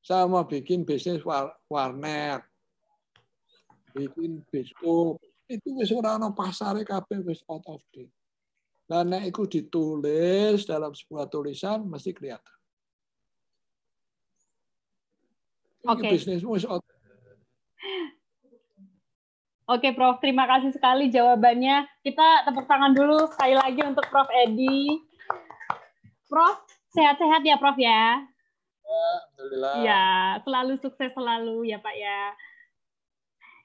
Saya mau bikin bisnis war warnet, bikin bistro, itu wis ora ana pasare kabeh wis out of date. Nah, nek ditulis dalam sebuah tulisan mesti kelihatan. Oke. Okay. Bisnismu wis Oke, Prof. Terima kasih sekali jawabannya. Kita tepuk tangan dulu sekali lagi untuk Prof. Edi. Prof, sehat-sehat ya, Prof ya. Alhamdulillah. Iya, selalu sukses selalu ya Pak ya.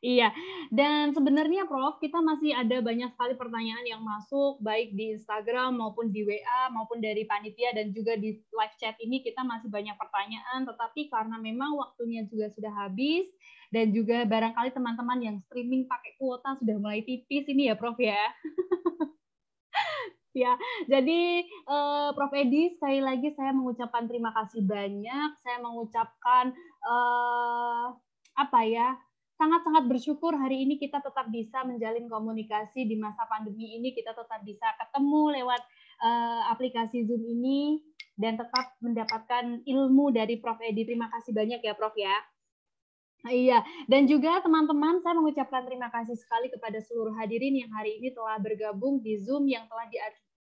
Iya, dan sebenarnya Prof, kita masih ada banyak sekali pertanyaan yang masuk, baik di Instagram maupun di WA, maupun dari Panitia, dan juga di live chat ini kita masih banyak pertanyaan, tetapi karena memang waktunya juga sudah habis, dan juga barangkali teman-teman yang streaming pakai kuota sudah mulai tipis ini ya Prof ya. [laughs] ya. Jadi uh, Prof Edi sekali lagi saya mengucapkan terima kasih banyak. Saya mengucapkan uh, apa ya? sangat-sangat bersyukur hari ini kita tetap bisa menjalin komunikasi di masa pandemi ini kita tetap bisa ketemu lewat uh, aplikasi Zoom ini dan tetap mendapatkan ilmu dari Prof Edi. Terima kasih banyak ya Prof ya. Iya, dan juga teman-teman saya mengucapkan terima kasih sekali kepada seluruh hadirin yang hari ini telah bergabung di Zoom yang telah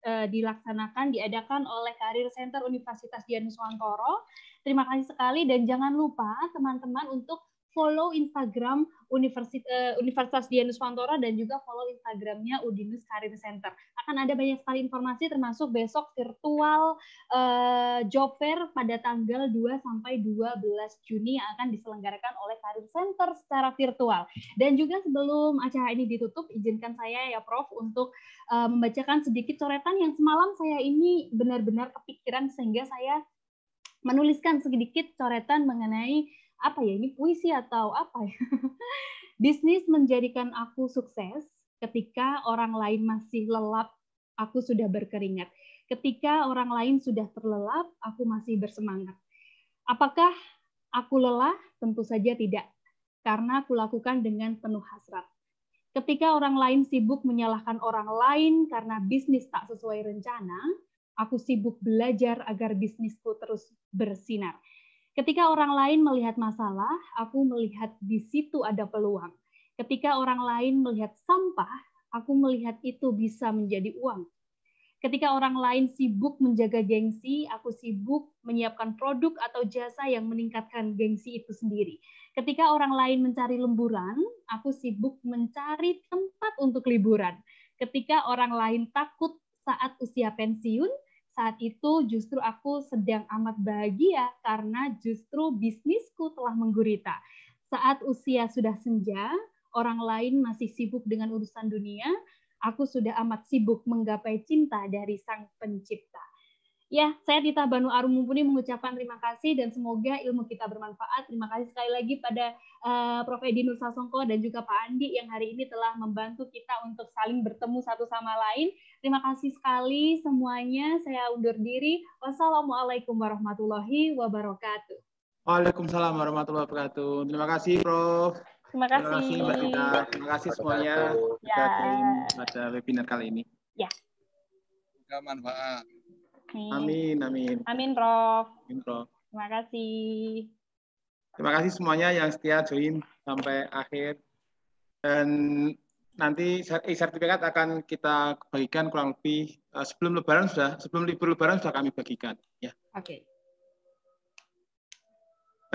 uh, dilaksanakan diadakan oleh Karir Center Universitas Dianuswantoro. Terima kasih sekali dan jangan lupa teman-teman untuk follow Instagram eh, Universitas, uh, Universitas Dianus Pantora dan juga follow Instagramnya Udinus Career Center. Akan ada banyak sekali informasi termasuk besok virtual uh, job fair pada tanggal 2 sampai 12 Juni yang akan diselenggarakan oleh Career Center secara virtual. Dan juga sebelum acara ini ditutup, izinkan saya ya Prof untuk uh, membacakan sedikit coretan yang semalam saya ini benar-benar kepikiran sehingga saya menuliskan sedikit coretan mengenai apa ya ini puisi atau apa ya bisnis [laughs] menjadikan aku sukses ketika orang lain masih lelap aku sudah berkeringat ketika orang lain sudah terlelap aku masih bersemangat apakah aku lelah tentu saja tidak karena aku lakukan dengan penuh hasrat ketika orang lain sibuk menyalahkan orang lain karena bisnis tak sesuai rencana aku sibuk belajar agar bisnisku terus bersinar Ketika orang lain melihat masalah, aku melihat di situ ada peluang. Ketika orang lain melihat sampah, aku melihat itu bisa menjadi uang. Ketika orang lain sibuk menjaga gengsi, aku sibuk menyiapkan produk atau jasa yang meningkatkan gengsi itu sendiri. Ketika orang lain mencari lemburan, aku sibuk mencari tempat untuk liburan. Ketika orang lain takut saat usia pensiun, saat itu justru aku sedang amat bahagia karena justru bisnisku telah menggurita. Saat usia sudah senja, orang lain masih sibuk dengan urusan dunia, aku sudah amat sibuk menggapai cinta dari Sang Pencipta. Ya, saya Tita Banu Mumpuni mengucapkan terima kasih dan semoga ilmu kita bermanfaat. Terima kasih sekali lagi pada uh, Prof. Edi Nur Sasongko dan juga Pak Andi yang hari ini telah membantu kita untuk saling bertemu satu sama lain. Terima kasih sekali semuanya. Saya undur diri. Wassalamualaikum warahmatullahi wabarakatuh. Waalaikumsalam warahmatullahi wabarakatuh. Terima kasih, Prof. Terima kasih. Terima kasih, Mbak Tita. Terima kasih semuanya ya. pada webinar kali ini. Ya. Semoga manfaat. Amin. Amin. Amin, Prof. Amin, Prof. Terima kasih. Terima kasih semuanya yang setia join sampai akhir. Dan nanti e-sertifikat eh, akan kita bagikan kurang lebih eh, sebelum lebaran sudah, sebelum libur lebaran sudah kami bagikan. Ya. Oke. Okay.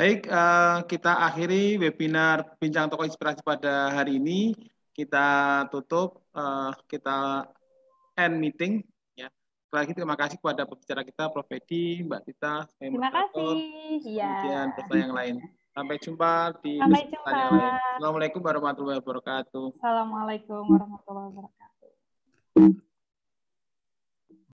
Baik, eh, kita akhiri webinar Bincang toko Inspirasi pada hari ini. Kita tutup, kita end meeting sekali lagi terima kasih kepada pembicara kita Prof. Edi, Mbak Tita, saya terima kasih. ya Kemudian peserta yang lain. Sampai jumpa di Sampai jumpa. Yang lain. Assalamualaikum warahmatullahi wabarakatuh. Assalamualaikum warahmatullahi wabarakatuh.